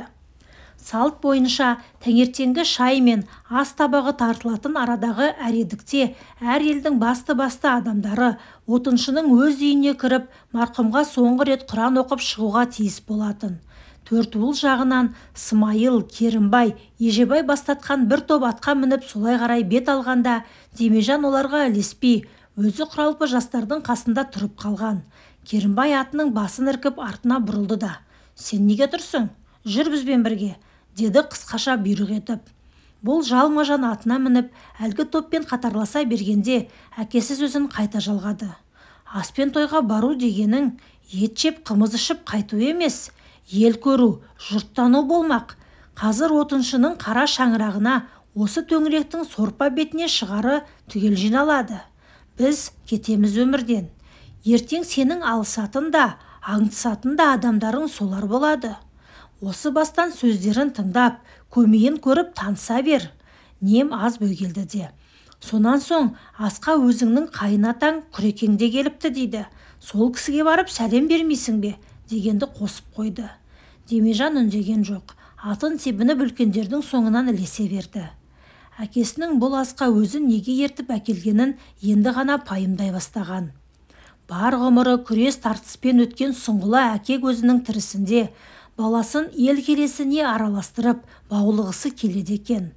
Speaker 1: салт бойынша таңертеңгі шай мен ас табағы тартылатын арадағы әредікте әр елдің басты-басты адамдары отыншының өз үйіне кіріп марқұмға соңғы рет құран оқып шығуға тиіс болатын Төрт төртуыл жағынан смайыл керімбай ежебай бастатқан бір топ атқа мініп солай қарай бет алғанда демежан оларға ілеспей өзі құралпы жастардың қасында тұрып қалған керімбай атының басын іркіп артына бұрылды да сен неге тұрсың жүр бізбен бірге деді қысқаша бұйрық етіп бұл жалма-жан атына мініп әлгі топпен қатарласа бергенде әкесіз өзін қайта жалғады аспен тойға бару дегенің ет жеп қымыз ішіп қайту емес ел көру жұрттану болмақ қазір отыншының қара шаңырағына осы төңіректің сорпа бетіне шығары түгел жиналады біз кетеміз өмірден ертең сенің алысатын да аңдысатын да адамдарың солар болады осы бастан сөздерін тыңдап көмейін көріп таныса бер нем аз бөгелді де сонан соң асқа өзіңнің қайын атаң құрекең де келіпті дейді сол кісіге барып сәлем бермейсің бе дегенді қосып қойды демежан үндеген жоқ атын тебініп үлкендердің соңынан ілесе берді әкесінің бұл асқа өзін неге ертіп әкелгенін енді ғана пайымдай бастаған бар ғұмыры күрес тартыспен өткен сұңғыла әке көзінің тірісінде баласын ел келесіне араластырып баулығысы келеді екен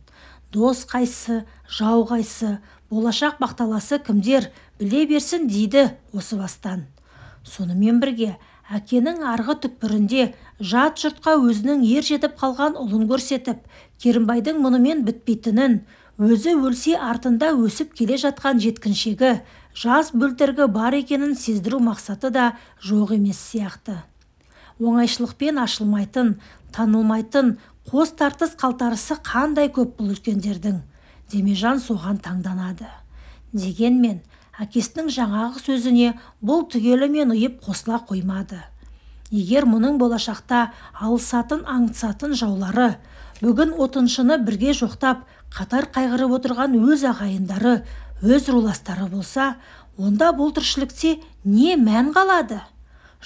Speaker 1: дос қайсы жау қайсы болашақ бақталасы кімдер біле берсін дейді осы бастан сонымен бірге әкенің арғы түкпірінде жат жұртқа өзінің ер жетіп қалған ұлын көрсетіп керімбайдың мұнымен бітпейтінін өзі өлсе артында өсіп келе жатқан жеткіншегі жас бөлтіргі бар екенін сездіру мақсаты да жоқ емес сияқты оңайшылықпен ашылмайтын танылмайтын қос тартыс қалтарысы қандай көп бұл үлкендердің демежан соған таңданады дегенмен әкесінің жаңағы сөзіне бұл түгелімен ұйып қосыла қоймады егер мұның болашақта алысатын аңдысатын жаулары бүгін отыншыны бірге жоқтап қатар қайғырып отырған өз ағайындары өз руластары болса онда бұл тіршілікте не мән қалады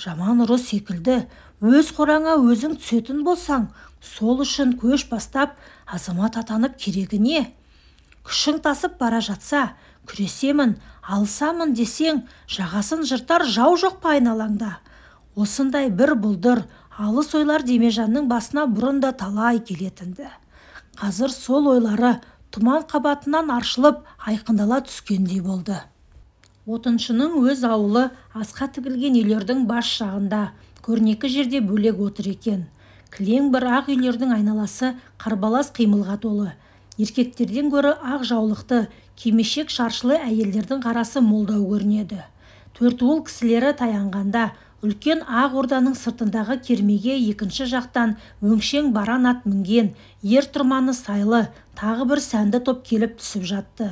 Speaker 1: жаман ұры секілді өз қораңа өзің түсетін болсаң сол үшін көш бастап азамат атанып керегі не күшің тасып бара жатса күресемін алсамын десең жағасын жыртар жау жоқ па айналаңда осындай бір бұлдыр алыс ойлар демежанның басына бұрын да талай келетінді. ді қазір сол ойлары тұман қабатынан аршылып айқындала түскендей болды отыншының өз ауылы асқа тігілген үйлердің бас жағында көрнекі жерде бөлек отыр екен кілең бір ақ үйлердің айналасы қарбалас қимылға толы еркектерден гөрі ақ жаулықты кимешек шаршылы әйелдердің қарасы молдау көрінеді ол кісілері таянғанда үлкен ақ орданың сыртындағы кермеге екінші жақтан өңшең баран ат мінген ер тұрманы сайлы тағы бір сәнді топ келіп түсіп жатты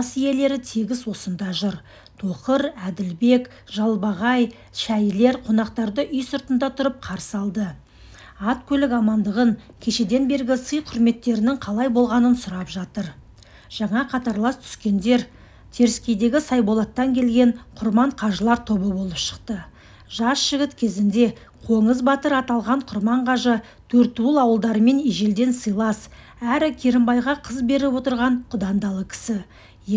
Speaker 1: ас иелері тегіс осында жүр тоқыр әділбек жалбағай шәйілер қонақтарды үй сыртында тұрып қарсы алды ат көлік амандығын кешеден бергі сый құрметтерінің қалай болғанын сұрап жатыр жаңа қатарлас түскендер теріскейдегі сайболаттан келген құрман қажылар тобы болып шықты жас жігіт кезінде қоңыз батыр аталған құрман қажы төртуыл ауылдарымен ежелден сыйлас әрі керімбайға қыз беріп отырған құдандалы кісі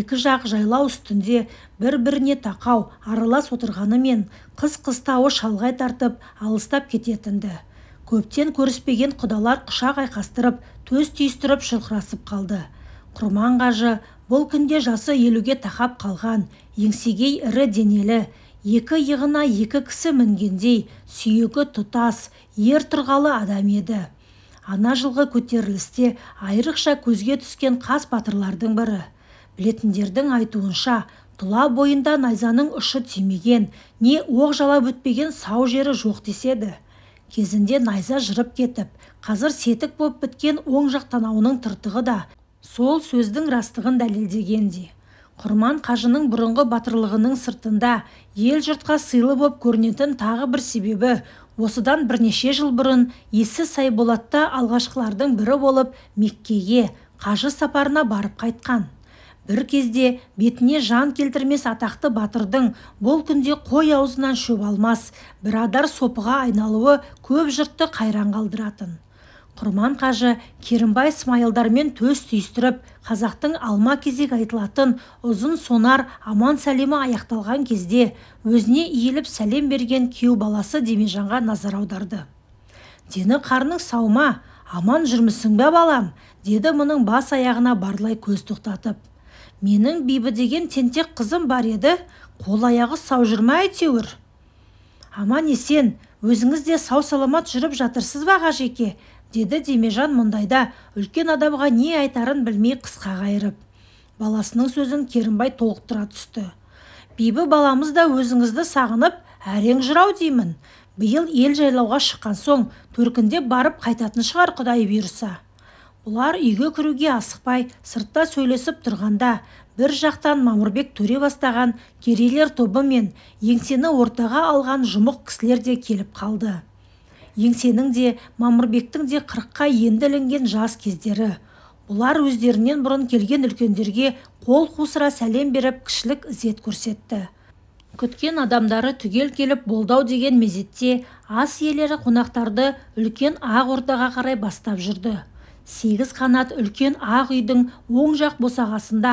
Speaker 1: екі жақ жайлау үстінде бір-біріне тақау аралас отырғанымен қыс қыстауы шалғай тартып алыстап кететінді көптен көріспеген құдалар құшақ айқастырып төс түйістіріп шұрқырасып қалды құрман бұл күнде жасы елуге тақап қалған еңсегей ірі денелі екі иығына екі кісі мінгендей сүйегі тұтас ер тұрғалы адам еді ана жылғы көтерілісте айрықша көзге түскен қас батырлардың бірі білетіндердің айтуынша тұла бойында найзаның ұшы тимеген не оқ жалап өтпеген сау жері жоқ деседі кезінде найза жырып кетіп қазір сетік боп біткен оң жақ танауының тыртығы да сол сөздің растығын дәлелдегендей құрман қажының бұрынғы батырлығының сыртында ел жұртқа сыйлы боп көрінетін тағы бір себебі осыдан бірнеше жыл бұрын есі сай болатта алғашқылардың бірі болып меккеге қажы сапарына барып қайтқан бір кезде бетіне жан келтірмес атақты батырдың бұл күнде қой аузынан шөп алмас бірадар сопыға айналуы көп жұртты қайран қалдыратын құрман қажы керімбай смайылдармен төс түйістіріп қазақтың алма кезек айтылатын ұзын сонар аман сәлемі аяқталған кезде өзіне иіліп сәлем берген күйеу баласы демежанға назар аударды дені қарның сау аман жүрмісің бе балам деді мұның бас аяғына барлай көз тоқтатып менің бибі деген тентек қызым бар еді қол аяғы сау жүр ма әйтеуір аман есен өзіңіз де сау саламат жүріп жатырсыз ба ғажеке деді демежан мұндайда үлкен адамға не айтарын білмей қысқа қайырып баласының сөзін керімбай толықтыра түсті бибі баламыз да өзіңізді сағынып әрең жырау деймін биыл ел жайлауға шыққан соң төркінде барып қайтатын шығар құдай бұйырса бұлар үйге кіруге асықпай сыртта сөйлесіп тұрғанда бір жақтан мамырбек төре бастаған керейлер тобы мен еңсені ортаға алған жұмық кісілер де келіп қалды еңсенің де мамырбектің де қырыққа енді ілінген жас кездері бұлар өздерінен бұрын келген үлкендерге қол қусыра сәлем беріп кішілік ізет көрсетті күткен адамдары түгел келіп болдау деген мезетте ас иелері қонақтарды үлкен ақ ордаға қарай бастап жүрді сегіз қанат үлкен ақ үйдің оң жақ босағасында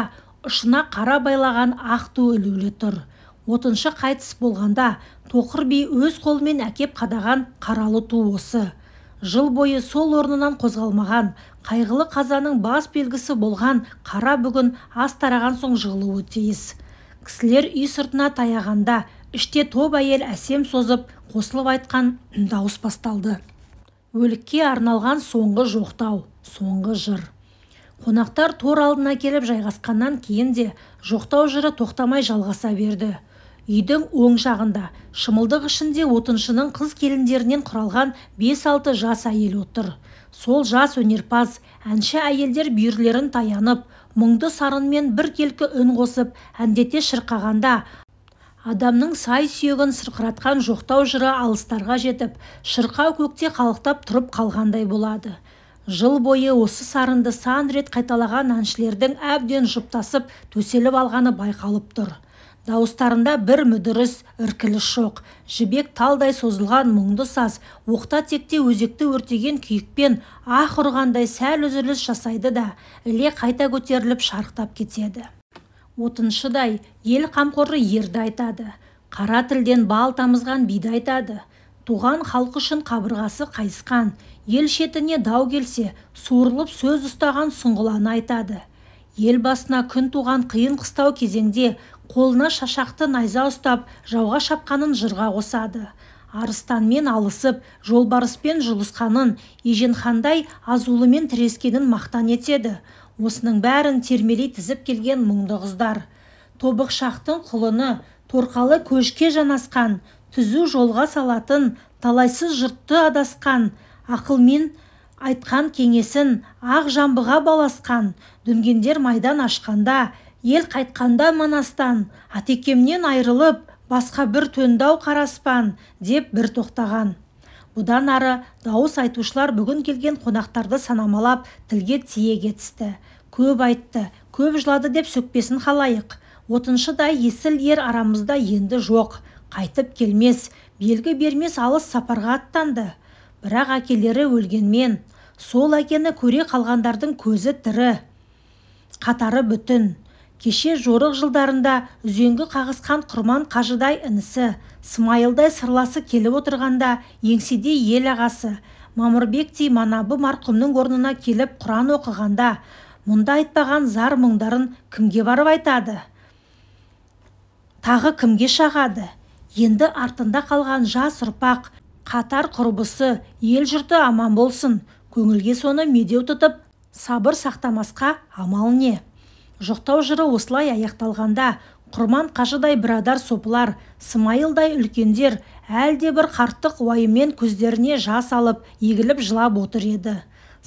Speaker 1: ұшына қара байлаған ақ ту ілулі тұр отыншы қайтыс болғанда тоқыр би өз қолымен әкеп қадаған қаралы ту осы жыл бойы сол орнынан қозғалмаған қайғылы қазаның бас белгісі болған қара бүгін ас тараған соң жығылуы тиіс кісілер үй сыртына таяғанда іште топ әйел әсем созып қосылып айтқан дауыс басталды өлікке арналған соңғы жоқтау соңғы жыр қонақтар тор алдына келіп жайғасқаннан кейін де жоқтау жыры тоқтамай жалғаса берді үйдің оң жағында шымылдық ішінде отыншының қыз келіндерінен құралған 5-6 жас әйел отыр сол жас өнерпаз әнші әйелдер бүйірлерін таянып мұңды сарынмен бір келкі үн қосып әндете шырқағанда адамның сай сүйегін сырқыратқан жоқтау жыры алыстарға жетіп шырқау көкте қалықтап тұрып қалғандай болады жыл бойы осы сарынды сан рет қайталаған әншілердің әбден жұптасып төселіп алғаны байқалып тұр дауыстарында бір мүдіріс іркіліс жоқ жібек талдай созылған мұңды саз оқта текте өзекті өртеген күйікпен аһ ұрғандай сәл үзіліс жасайды да іле қайта көтеріліп шарықтап кетеді отыншыдай ел қамқоры ерді айтады қара тілден бал тамызған биді айтады туған халқы үшін қабырғасы қайысқан ел шетіне дау келсе суырылып сөз ұстаған сұңғыланы айтады ел басына күн туған қиын қыстау кезеңде қолына шашақты найза ұстап жауға шапқанын жырға қосады арыстанмен алысып жолбарыспен жұлысқанын еженхандай азулымен тірескенін мақтан етеді осының бәрін термелей тізіп келген мұңды қыздар шақтың құлыны торқалы көшке жанасқан түзу жолға салатын талайсыз жұртты адасқан ақылмен айтқан кеңесін ақ жамбыға баласқан дүнгендер майдан ашқанда ел қайтқанда манастан атекемнен айрылып басқа бір төндау қараспан деп бір тоқтаған бұдан ары дауыс айтушылар бүгін келген қонақтарды санамалап тілге тиек етісті көп айтты көп жылады деп сөкпесін халайық отыншы да есіл ер арамызда енді жоқ қайтып келмес белгі бермес алыс сапарға аттанды бірақ әкелері өлгенмен сол әкені көре қалғандардың көзі тірі қатары бүтін кеше жорық жылдарында үзеңгі қағысқан құрман қажыдай інісі смайылдай сырласы келіп отырғанда еңседей ел ағасы мамырбектей манабы марқұмның орнына келіп құран оқығанда мұнда айтпаған зар мұңдарын кімге барып айтады тағы кімге шағады енді артында қалған жас ұрпақ қатар құрбысы ел жұрты аман болсын көңілге соны медеу тұтып сабыр сақтамасқа амал не жоқтау жыры осылай аяқталғанда құрман қажыдай бірадар сопылар Сымайылдай үлкендер әлде бір қарттық уайыммен көздеріне жас алып егіліп жылап отыр еді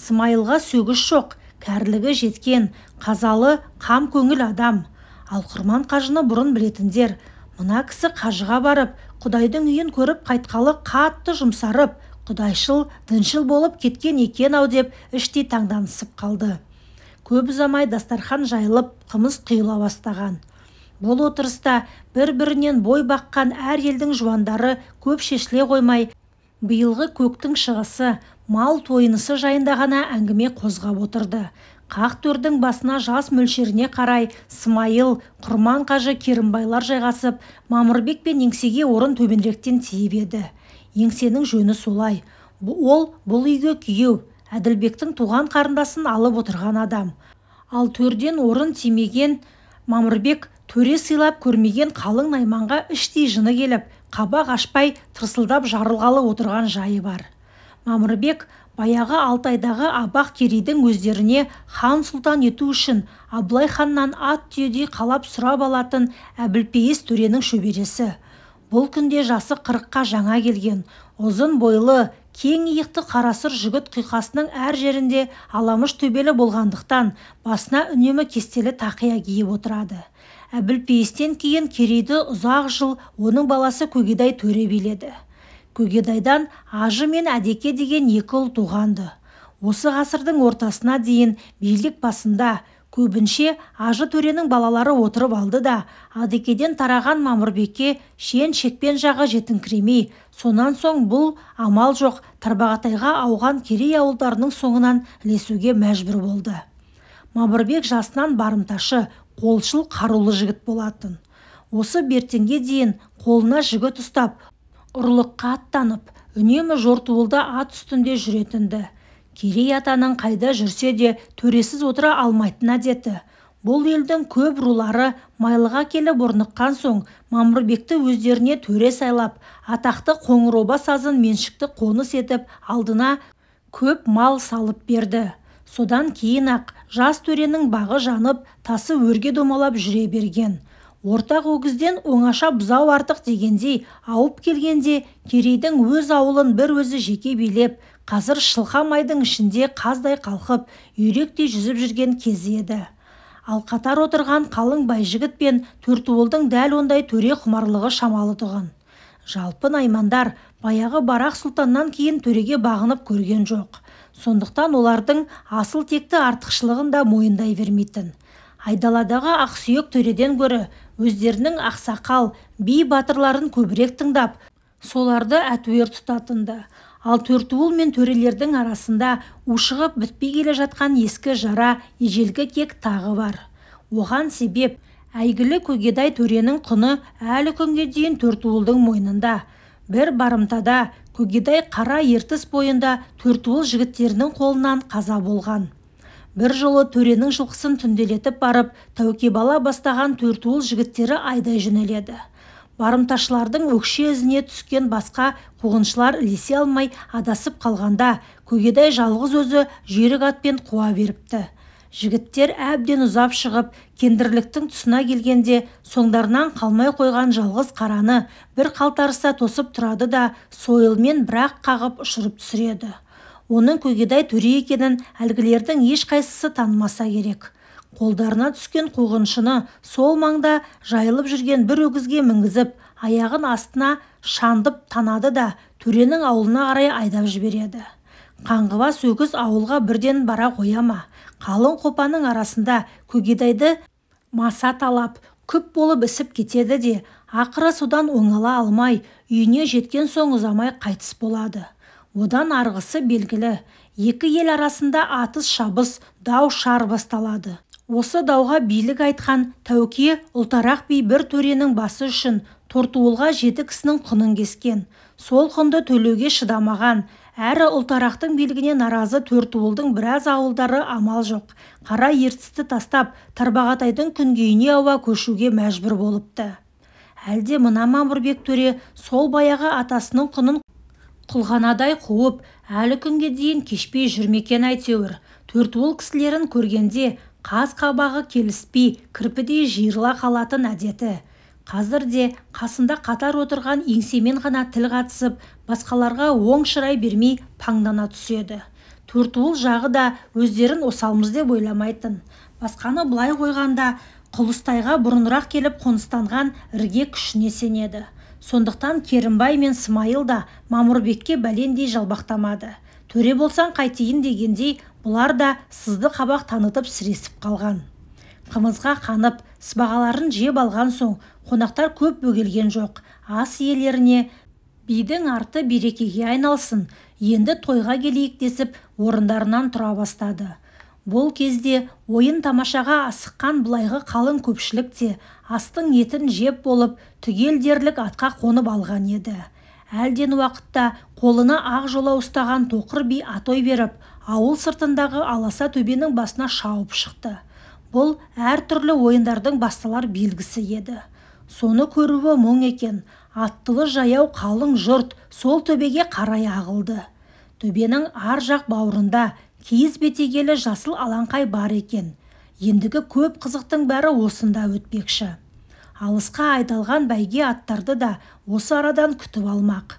Speaker 1: Сымайылға сөгіш жоқ кәрлігі жеткен қазалы қам көңіл адам ал құрман қажыны бұрын білетіндер мұна кісі қажыға барып құдайдың үйін көріп қайтқалы қатты жұмсарып құдайшыл діншіл болып кеткен екен-ау деп іштей таңданысып қалды көп ұзамай дастархан жайылып қымыз құйыла бастаған бұл отырыста бір бірінен бой баққан әр елдің жуандары көп шешіле қоймай биылғы көктің шығысы мал тойынысы жайында ғана әңгіме қозғап отырды қақ төрдің басына жас мөлшеріне қарай смайыл құрман қажы керімбайлар жайғасып мамырбек пен еңсеге орын төменіректен тиіп еді еңсенің жөні солай ол бұл үйге күйеу әділбектің туған қарындасын алып отырған адам ал төрден орын тимеген мамырбек төре сыйлап көрмеген қалың найманға іштей жыны келіп қабақ ашпай тырсылдап жарылғалы отырған жайы бар мамырбек баяғы алтайдағы абақ керейдің өздеріне хан сұлтан ету үшін абылай ханнан ат түйедей қалап сұрап алатын әбілпейіс төренің шөбересі бұл күнде жасы қырыққа жаңа келген ұзын бойлы кең иықты қарасыр жігіт құйқасының әр жерінде аламыш төбелі болғандықтан басына үнемі кестелі тақия киіп отырады әбілпейістен кейін керейді ұзақ жыл оның баласы көгедай төре биледі көгедайдан ажы мен әдеке деген екі ұл туғанды. осы ғасырдың ортасына дейін билік басында көбінше ажы төренің балалары отырып алды да адекеден тараған мамырбекке шен шекпен жағы жетіңкіремей сонан соң бұл амал жоқ тарбағатайға ауған керей ауылдарының соңынан ілесуге мәжбүр болды мамырбек жасынан барымташы қолшыл қарулы жігіт болатын осы бертенге дейін қолына жігіт ұстап ұрлыққа аттанып үнемі жортуылда ат үстінде жүретінді керей атаның қайда жүрсе де төресіз отыра алмайтын әдеті бұл елдің көп рулары майлыға келіп орныққан соң мамырбекті өздеріне төре сайлап атақты қоңыроба сазын меншікті қоныс етіп алдына көп мал салып берді содан кейін ақ жас төренің бағы жанып тасы өрге домалап жүре берген ортақ өгізден оңаша бұзау артық дегендей ауып келгенде керейдің өз ауылын бір өзі жеке билеп қазір шылқа майдың ішінде қаздай қалқып үйректей жүзіп жүрген кезі еді ал қатар отырған қалың байжігіт пен төртуылдың дәл ондай төре құмарлығы шамалы тұғын жалпы наймандар баяғы барақ сұлтаннан кейін төреге бағынып көрген жоқ сондықтан олардың асыл текті артықшылығын да мойындай бермейтін айдаладағы ақсүйек төреден гөрі өздерінің ақсақал би батырларын көбірек тыңдап соларды әтуер тұтатынды. ал төртуыл мен төрелердің арасында ушығып бітпей келе жатқан ескі жара ежелгі кек тағы бар оған себеп әйгілі көгедай төренің құны әлі күнге дейін төртуылдың мойнында бір барымтада көгедай қара ертіс бойында төртуыл жігіттерінің қолынан қаза болған бір жолы төренің жылқысын түнделетіп барып тәуке бала бастаған төртуыл жігіттері айдай жөнеледі барымташылардың өкше ізіне түскен басқа қуғыншылар ілесе алмай адасып қалғанда көгедай жалғыз өзі жүйрік атпен қуа беріпті жігіттер әбден ұзап шығып кендірліктің тұсына келгенде соңдарынан қалмай қойған жалғыз қараны бір қалтарыса тосып тұрады да сойылмен бірақ қағып ұшырып түсіреді оның көгедай төре екенін әлгілердің ешқайсысы танымаса керек қолдарына түскен қуғыншыны сол маңда жайылып жүрген бір өгізге мінгізіп аяғын астына шандып танады да төренің ауылына қарай айдап жібереді қаңғыбас өгіз ауылға бірден бара қоя ма қалың қопаның арасында көгедайды талап күп болып ісіп кетеді де ақыры содан оңала алмай үйіне жеткен соң ұзамай қайтыс болады одан арғысы белгілі екі ел арасында атыс шабыс дау шар басталады осы дауға билік айтқан тәуке ұлтарақ би бір төренің басы үшін тортуылға жеті кісінің құнын кескен сол құнды төлеуге шыдамаған әрі ұлтарақтың билігіне наразы төртуылдың біраз ауылдары амал жоқ қара ертісті тастап тарбағатайдың күнгейіне ауа көшуге мәжбүр болыпты әлде мына мамырбек төре сол баяғы атасының құнын құлғанадай қуып әлі күнге дейін кешпей жүрмекен ме екен әйтеуір төртуыл кісілерін көргенде қас қабағы келіспей кірпідей жиырыла қалатын әдеті қазір де қасында қатар отырған еңсемен ғана тіл қатысып басқаларға оң шырай бермей паңдана түседі төртуыл жағы да өздерін осалмыз деп ойламайтын басқаны былай қойғанда құлыстайға бұрынырақ келіп қоныстанған ірге күшіне сенеді сондықтан керімбай мен смайыл да мамұрбекке бәлендей жалбақтамады төре болсаң қайтейін дегендей бұлар да сызды қабақ танытып сіресіп қалған қымызға қанып сыбағаларын жеп алған соң қонақтар көп бөгелген жоқ ас иелеріне бидің арты берекеге айналсын енді тойға келейік десіп орындарынан тұра бастады бұл кезде ойын тамашаға асыққан былайғы қалың көпшілік те астың етін жеп болып түгел дерлік атқа қонып алған еді әлден уақытта қолына ақ жолау ұстаған тоқыр би атой беріп ауыл сыртындағы аласа төбенің басына шауып шықты бұл әр ойындардың басталар белгісі еді соны көруі мұң екен аттылы жаяу қалың жұрт сол төбеге қарай ағылды төбенің ар жақ бауырында киіз бетегелі жасыл алаңқай бар екен ендігі көп қызықтың бәрі осында өтпекші алысқа айдалған бәйге аттарды да осы арадан күтіп алмақ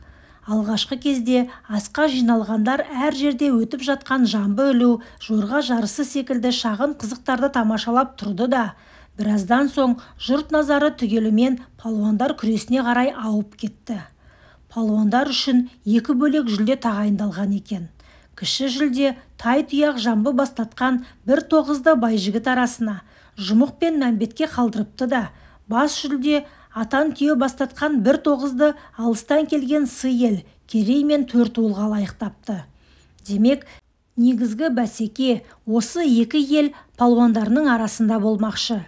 Speaker 1: алғашқы кезде асқа жиналғандар әр жерде өтіп жатқан жамбы ілу жорға жарысы секілді шағын қызықтарды тамашалап тұрды да біраздан соң жұрт назары түгелімен палуандар күресіне қарай ауып кетті палуандар үшін екі бөлек жүлде тағайындалған екен кіші жүлде тай-тұяқ жамбы бастатқан бір тоғызды байжігіт арасына жұмық пен мәмбетке қалдырыпты да бас жүлде атан түйе бастатқан бір тоғызды алыстан келген сый ел керей мен ұлға лайықтапты демек негізгі бәсеке осы екі ел палуандарының арасында болмақшы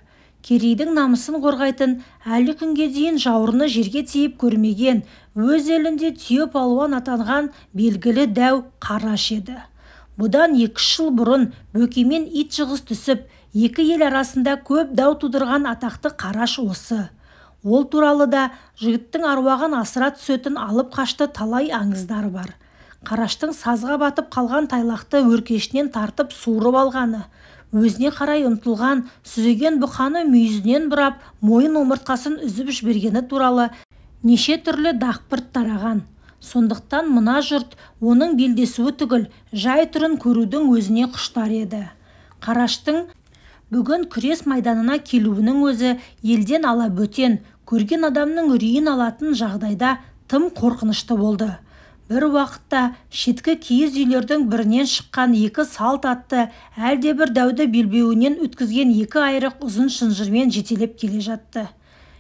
Speaker 1: керейдің намысын қорғайтын әлі күнге дейін жауырыны жерге тиіп көрмеген өз елінде түйе палуан атанған белгілі дәу қараш еді бұдан екі жыл бұрын бөкеймен жығыс түсіп екі ел арасында көп дау тудырған атақты қараш осы ол туралы да жігіттің аруағын асыра түсетін алып қашты талай аңыздар бар қараштың сазға батып қалған тайлақты өркешінен тартып суырып алғаны өзіне қарай ұмтылған сүзеген бұқаны мүйізінен бұрап мойын омыртқасын үзіп жібергені туралы неше түрлі дақпырт тараған сондықтан мына жұрт оның белдесуі түгіл жай түрін көрудің өзіне құштар еді қараштың бүгін күрес майданына келуінің өзі елден ала бөтен, көрген адамның үрейін алатын жағдайда тым қорқынышты болды бір уақытта шеткі киіз үйлердің бірінен шыққан екі салт атты әлдебір дәуді белбеуінен өткізген екі айрық ұзын шынжырмен жетелеп келе жатты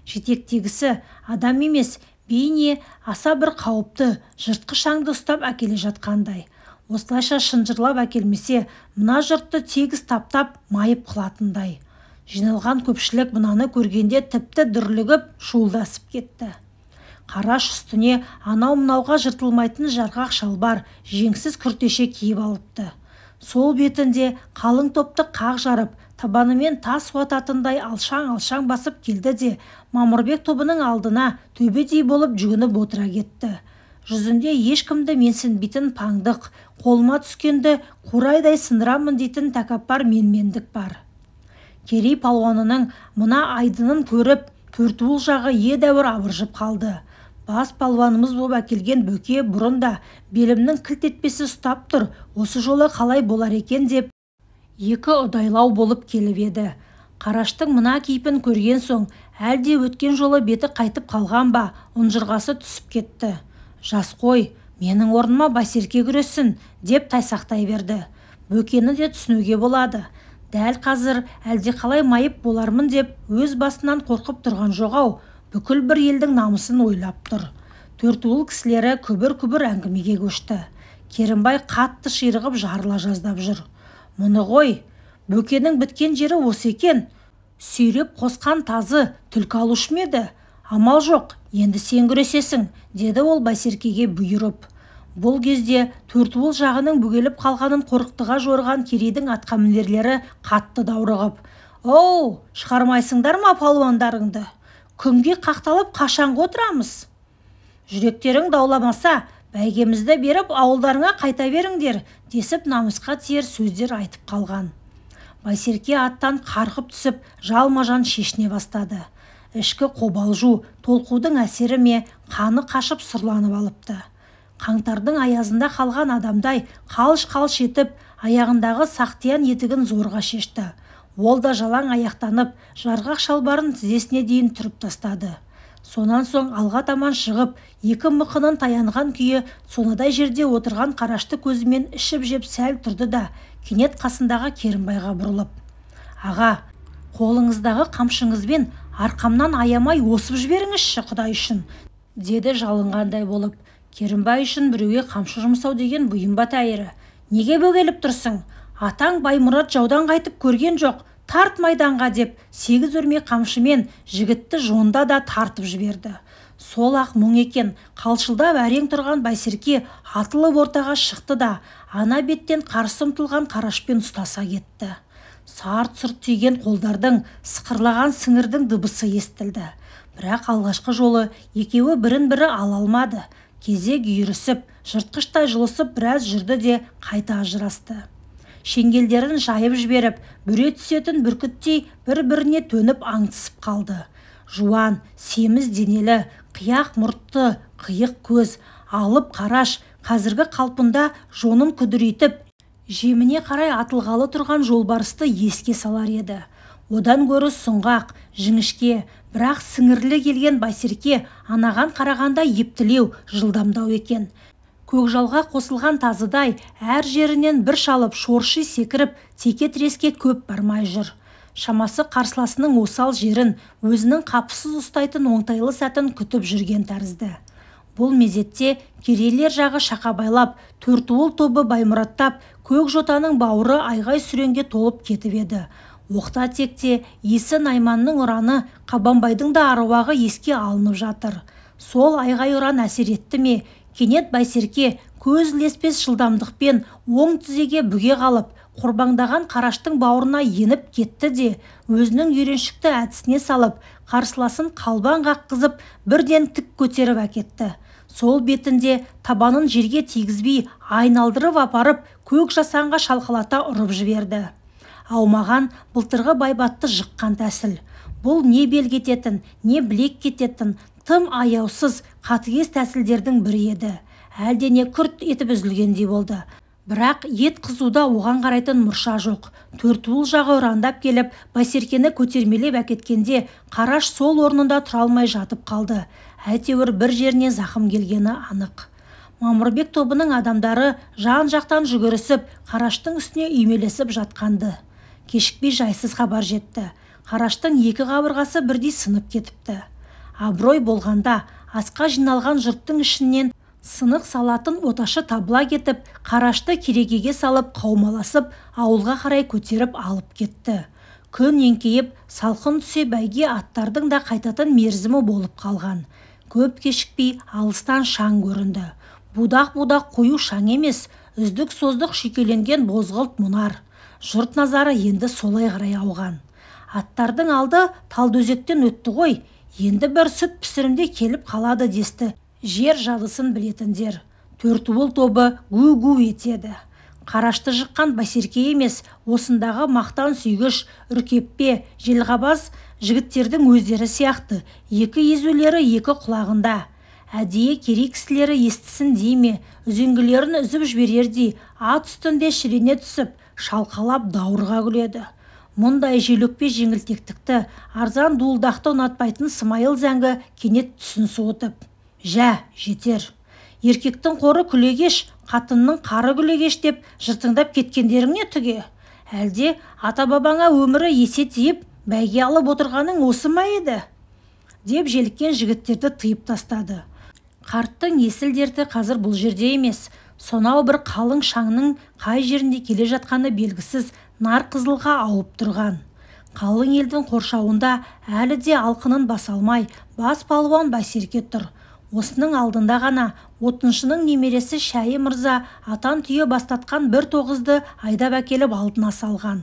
Speaker 1: жетектегісі адам емес бейне аса бір қауіпті жыртқыш шаңды ұстап әкеле жатқандай осылайша шынжырлап әкелмесе мына жұртты тегіс таптап майып қылатындай жиналған көпшілік мынаны көргенде тіпті дүрлігіп шуылдасып кетті қараш үстіне анау мынауға жыртылмайтын жарғақ шалбар жеңсіз күртеше киіп алыпты сол бетінде қалың топты қақ жарып табанымен тас уататындай алшаң алшаң басып келді де мамырбек тобының алдына төбедей болып жүгініп отыра кетті жүзінде ешкімді менсінбейтін паңдық қолыма түскенді қурайдай сындырамын дейтін тәкаппар менмендік бар керей палуанының мына айдынын көріп төртуыл жағы едәуір абыржып қалды бас палуанымыз боп әкелген бөке бұрында белімнің кілт етпесі ұстап тұр осы жолы қалай болар екен деп екі ұдайлау болып келіп еді қараштың мына кейпін көрген соң әлде өткен жолы беті қайтып қалған ба ұнжырғасы түсіп кетті жас қой менің орныма байсерке күрессін деп тайсақтай берді бөкені де түсінуге болады дәл қазір әлде қалай майып болармын деп өз басынан қорқып тұрған жоғау, бүкіл бір елдің намысын ойлап тұр төртуыл кісілері күбір-күбір әңгімеге көшті керімбай қатты ширығып жарыла жаздап жүр мұны ғой бөкенің біткен жері осы екен сүйреп қосқан тазы түлкі алушы ма еді амал жоқ енді сен күресесің деді ол байсеркеге бұйырып бұл кезде төртуыл жағының бүгеліп қалғанын қорықтыға жорыған керейдің атқамінерлері қатты даурығып оу шығармайсыңдар ма палуандарыңды күнге қақталып қашанғы отырамыз жүректерің дауламаса бәйгемізді беріп ауылдарыңа қайта беріңдер десіп намысқа тиер сөздер айтып қалған байсерке аттан қарқып түсіп жалма жан шешіне бастады ішкі қобалжу толқудың әсері ме қаны қашып сұрланып алыпты қаңтардың аязында қалған адамдай қалш қалш етіп аяғындағы сақтиян етігін зорға шешті ол да жалаң аяқтанып жарғақ шалбарын тізесіне дейін түріп тастады сонан соң алға таман шығып екі мықынын таянған күйі сонадай жерде отырған қарашты көзімен ішіп жеп сәл тұрды да кенет қасындағы керімбайға бұрылып аға қолыңыздағы қамшыңызбен арқамнан аямай осып жіберіңізші құдай үшін деді жалынғандай болып керімбай үшін біреуге қамшы жұмсау деген бұйым неге бөгеліп тұрсың атаң баймұрат жаудан қайтып көрген жоқ тарт майданға деп сегіз өрме қамшымен жігітті жонда да тартып жіберді сол ақ мұң екен қалшылдап әрең тұрған байсерке атылып ортаға шықты да ана беттен қарсы ұмтылған қарашпен ұстаса кетті сарт сұрт тиген қолдардың сықырлаған сіңірдің дыбысы естілді бірақ алғашқы жолы екеуі бірін бірі ала алмады кезек үйірісіп жыртқыштай жұлысып біраз жүрді де қайта ажырасты шеңгелдерін жайып жіберіп бүре түсетін бүркіттей бір біріне төніп аңтысып қалды жуан семіз денелі қияқ мұртты қиық көз алып қараш қазіргі қалпында жонын күдірейтіп жеміне қарай атылғалы тұрған жолбарысты еске салар еді одан гөрі сұңғақ жіңішке бірақ сіңірлі келген байсерке анаған қарағанда ептілеу жылдамдау екен көкжалға қосылған тазыдай әр жерінен бір шалып шорши секіріп теке тіреске көп бармай жүр шамасы қарсыласының осал жерін өзінің қапысыз ұстайтын оңтайлы сәтін күтіп жүрген тәрізді бұл мезетте керейлер жағы шақабайлап төртуыл тобы баймұраттап көк жотаның бауыры айғай сүренге толып кетіп еді оқта текте есі найманның ұраны қабанбайдың да аруағы еске алынып жатыр сол айғай ұран әсер етті ме кенет байсерке көз леспес жылдамдықпен оң тізеге бүге қалып қорбаңдаған қараштың бауырына еніп кетті де өзінің үйреншікті әдісіне салып қарсыласын қалбаң қаққызып бірден тік көтеріп әкетті сол бетінде табанын жерге тигізбей айналдырып апарып көк жасанға шалқалата ұрып жіберді аумаған былтырғы байбатты жыққан тәсіл бұл не бел не білек кететін тым аяусыз қатыгез тәсілдердің бірі еді әлдене күрт етіп үзілгендей болды бірақ ет қызуда оған қарайтын мұрша жоқ төртуыл жағы ұрандап келіп байсеркені көтермелеп әкеткенде қараш сол орнында тұра алмай жатып қалды әйтеуір бір жеріне зақым келгені анық мамырбек тобының адамдары жан жақтан жүгірісіп қараштың үстіне үймелесіп жатқанды кешікпей жайсыз хабар жетті қараштың екі қабырғасы бірдей сынып кетіпті абырой болғанда асқа жиналған жұрттың ішінен сынық салатын оташы табыла кетіп қарашты керегеге салып қаумаласып ауылға қарай көтеріп алып кетті күн еңкейіп салқын түсе бәйге аттардың да қайтатын мерзімі болып қалған көп кешікпей алыстан шаң көрінді будақ-будақ қою шаң емес үздік создық шүйкеленген бозғылт мұнар жұрт назары енді солай қарай ауған аттардың алды талдөзектен өтті ғой енді бір сүт пісірімде келіп қалады десті жер жадысын білетіндер төртуыл тобы гу гу етеді қарашты жыққан байсерке емес осындағы мақтан сүйгіш үркеппе желғабаз жігіттердің өздері сияқты екі езулері екі құлағында әдейі керей кісілері естісін дей ме үзеңгілерін үзіп жіберердей ат үстінде шірене түсіп шалқалап дауырға күледі мұндай желөкпе жеңілтектікті арзан дуылдақты ұнатпайтын смайыл зәңгі кенет түсін суытып жә жетер еркектің қоры күлегеш қатынның қары күлегеш деп жыртыңдап кеткендерің не түге әлде ата бабаңа өмірі есе тиіп бәйге алып отырғаның осы ма еді деп желіккен жігіттерді тыйып тастады қарттың есіл дерті қазір бұл жерде емес сонау бір қалың шаңның қай жерінде келе жатқаны белгісіз Нар қызылға ауып тұрған қалың елдің қоршауында әлі де алқынын баса алмай бас палуан байсерке тұр осының алдында ғана отыншының немересі шәйі мырза атан түйе бастатқан бір тоғызды айдап әкеліп алдына салған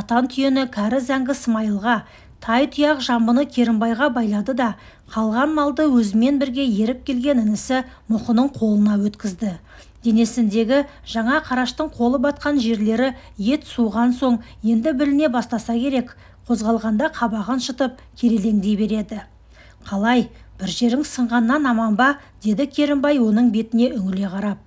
Speaker 1: атан түйені кәрі зәңгі смайылға тай тұяқ жамбыны керімбайға байлады да қалған малды өзімен бірге еріп келген інісі мұқының қолына өткізді денесіндегі жаңа қараштың қолы батқан жерлері ет суған соң енді біліне бастаса керек қозғалғанда қабағын шытып керелеңдей береді қалай бір жерің сынғаннан аман ба деді керімбай оның бетіне үңіле қарап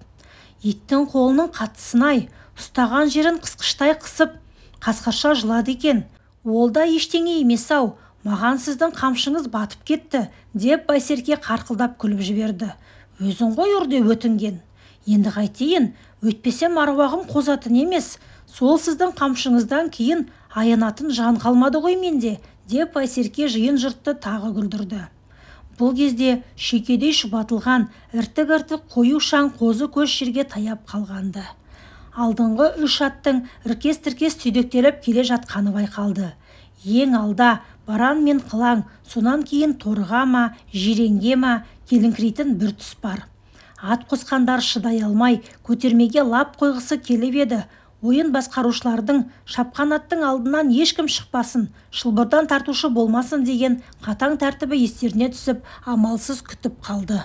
Speaker 1: иттің қолының қатысынай, ұстаған жерін қысқыштай қысып қасқырша жылады екен ол да ештеңе емес ау маған сіздің қамшыңыз батып кетті деп байсерке қарқылдап күліп жіберді өзің ғой ұр деп өтінген енді қайтейін өйтпесем аруағым қозатын емес сол сіздің қамшыңыздан кейін аянатын жан қалмады ғой менде деп байсерке жиын жұртты тағы күлдірді бұл кезде шүйкедей шұбатылған іртік іртік қою шаң қозы көш жерге таяп қалғанды. алдыңғы үш аттың іркес тіркес түйдектеліп келе жатқаны байқалды ең алда баран мен қылаң сонан кейін торыға ма жиренге ма келіңкірейтін бір түс бар ат қосқандар шыдай алмай көтермеге лап қойғысы келіп еді ойын басқарушылардың шапқан аттың алдынан ешкім шықпасын шылбырдан тартушы болмасын деген қатаң тәртібі естеріне түсіп амалсыз күтіп қалды